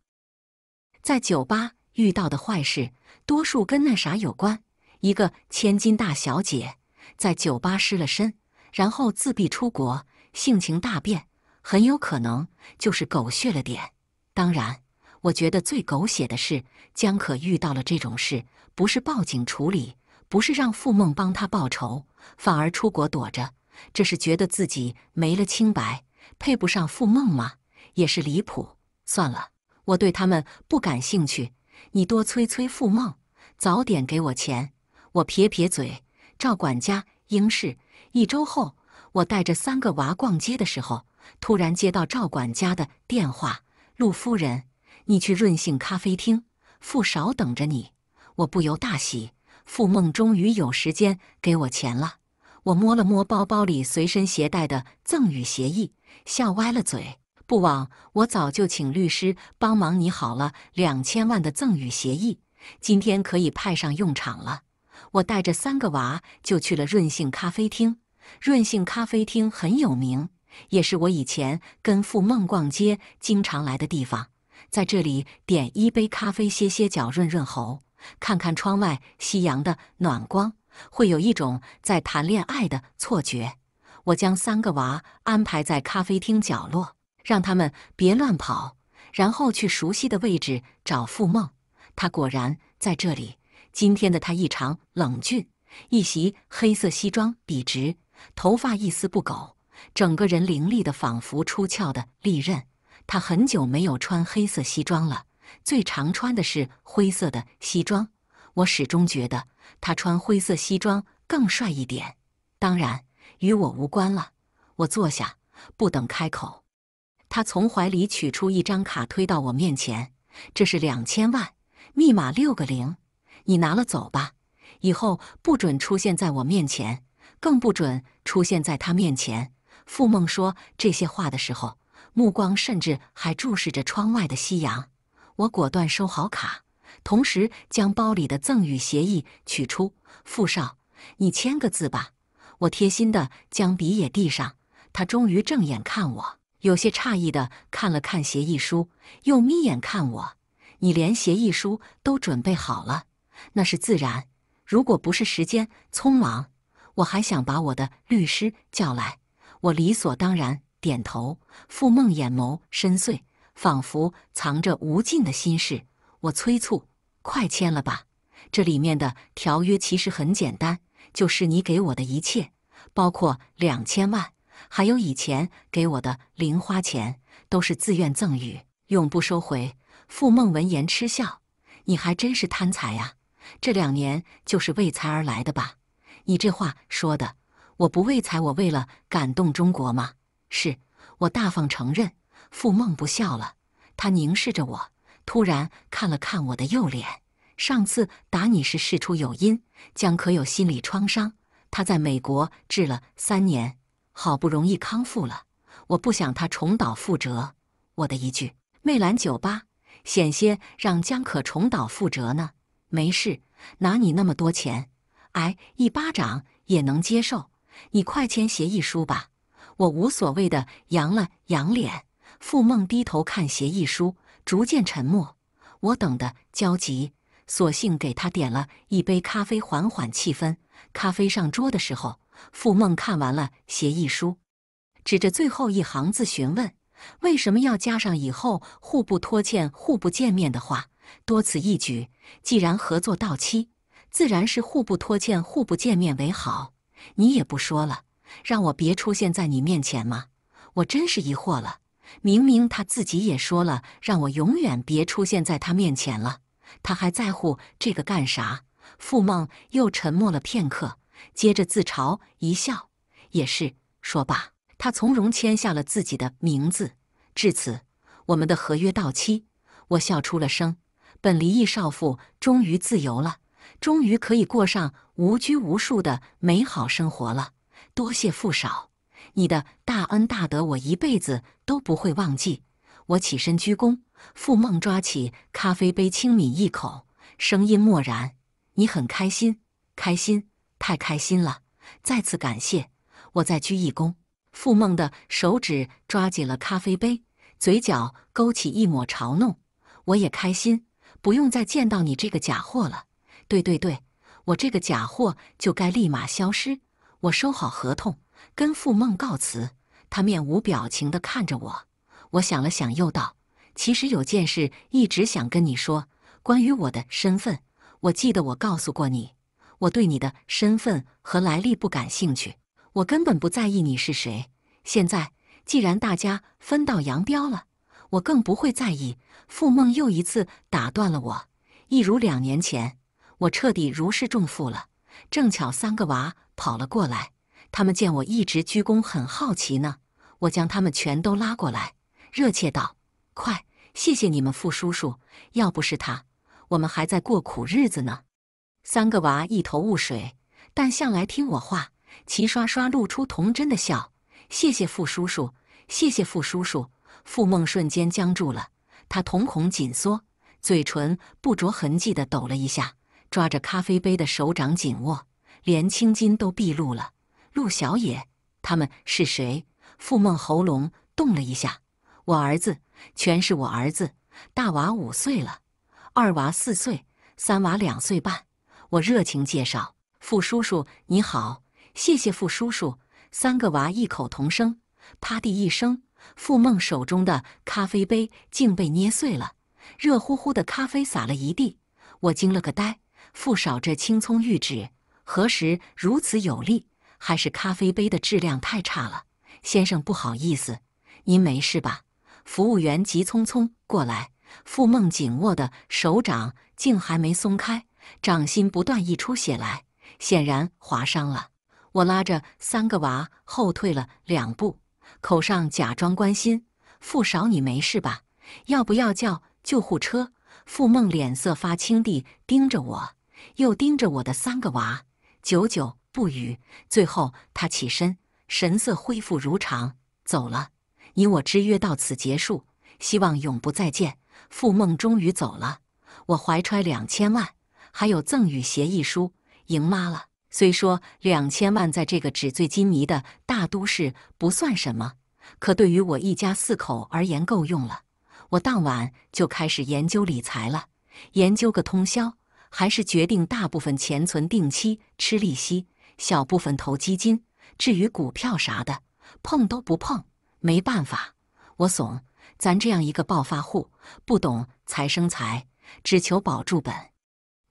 在酒吧遇到的坏事，多数跟那啥有关。一个千金大小姐在酒吧失了身。然后自闭出国，性情大变，很有可能就是狗血了点。当然，我觉得最狗血的是江可遇到了这种事，不是报警处理，不是让傅梦帮他报仇，反而出国躲着，这是觉得自己没了清白，配不上傅梦吗？也是离谱。算了，我对他们不感兴趣，你多催催傅梦，早点给我钱。我撇撇嘴，赵管家应是。一周后，我带着三个娃逛街的时候，突然接到赵管家的电话：“陆夫人，你去润兴咖啡厅，傅少等着你。”我不由大喜，傅梦终于有时间给我钱了。我摸了摸包包里随身携带的赠与协议，笑歪了嘴。不枉我早就请律师帮忙拟好了两千万的赠与协议，今天可以派上用场了。我带着三个娃就去了润幸咖啡厅。润幸咖啡厅很有名，也是我以前跟付梦逛街经常来的地方。在这里点一杯咖啡，歇歇脚，润润喉，看看窗外夕阳的暖光，会有一种在谈恋爱的错觉。我将三个娃安排在咖啡厅角落，让他们别乱跑，然后去熟悉的位置找付梦。他果然在这里。今天的他异常冷峻，一袭黑色西装笔直，头发一丝不苟，整个人凌厉的仿佛出鞘的利刃。他很久没有穿黑色西装了，最常穿的是灰色的西装。我始终觉得他穿灰色西装更帅一点，当然与我无关了。我坐下，不等开口，他从怀里取出一张卡，推到我面前，这是两千万，密码六个零。你拿了走吧，以后不准出现在我面前，更不准出现在他面前。傅梦说这些话的时候，目光甚至还注视着窗外的夕阳。我果断收好卡，同时将包里的赠与协议取出。傅少，你签个字吧。我贴心的将笔也递上。他终于正眼看我，有些诧异的看了看协议书，又眯眼看我。你连协议书都准备好了？那是自然，如果不是时间匆忙，我还想把我的律师叫来。我理所当然点头。傅梦眼眸深邃，仿佛藏着无尽的心事。我催促：“快签了吧！这里面的条约其实很简单，就是你给我的一切，包括两千万，还有以前给我的零花钱，都是自愿赠与，永不收回。”傅梦闻言嗤笑：“你还真是贪财啊！”这两年就是为财而来的吧？你这话说的，我不为财，我为了感动中国吗？是我大方承认。傅梦不笑了，他凝视着我，突然看了看我的右脸。上次打你是事出有因，江可有心理创伤？他在美国治了三年，好不容易康复了，我不想他重蹈覆辙。我的一句“魅蓝酒吧”险些让江可重蹈覆辙呢。没事，拿你那么多钱，挨一巴掌也能接受。你快签协议书吧，我无所谓的。扬了扬脸，傅梦低头看协议书，逐渐沉默。我等的焦急，索性给他点了一杯咖啡，缓缓气氛。咖啡上桌的时候，傅梦看完了协议书，指着最后一行字询问：“为什么要加上以后互不拖欠、互不见面的话？”多此一举，既然合作到期，自然是互不拖欠、互不见面为好。你也不说了，让我别出现在你面前吗？我真是疑惑了，明明他自己也说了，让我永远别出现在他面前了，他还在乎这个干啥？傅梦又沉默了片刻，接着自嘲一笑，也是说罢，他从容签下了自己的名字。至此，我们的合约到期，我笑出了声。本离异少妇终于自由了，终于可以过上无拘无束的美好生活了。多谢傅少，你的大恩大德我一辈子都不会忘记。我起身鞠躬，傅梦抓起咖啡杯轻抿一口，声音漠然：“你很开心，开心，太开心了。再次感谢，我再鞠一躬。”傅梦的手指抓紧了咖啡杯，嘴角勾起一抹嘲弄：“我也开心。”不用再见到你这个假货了。对对对，我这个假货就该立马消失。我收好合同，跟傅梦告辞。他面无表情的看着我。我想了想，又道：“其实有件事一直想跟你说，关于我的身份。我记得我告诉过你，我对你的身份和来历不感兴趣，我根本不在意你是谁。现在既然大家分道扬镳了。”我更不会在意。傅梦又一次打断了我，一如两年前，我彻底如释重负了。正巧三个娃跑了过来，他们见我一直鞠躬，很好奇呢。我将他们全都拉过来，热切道：“快，谢谢你们，傅叔叔！要不是他，我们还在过苦日子呢。”三个娃一头雾水，但向来听我话，齐刷刷露出童真的笑：“谢谢傅叔叔，谢谢傅叔叔。”傅梦瞬间僵住了，他瞳孔紧缩，嘴唇不着痕迹地抖了一下，抓着咖啡杯的手掌紧握，连青筋都毕露了。陆小野，他们是谁？傅梦喉咙动了一下，“我儿子，全是我儿子。大娃五岁了，二娃四岁，三娃两岁半。”我热情介绍：“傅叔叔，你好，谢谢傅叔叔。”三个娃异口同声：“啪”的一声。傅梦手中的咖啡杯竟被捏碎了，热乎乎的咖啡洒了一地。我惊了个呆，傅少这青葱玉指何时如此有力？还是咖啡杯的质量太差了？先生，不好意思，您没事吧？服务员急匆匆过来，傅梦紧握的手掌竟还没松开，掌心不断溢出血来，显然划伤了。我拉着三个娃后退了两步。口上假装关心：“傅少，你没事吧？要不要叫救护车？”傅梦脸色发青地盯着我，又盯着我的三个娃，久久不语。最后，他起身，神色恢复如常，走了。你我之约到此结束，希望永不再见。傅梦终于走了，我怀揣两千万，还有赠与协议书，赢妈了。虽说两千万在这个纸醉金迷的大都市不算什么，可对于我一家四口而言够用了。我当晚就开始研究理财了，研究个通宵，还是决定大部分钱存定期吃利息，小部分投基金。至于股票啥的，碰都不碰。没办法，我怂。咱这样一个暴发户，不懂财生财，只求保住本。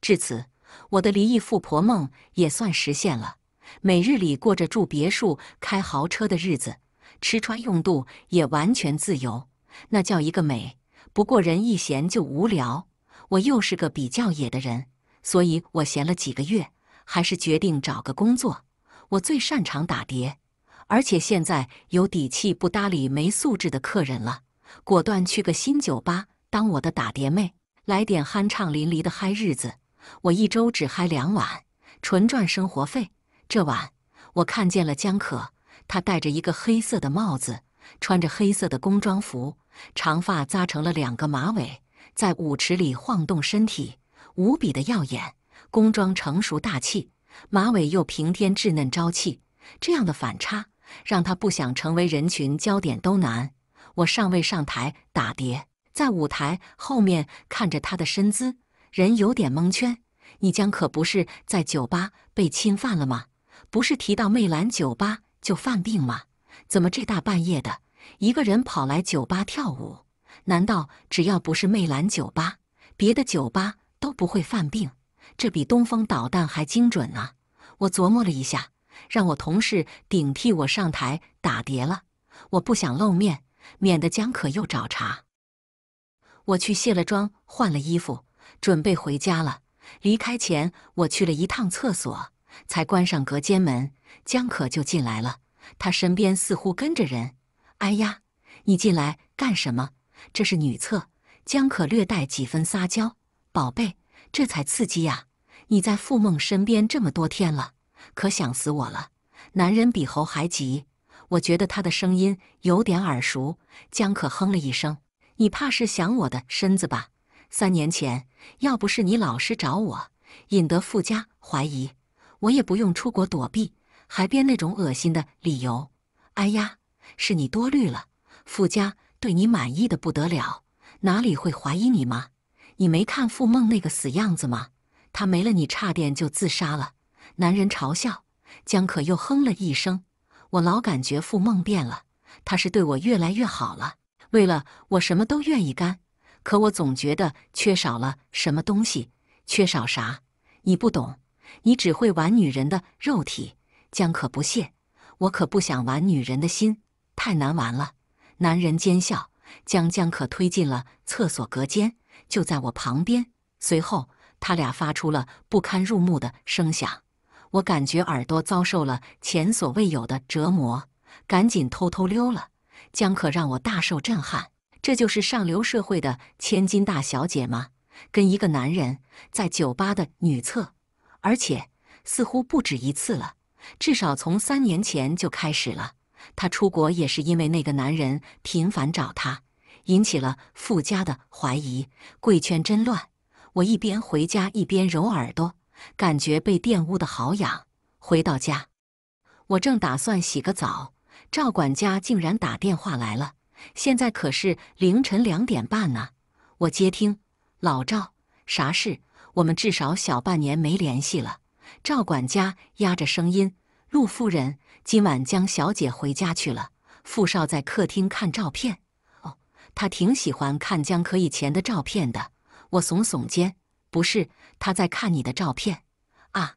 至此。我的离异富婆梦也算实现了，每日里过着住别墅、开豪车的日子，吃穿用度也完全自由，那叫一个美。不过人一闲就无聊，我又是个比较野的人，所以我闲了几个月，还是决定找个工作。我最擅长打碟，而且现在有底气不搭理没素质的客人了，果断去个新酒吧当我的打碟妹，来点酣畅淋漓的嗨日子。我一周只嗨两晚，纯赚生活费。这晚我看见了江可，她戴着一个黑色的帽子，穿着黑色的工装服，长发扎成了两个马尾，在舞池里晃动身体，无比的耀眼。工装成熟大气，马尾又平添稚嫩朝气，这样的反差让她不想成为人群焦点都难。我尚未上台打碟，在舞台后面看着她的身姿。人有点蒙圈，你江可不是在酒吧被侵犯了吗？不是提到魅蓝酒吧就犯病吗？怎么这大半夜的，一个人跑来酒吧跳舞？难道只要不是魅蓝酒吧，别的酒吧都不会犯病？这比东风导弹还精准啊！我琢磨了一下，让我同事顶替我上台打碟了。我不想露面，免得江可又找茬。我去卸了妆，换了衣服。准备回家了。离开前，我去了一趟厕所，才关上隔间门。江可就进来了，他身边似乎跟着人。哎呀，你进来干什么？这是女厕。江可略带几分撒娇：“宝贝，这才刺激呀！你在傅梦身边这么多天了，可想死我了。男人比猴还急。”我觉得他的声音有点耳熟。江可哼了一声：“你怕是想我的身子吧？三年前。”要不是你老师找我，引得傅家怀疑，我也不用出国躲避，还编那种恶心的理由。哎呀，是你多虑了，傅家对你满意的不得了，哪里会怀疑你吗？你没看傅梦那个死样子吗？他没了你，差点就自杀了。男人嘲笑，江可又哼了一声。我老感觉傅梦变了，他是对我越来越好了，为了我什么都愿意干。可我总觉得缺少了什么东西，缺少啥？你不懂，你只会玩女人的肉体。江可不屑，我可不想玩女人的心，太难玩了。男人奸笑，将江可推进了厕所隔间，就在我旁边。随后，他俩发出了不堪入目的声响，我感觉耳朵遭受了前所未有的折磨，赶紧偷偷溜了。江可让我大受震撼。这就是上流社会的千金大小姐吗？跟一个男人在酒吧的女厕，而且似乎不止一次了，至少从三年前就开始了。她出国也是因为那个男人频繁找她，引起了富家的怀疑。贵圈真乱！我一边回家一边揉耳朵，感觉被玷污的好痒。回到家，我正打算洗个澡，赵管家竟然打电话来了。现在可是凌晨两点半呢，我接听，老赵，啥事？我们至少小半年没联系了。赵管家压着声音，陆夫人今晚江小姐回家去了，傅少在客厅看照片。哦，他挺喜欢看江可以前的照片的。我耸耸肩，不是，他在看你的照片。啊！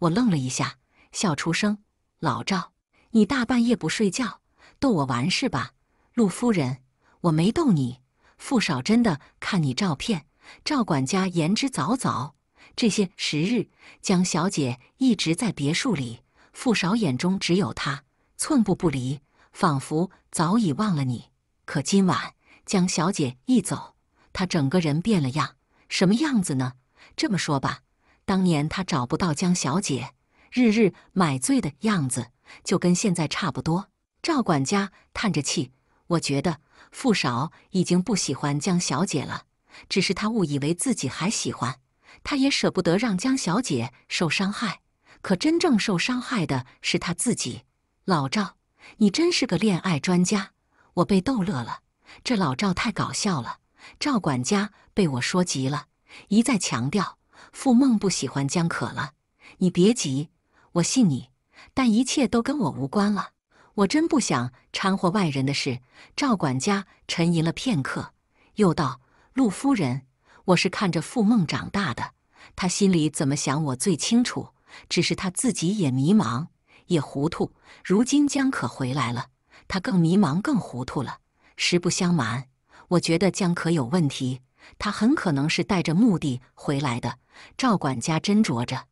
我愣了一下，笑出声。老赵，你大半夜不睡觉，逗我玩是吧？陆夫人，我没逗你。傅少真的看你照片。赵管家言之凿凿。这些时日，江小姐一直在别墅里，傅少眼中只有她，寸步不离，仿佛早已忘了你。可今晚江小姐一走，她整个人变了样。什么样子呢？这么说吧，当年他找不到江小姐，日日买醉的样子，就跟现在差不多。赵管家叹着气。我觉得傅少已经不喜欢江小姐了，只是他误以为自己还喜欢，他也舍不得让江小姐受伤害，可真正受伤害的是他自己。老赵，你真是个恋爱专家，我被逗乐了。这老赵太搞笑了。赵管家被我说急了，一再强调傅梦不喜欢江可了。你别急，我信你，但一切都跟我无关了。我真不想掺和外人的事。赵管家沉吟了片刻，又道：“陆夫人，我是看着傅梦长大的，她心里怎么想我最清楚。只是她自己也迷茫，也糊涂。如今江可回来了，她更迷茫，更糊涂了。实不相瞒，我觉得江可有问题，他很可能是带着目的回来的。”赵管家斟酌着，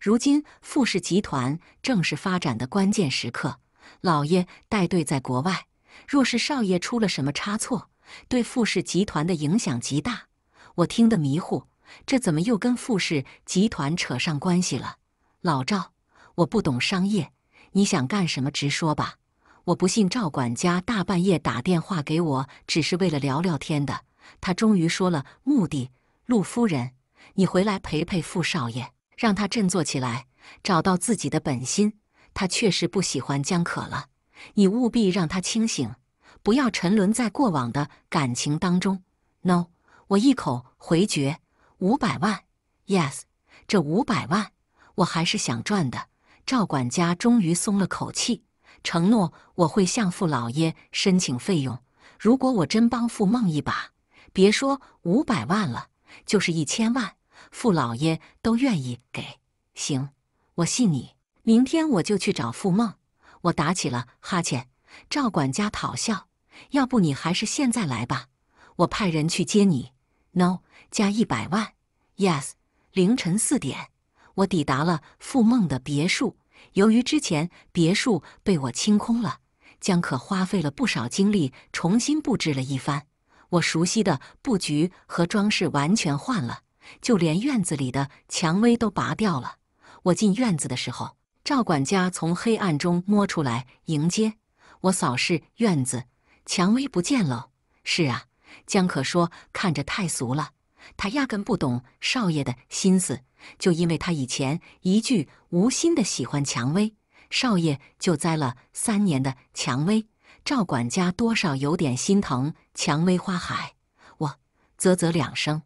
如今富氏集团正是发展的关键时刻。老爷带队在国外，若是少爷出了什么差错，对富氏集团的影响极大。我听得迷糊，这怎么又跟富氏集团扯上关系了？老赵，我不懂商业，你想干什么，直说吧。我不信赵管家大半夜打电话给我，只是为了聊聊天的。他终于说了目的：陆夫人，你回来陪陪傅少爷，让他振作起来，找到自己的本心。他确实不喜欢江可了，你务必让他清醒，不要沉沦在过往的感情当中。No，我一口回绝。五百万？Yes，这五百万我还是想赚的。赵管家终于松了口气，承诺我会向傅老爷申请费用。如果我真帮傅梦一把，别说五百万了，就是一千万，傅老爷都愿意给。行，我信你。明天我就去找傅梦。我打起了哈欠，赵管家讨笑：“要不你还是现在来吧，我派人去接你。” No，加一百万。Yes，凌晨四点，我抵达了傅梦的别墅。由于之前别墅被我清空了，江可花费了不少精力重新布置了一番，我熟悉的布局和装饰完全换了，就连院子里的蔷薇都拔掉了。我进院子的时候。赵管家从黑暗中摸出来迎接我，扫视院子，蔷薇不见了。是啊，江可说看着太俗了，他压根不懂少爷的心思。就因为他以前一句无心的喜欢蔷薇，少爷就栽了三年的蔷薇。赵管家多少有点心疼蔷薇花海，我啧啧两声，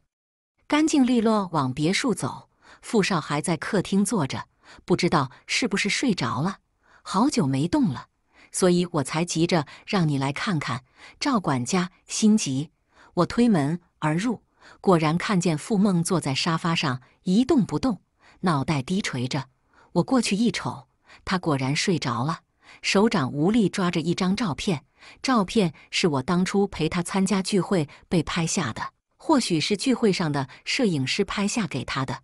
干净利落往别墅走。傅少还在客厅坐着。不知道是不是睡着了，好久没动了，所以我才急着让你来看看。赵管家心急，我推门而入，果然看见傅梦坐在沙发上一动不动，脑袋低垂着。我过去一瞅，他果然睡着了，手掌无力抓着一张照片。照片是我当初陪他参加聚会被拍下的，或许是聚会上的摄影师拍下给他的。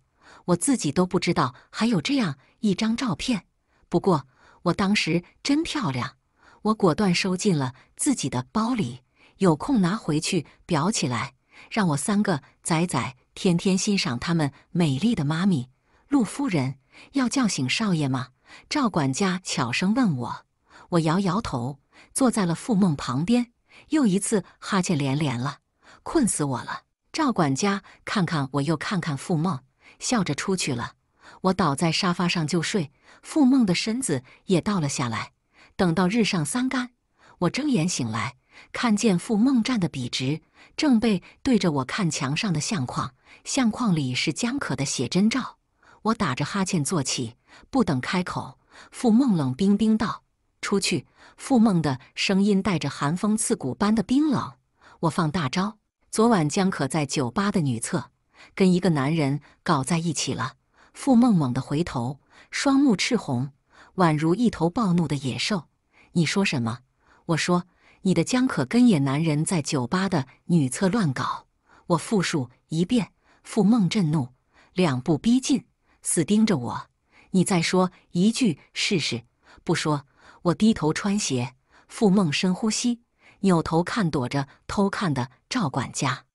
我自己都不知道还有这样一张照片，不过我当时真漂亮，我果断收进了自己的包里，有空拿回去裱起来，让我三个仔仔天天欣赏他们美丽的妈咪。陆夫人要叫醒少爷吗？赵管家悄声问我，我摇摇头，坐在了傅梦旁边，又一次哈欠连连了，困死我了。赵管家看看我又看看傅梦。笑着出去了，我倒在沙发上就睡。傅梦的身子也倒了下来。等到日上三竿，我睁眼醒来，看见傅梦站得笔直，正背对着我看墙上的相框，相框里是江可的写真照。我打着哈欠坐起，不等开口，傅梦冷冰冰道：“出去。”傅梦的声音带着寒风刺骨般的冰冷。我放大招，昨晚江可在酒吧的女厕。跟一个男人搞在一起了。傅梦猛地回头，双目赤红，宛如一头暴怒的野兽。你说什么？我说你的江可跟野男人在酒吧的女厕乱搞。我复述一遍。傅梦震怒，两步逼近，死盯着我。你再说一句试试？不说，我低头穿鞋。傅梦深呼吸，扭头看躲着偷看的赵管家、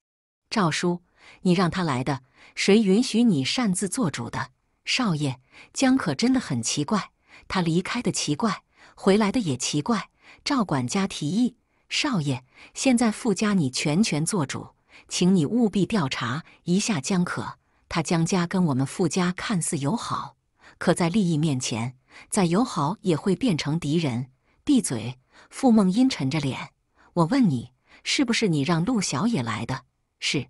赵叔。你让他来的，谁允许你擅自做主的？少爷，江可真的很奇怪，他离开的奇怪，回来的也奇怪。赵管家提议，少爷，现在傅家你全权做主，请你务必调查一下江可。他江家跟我们傅家看似友好，可在利益面前，再友好也会变成敌人。闭嘴！傅梦阴沉着脸，我问你，是不是你让陆小野来的？是。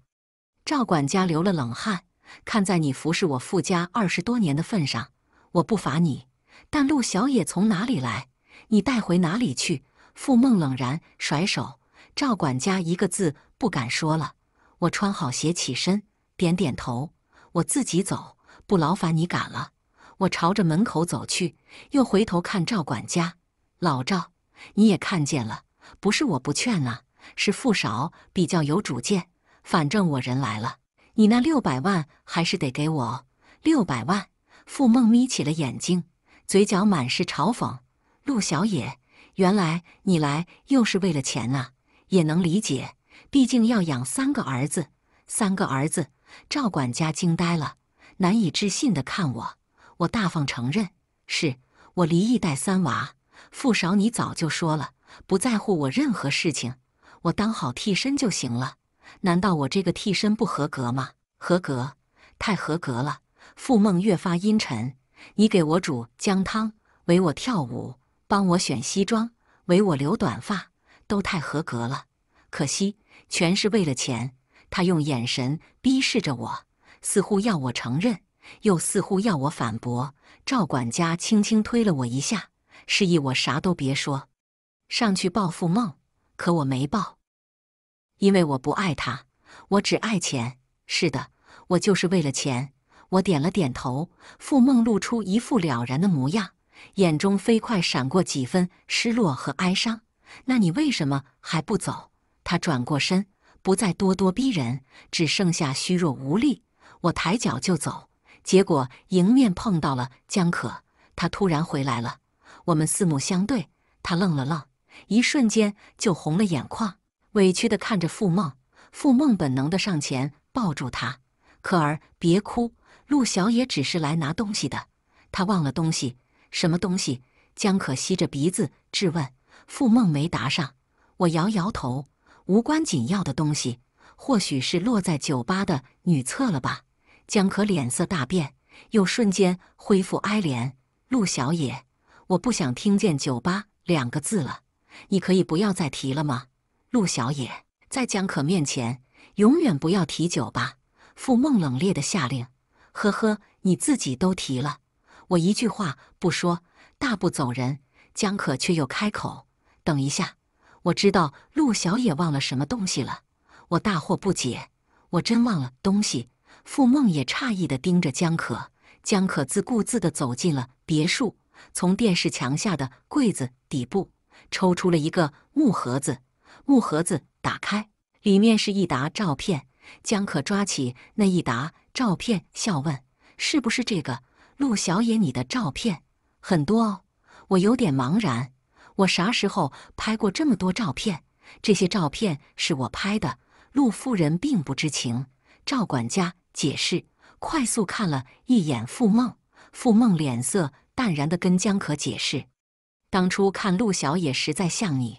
赵管家流了冷汗，看在你服侍我傅家二十多年的份上，我不罚你。但陆小野从哪里来，你带回哪里去？傅梦冷然甩手，赵管家一个字不敢说了。我穿好鞋起身，点点头，我自己走，不劳烦你赶了。我朝着门口走去，又回头看赵管家，老赵，你也看见了，不是我不劝啊，是傅少比较有主见。反正我人来了，你那六百万还是得给我六百万。傅梦眯起了眼睛，嘴角满是嘲讽。陆小野，原来你来又是为了钱啊？也能理解，毕竟要养三个儿子。三个儿子，赵管家惊呆了，难以置信地看我。我大方承认，是我离异带三娃。傅少，你早就说了，不在乎我任何事情，我当好替身就行了。难道我这个替身不合格吗？合格，太合格了！傅梦越发阴沉。你给我煮姜汤，为我跳舞，帮我选西装，为我留短发，都太合格了。可惜，全是为了钱。他用眼神逼视着我，似乎要我承认，又似乎要我反驳。赵管家轻轻推了我一下，示意我啥都别说。上去抱傅梦，可我没抱。因为我不爱他，我只爱钱。是的，我就是为了钱。我点了点头。傅梦露出一副了然的模样，眼中飞快闪过几分失落和哀伤。那你为什么还不走？他转过身，不再咄咄逼人，只剩下虚弱无力。我抬脚就走，结果迎面碰到了江可。他突然回来了。我们四目相对，他愣了愣，一瞬间就红了眼眶。委屈的看着傅梦，傅梦本能的上前抱住他：“可儿，别哭。陆小野只是来拿东西的，他忘了东西，什么东西？”江可吸着鼻子质问。傅梦没答上，我摇摇头：“无关紧要的东西，或许是落在酒吧的女厕了吧？”江可脸色大变，又瞬间恢复哀怜。陆小野，我不想听见酒吧两个字了，你可以不要再提了吗？陆小野在江可面前永远不要提酒吧。傅梦冷冽的下令：“呵呵，你自己都提了，我一句话不说，大步走人。”江可却又开口：“等一下，我知道陆小野忘了什么东西了。”我大惑不解：“我真忘了东西。”傅梦也诧异的盯着江可，江可自顾自的走进了别墅，从电视墙下的柜子底部抽出了一个木盒子。木盒子打开，里面是一沓照片。江可抓起那一沓照片，笑问：“是不是这个陆小野？你的照片很多哦。”我有点茫然，我啥时候拍过这么多照片？这些照片是我拍的，陆夫人并不知情。赵管家解释，快速看了一眼傅梦，傅梦脸色淡然地跟江可解释：“当初看陆小野，实在像你。”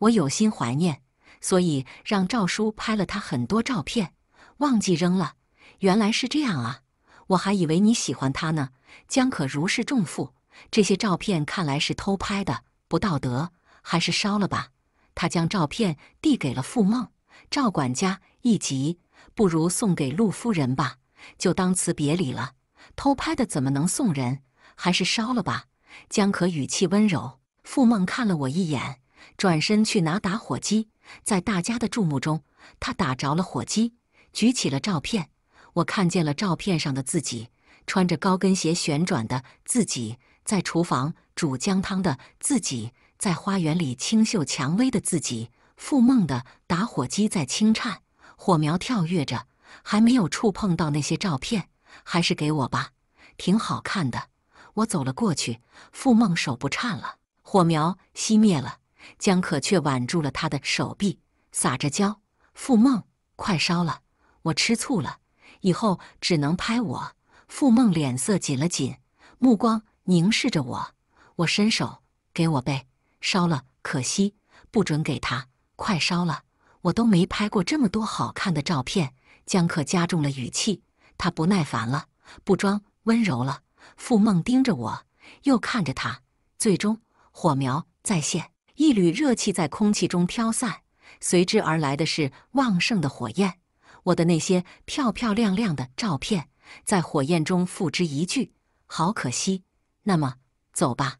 我有心怀念，所以让赵叔拍了他很多照片，忘记扔了。原来是这样啊！我还以为你喜欢他呢。江可如释重负，这些照片看来是偷拍的，不道德，还是烧了吧。他将照片递给了傅梦。赵管家一急，不如送给陆夫人吧，就当辞别礼了。偷拍的怎么能送人？还是烧了吧。江可语气温柔，傅梦看了我一眼。转身去拿打火机，在大家的注目中，他打着了火机，举起了照片。我看见了照片上的自己，穿着高跟鞋旋转的自己，在厨房煮姜汤的自己，在花园里清秀蔷薇的自己。复梦的打火机在轻颤，火苗跳跃着，还没有触碰到那些照片，还是给我吧，挺好看的。我走了过去，复梦手不颤了，火苗熄灭了。江可却挽住了他的手臂，撒着娇：“傅梦，快烧了，我吃醋了，以后只能拍我。”傅梦脸色紧了紧，目光凝视着我。我伸手给我呗，烧了可惜，不准给他。快烧了，我都没拍过这么多好看的照片。江可加重了语气，他不耐烦了，不装温柔了。傅梦盯着我，又看着他，最终火苗再现。一缕热气在空气中飘散，随之而来的是旺盛的火焰。我的那些漂漂亮亮的照片，在火焰中付之一炬，好可惜。那么，走吧。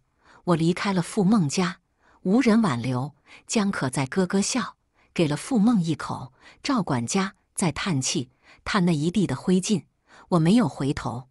我离开了傅梦家，无人挽留。江可在咯咯笑，给了傅梦一口。赵管家在叹气，叹那一地的灰烬。我没有回头，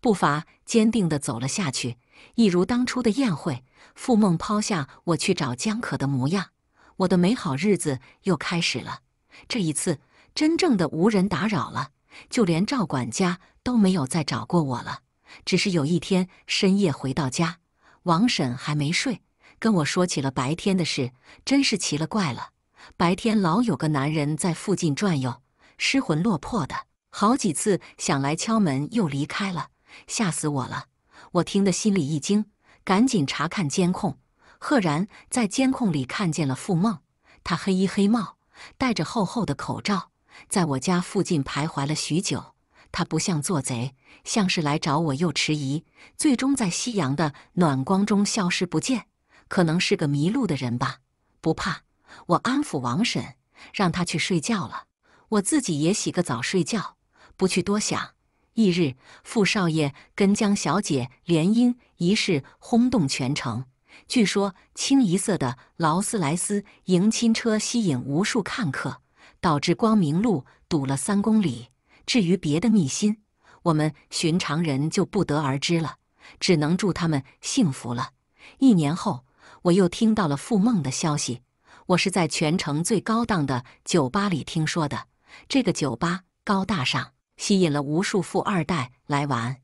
步伐坚定地走了下去。一如当初的宴会，傅梦抛下我去找江可的模样，我的美好日子又开始了。这一次，真正的无人打扰了，就连赵管家都没有再找过我了。只是有一天深夜回到家，王婶还没睡，跟我说起了白天的事，真是奇了怪了。白天老有个男人在附近转悠，失魂落魄的，好几次想来敲门又离开了，吓死我了。我听得心里一惊，赶紧查看监控，赫然在监控里看见了付梦。他黑衣黑帽，戴着厚厚的口罩，在我家附近徘徊了许久。他不像做贼，像是来找我又迟疑，最终在夕阳的暖光中消失不见。可能是个迷路的人吧。不怕，我安抚王婶，让她去睡觉了。我自己也洗个澡睡觉，不去多想。翌日，傅少爷跟江小姐联姻仪式轰动全城，据说清一色的劳斯莱斯迎亲车吸引无数看客，导致光明路堵了三公里。至于别的秘辛，我们寻常人就不得而知了，只能祝他们幸福了。一年后，我又听到了傅梦的消息，我是在全城最高档的酒吧里听说的。这个酒吧高大上。吸引了无数富二代来玩，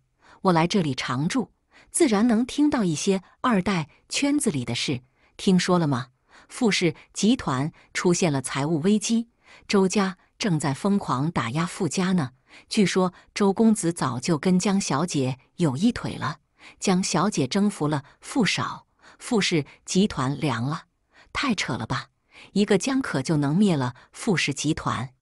我来这里常住，自然能听到一些二代圈子里的事。听说了吗？富氏集团出现了财务危机，周家正在疯狂打压富家呢。据说周公子早就跟江小姐有一腿了，江小姐征服了富少，富氏集团凉了。太扯了吧？一个江可就能灭了富氏集团？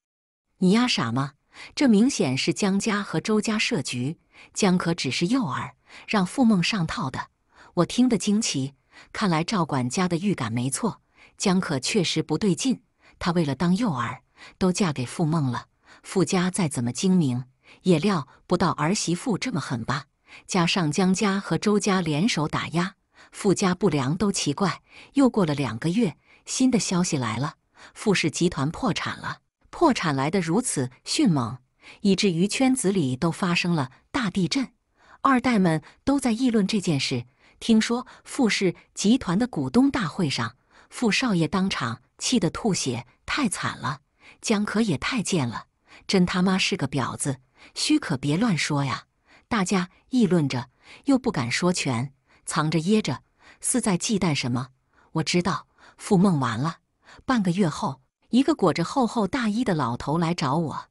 你丫傻吗？这明显是江家和周家设局，江可只是诱饵，让傅梦上套的。我听得惊奇，看来赵管家的预感没错，江可确实不对劲。她为了当诱饵，都嫁给傅梦了。傅家再怎么精明，也料不到儿媳妇这么狠吧？加上江家和周家联手打压，傅家不良都奇怪。又过了两个月，新的消息来了，傅氏集团破产了。破产来的如此迅猛，以至于圈子里都发生了大地震。二代们都在议论这件事。听说傅氏集团的股东大会上，傅少爷当场气得吐血，太惨了！江可也太贱了，真他妈是个婊子！虚可别乱说呀！大家议论着，又不敢说全，藏着掖着，似在忌惮什么。我知道，傅梦完了。半个月后。一个裹着厚厚大衣的老头来找我，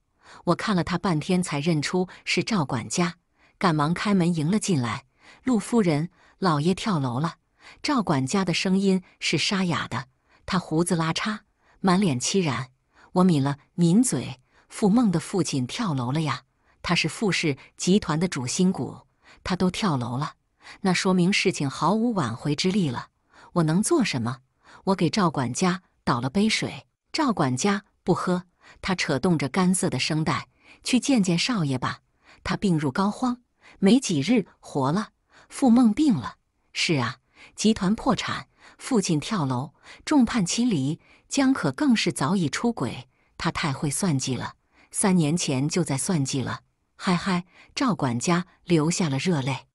我看了他半天才认出是赵管家，赶忙开门迎了进来。陆夫人，老爷跳楼了！赵管家的声音是沙哑的，他胡子拉碴，满脸凄然。我抿了抿嘴：“傅梦的父亲跳楼了呀，他是傅氏集团的主心骨，他都跳楼了，那说明事情毫无挽回之力了。我能做什么？我给赵管家倒了杯水。”赵管家不喝，他扯动着干涩的声带，去见见少爷吧。他病入膏肓，没几日活了。傅梦病了，是啊，集团破产，父亲跳楼，众叛亲离，江可更是早已出轨。他太会算计了，三年前就在算计了。嗨嗨，赵管家流下了热泪。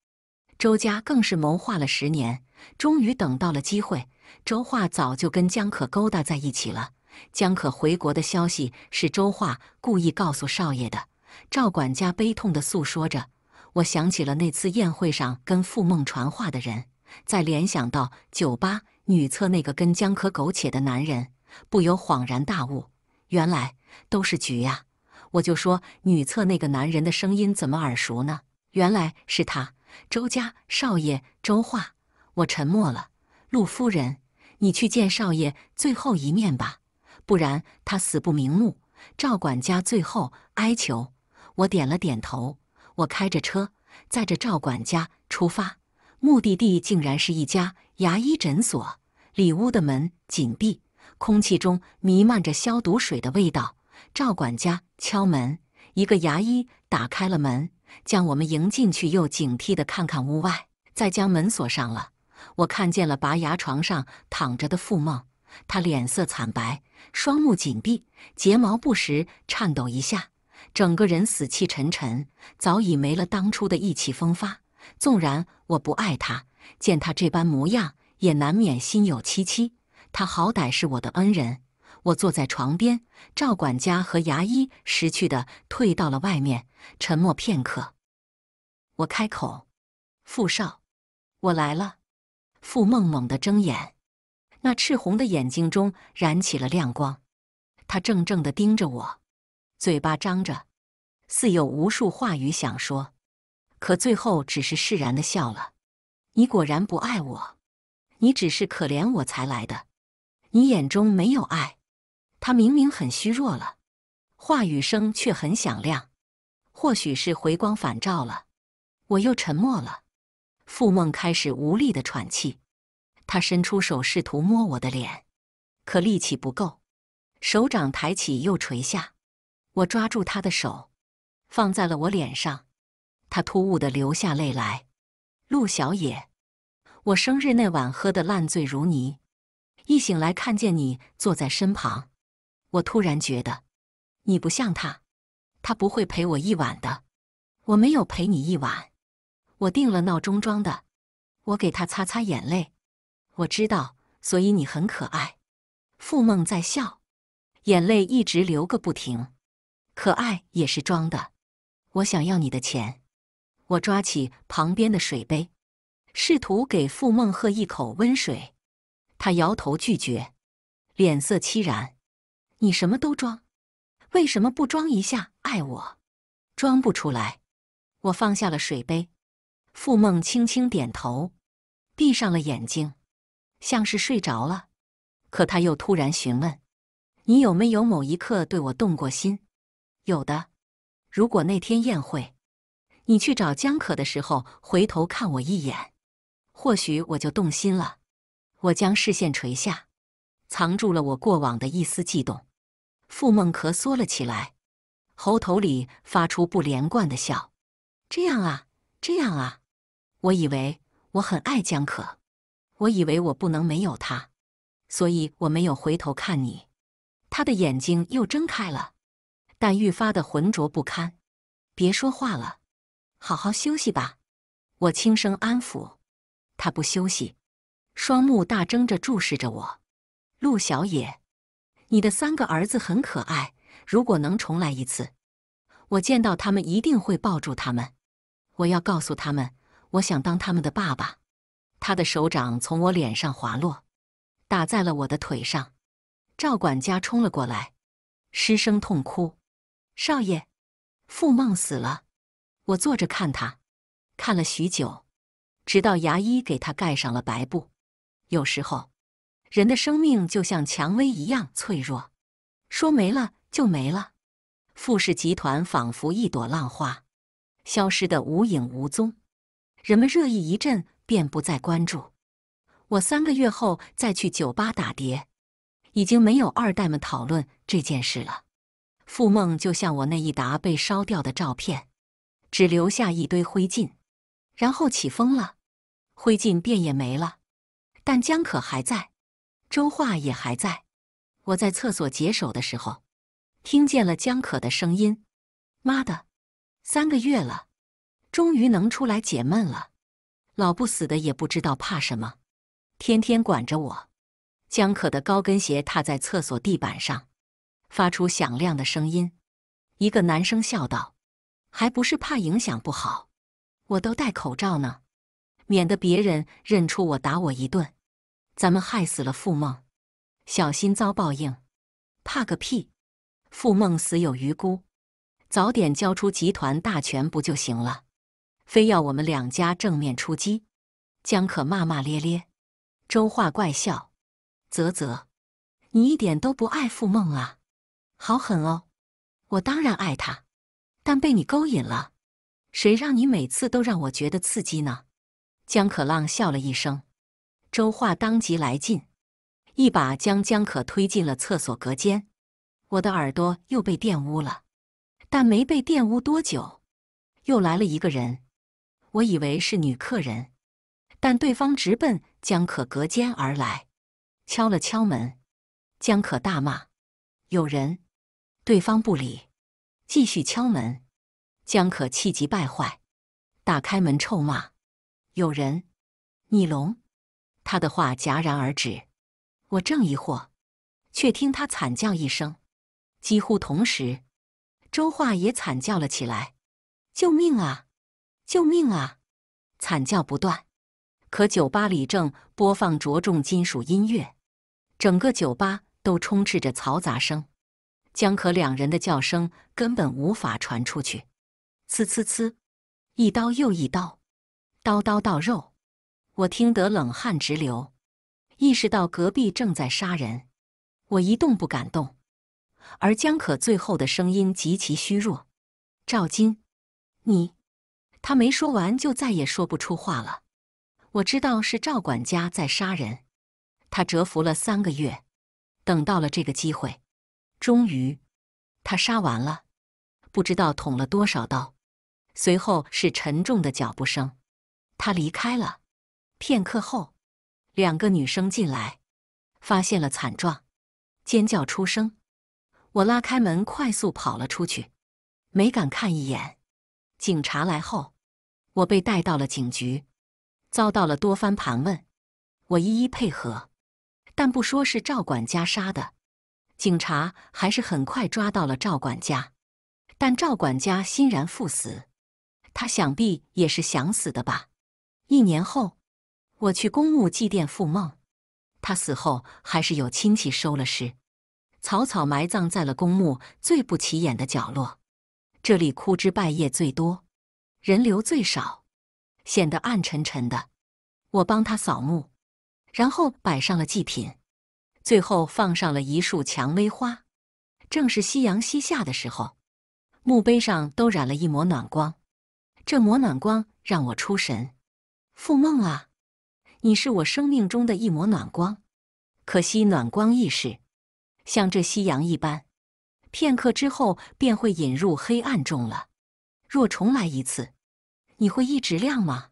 周家更是谋划了十年，终于等到了机会。周化早就跟江可勾搭在一起了。江可回国的消息是周化故意告诉少爷的。赵管家悲痛地诉说着。我想起了那次宴会上跟傅梦传话的人，再联想到酒吧女厕那个跟江可苟且的男人，不由恍然大悟：原来都是局呀！我就说女厕那个男人的声音怎么耳熟呢？原来是他，周家少爷周化。我沉默了。陆夫人，你去见少爷最后一面吧。不然他死不瞑目。赵管家最后哀求我，点了点头。我开着车载着赵管家出发，目的地竟然是一家牙医诊所。里屋的门紧闭，空气中弥漫着消毒水的味道。赵管家敲门，一个牙医打开了门，将我们迎进去，又警惕的看看屋外，再将门锁上了。我看见了拔牙床上躺着的傅梦。他脸色惨白，双目紧闭，睫毛不时颤抖一下，整个人死气沉沉，早已没了当初的意气风发。纵然我不爱他，见他这般模样，也难免心有戚戚。他好歹是我的恩人。我坐在床边，赵管家和牙医识趣地退到了外面，沉默片刻，我开口：“傅少，我来了。”傅梦猛地睁眼。那赤红的眼睛中燃起了亮光，他怔怔地盯着我，嘴巴张着，似有无数话语想说，可最后只是释然地笑了。你果然不爱我，你只是可怜我才来的。你眼中没有爱，他明明很虚弱了，话语声却很响亮，或许是回光返照了。我又沉默了，傅梦开始无力的喘气。他伸出手试图摸我的脸，可力气不够，手掌抬起又垂下。我抓住他的手，放在了我脸上。他突兀的流下泪来。陆小野，我生日那晚喝得烂醉如泥，一醒来看见你坐在身旁，我突然觉得你不像他。他不会陪我一晚的。我没有陪你一晚，我定了闹钟装的。我给他擦擦眼泪。我知道，所以你很可爱。付梦在笑，眼泪一直流个不停。可爱也是装的。我想要你的钱。我抓起旁边的水杯，试图给付梦喝一口温水。他摇头拒绝，脸色凄然。你什么都装，为什么不装一下爱我？装不出来。我放下了水杯。付梦轻轻点头，闭上了眼睛。像是睡着了，可他又突然询问：“你有没有某一刻对我动过心？”“有的。”“如果那天宴会，你去找江可的时候回头看我一眼，或许我就动心了。”我将视线垂下，藏住了我过往的一丝悸动。傅梦咳缩了起来，喉头里发出不连贯的笑：“这样啊，这样啊，我以为我很爱江可。”我以为我不能没有他，所以我没有回头看你。他的眼睛又睁开了，但愈发的浑浊不堪。别说话了，好好休息吧。我轻声安抚。他不休息，双目大睁着注视着我。陆小野，你的三个儿子很可爱。如果能重来一次，我见到他们一定会抱住他们。我要告诉他们，我想当他们的爸爸。他的手掌从我脸上滑落，打在了我的腿上。赵管家冲了过来，失声痛哭：“少爷，傅梦死了！”我坐着看他，看了许久，直到牙医给他盖上了白布。有时候，人的生命就像蔷薇一样脆弱，说没了就没了。傅氏集团仿佛一朵浪花，消失的无影无踪。人们热议一阵。便不再关注。我三个月后再去酒吧打碟，已经没有二代们讨论这件事了。傅梦就像我那一沓被烧掉的照片，只留下一堆灰烬，然后起风了，灰烬便也没了。但江可还在，周化也还在。我在厕所解手的时候，听见了江可的声音。妈的，三个月了，终于能出来解闷了。老不死的也不知道怕什么，天天管着我。江可的高跟鞋踏在厕所地板上，发出响亮的声音。一个男生笑道：“还不是怕影响不好？我都戴口罩呢，免得别人认出我打我一顿。咱们害死了傅梦，小心遭报应。怕个屁！傅梦死有余辜，早点交出集团大权不就行了？”非要我们两家正面出击，江可骂骂咧咧，周化怪笑，啧啧，你一点都不爱傅梦啊，好狠哦！我当然爱他，但被你勾引了，谁让你每次都让我觉得刺激呢？江可浪笑了一声，周化当即来劲，一把将江可推进了厕所隔间，我的耳朵又被玷污了，但没被玷污多久，又来了一个人。我以为是女客人，但对方直奔江可隔间而来，敲了敲门。江可大骂：“有人！”对方不理，继续敲门。江可气急败坏，打开门臭骂：“有人！你聋？”他的话戛然而止。我正疑惑，却听他惨叫一声，几乎同时，周化也惨叫了起来：“救命啊！”救命啊！惨叫不断，可酒吧里正播放着重金属音乐，整个酒吧都充斥着嘈杂声，江可两人的叫声根本无法传出去。呲呲呲，一刀又一刀，刀刀到肉，我听得冷汗直流，意识到隔壁正在杀人，我一动不敢动，而江可最后的声音极其虚弱：“赵金，你。”他没说完，就再也说不出话了。我知道是赵管家在杀人。他蛰伏了三个月，等到了这个机会，终于他杀完了，不知道捅了多少刀。随后是沉重的脚步声，他离开了。片刻后，两个女生进来，发现了惨状，尖叫出声。我拉开门，快速跑了出去，没敢看一眼。警察来后。我被带到了警局，遭到了多番盘问，我一一配合，但不说是赵管家杀的，警察还是很快抓到了赵管家，但赵管家欣然赴死，他想必也是想死的吧。一年后，我去公墓祭奠傅梦，他死后还是有亲戚收了尸，草草埋葬在了公墓最不起眼的角落，这里枯枝败叶最多。人流最少，显得暗沉沉的。我帮他扫墓，然后摆上了祭品，最后放上了一束蔷薇花。正是夕阳西下的时候，墓碑上都染了一抹暖光。这抹暖光让我出神。傅梦啊，你是我生命中的一抹暖光，可惜暖光易逝，像这夕阳一般，片刻之后便会引入黑暗中了。若重来一次。你会一直亮吗？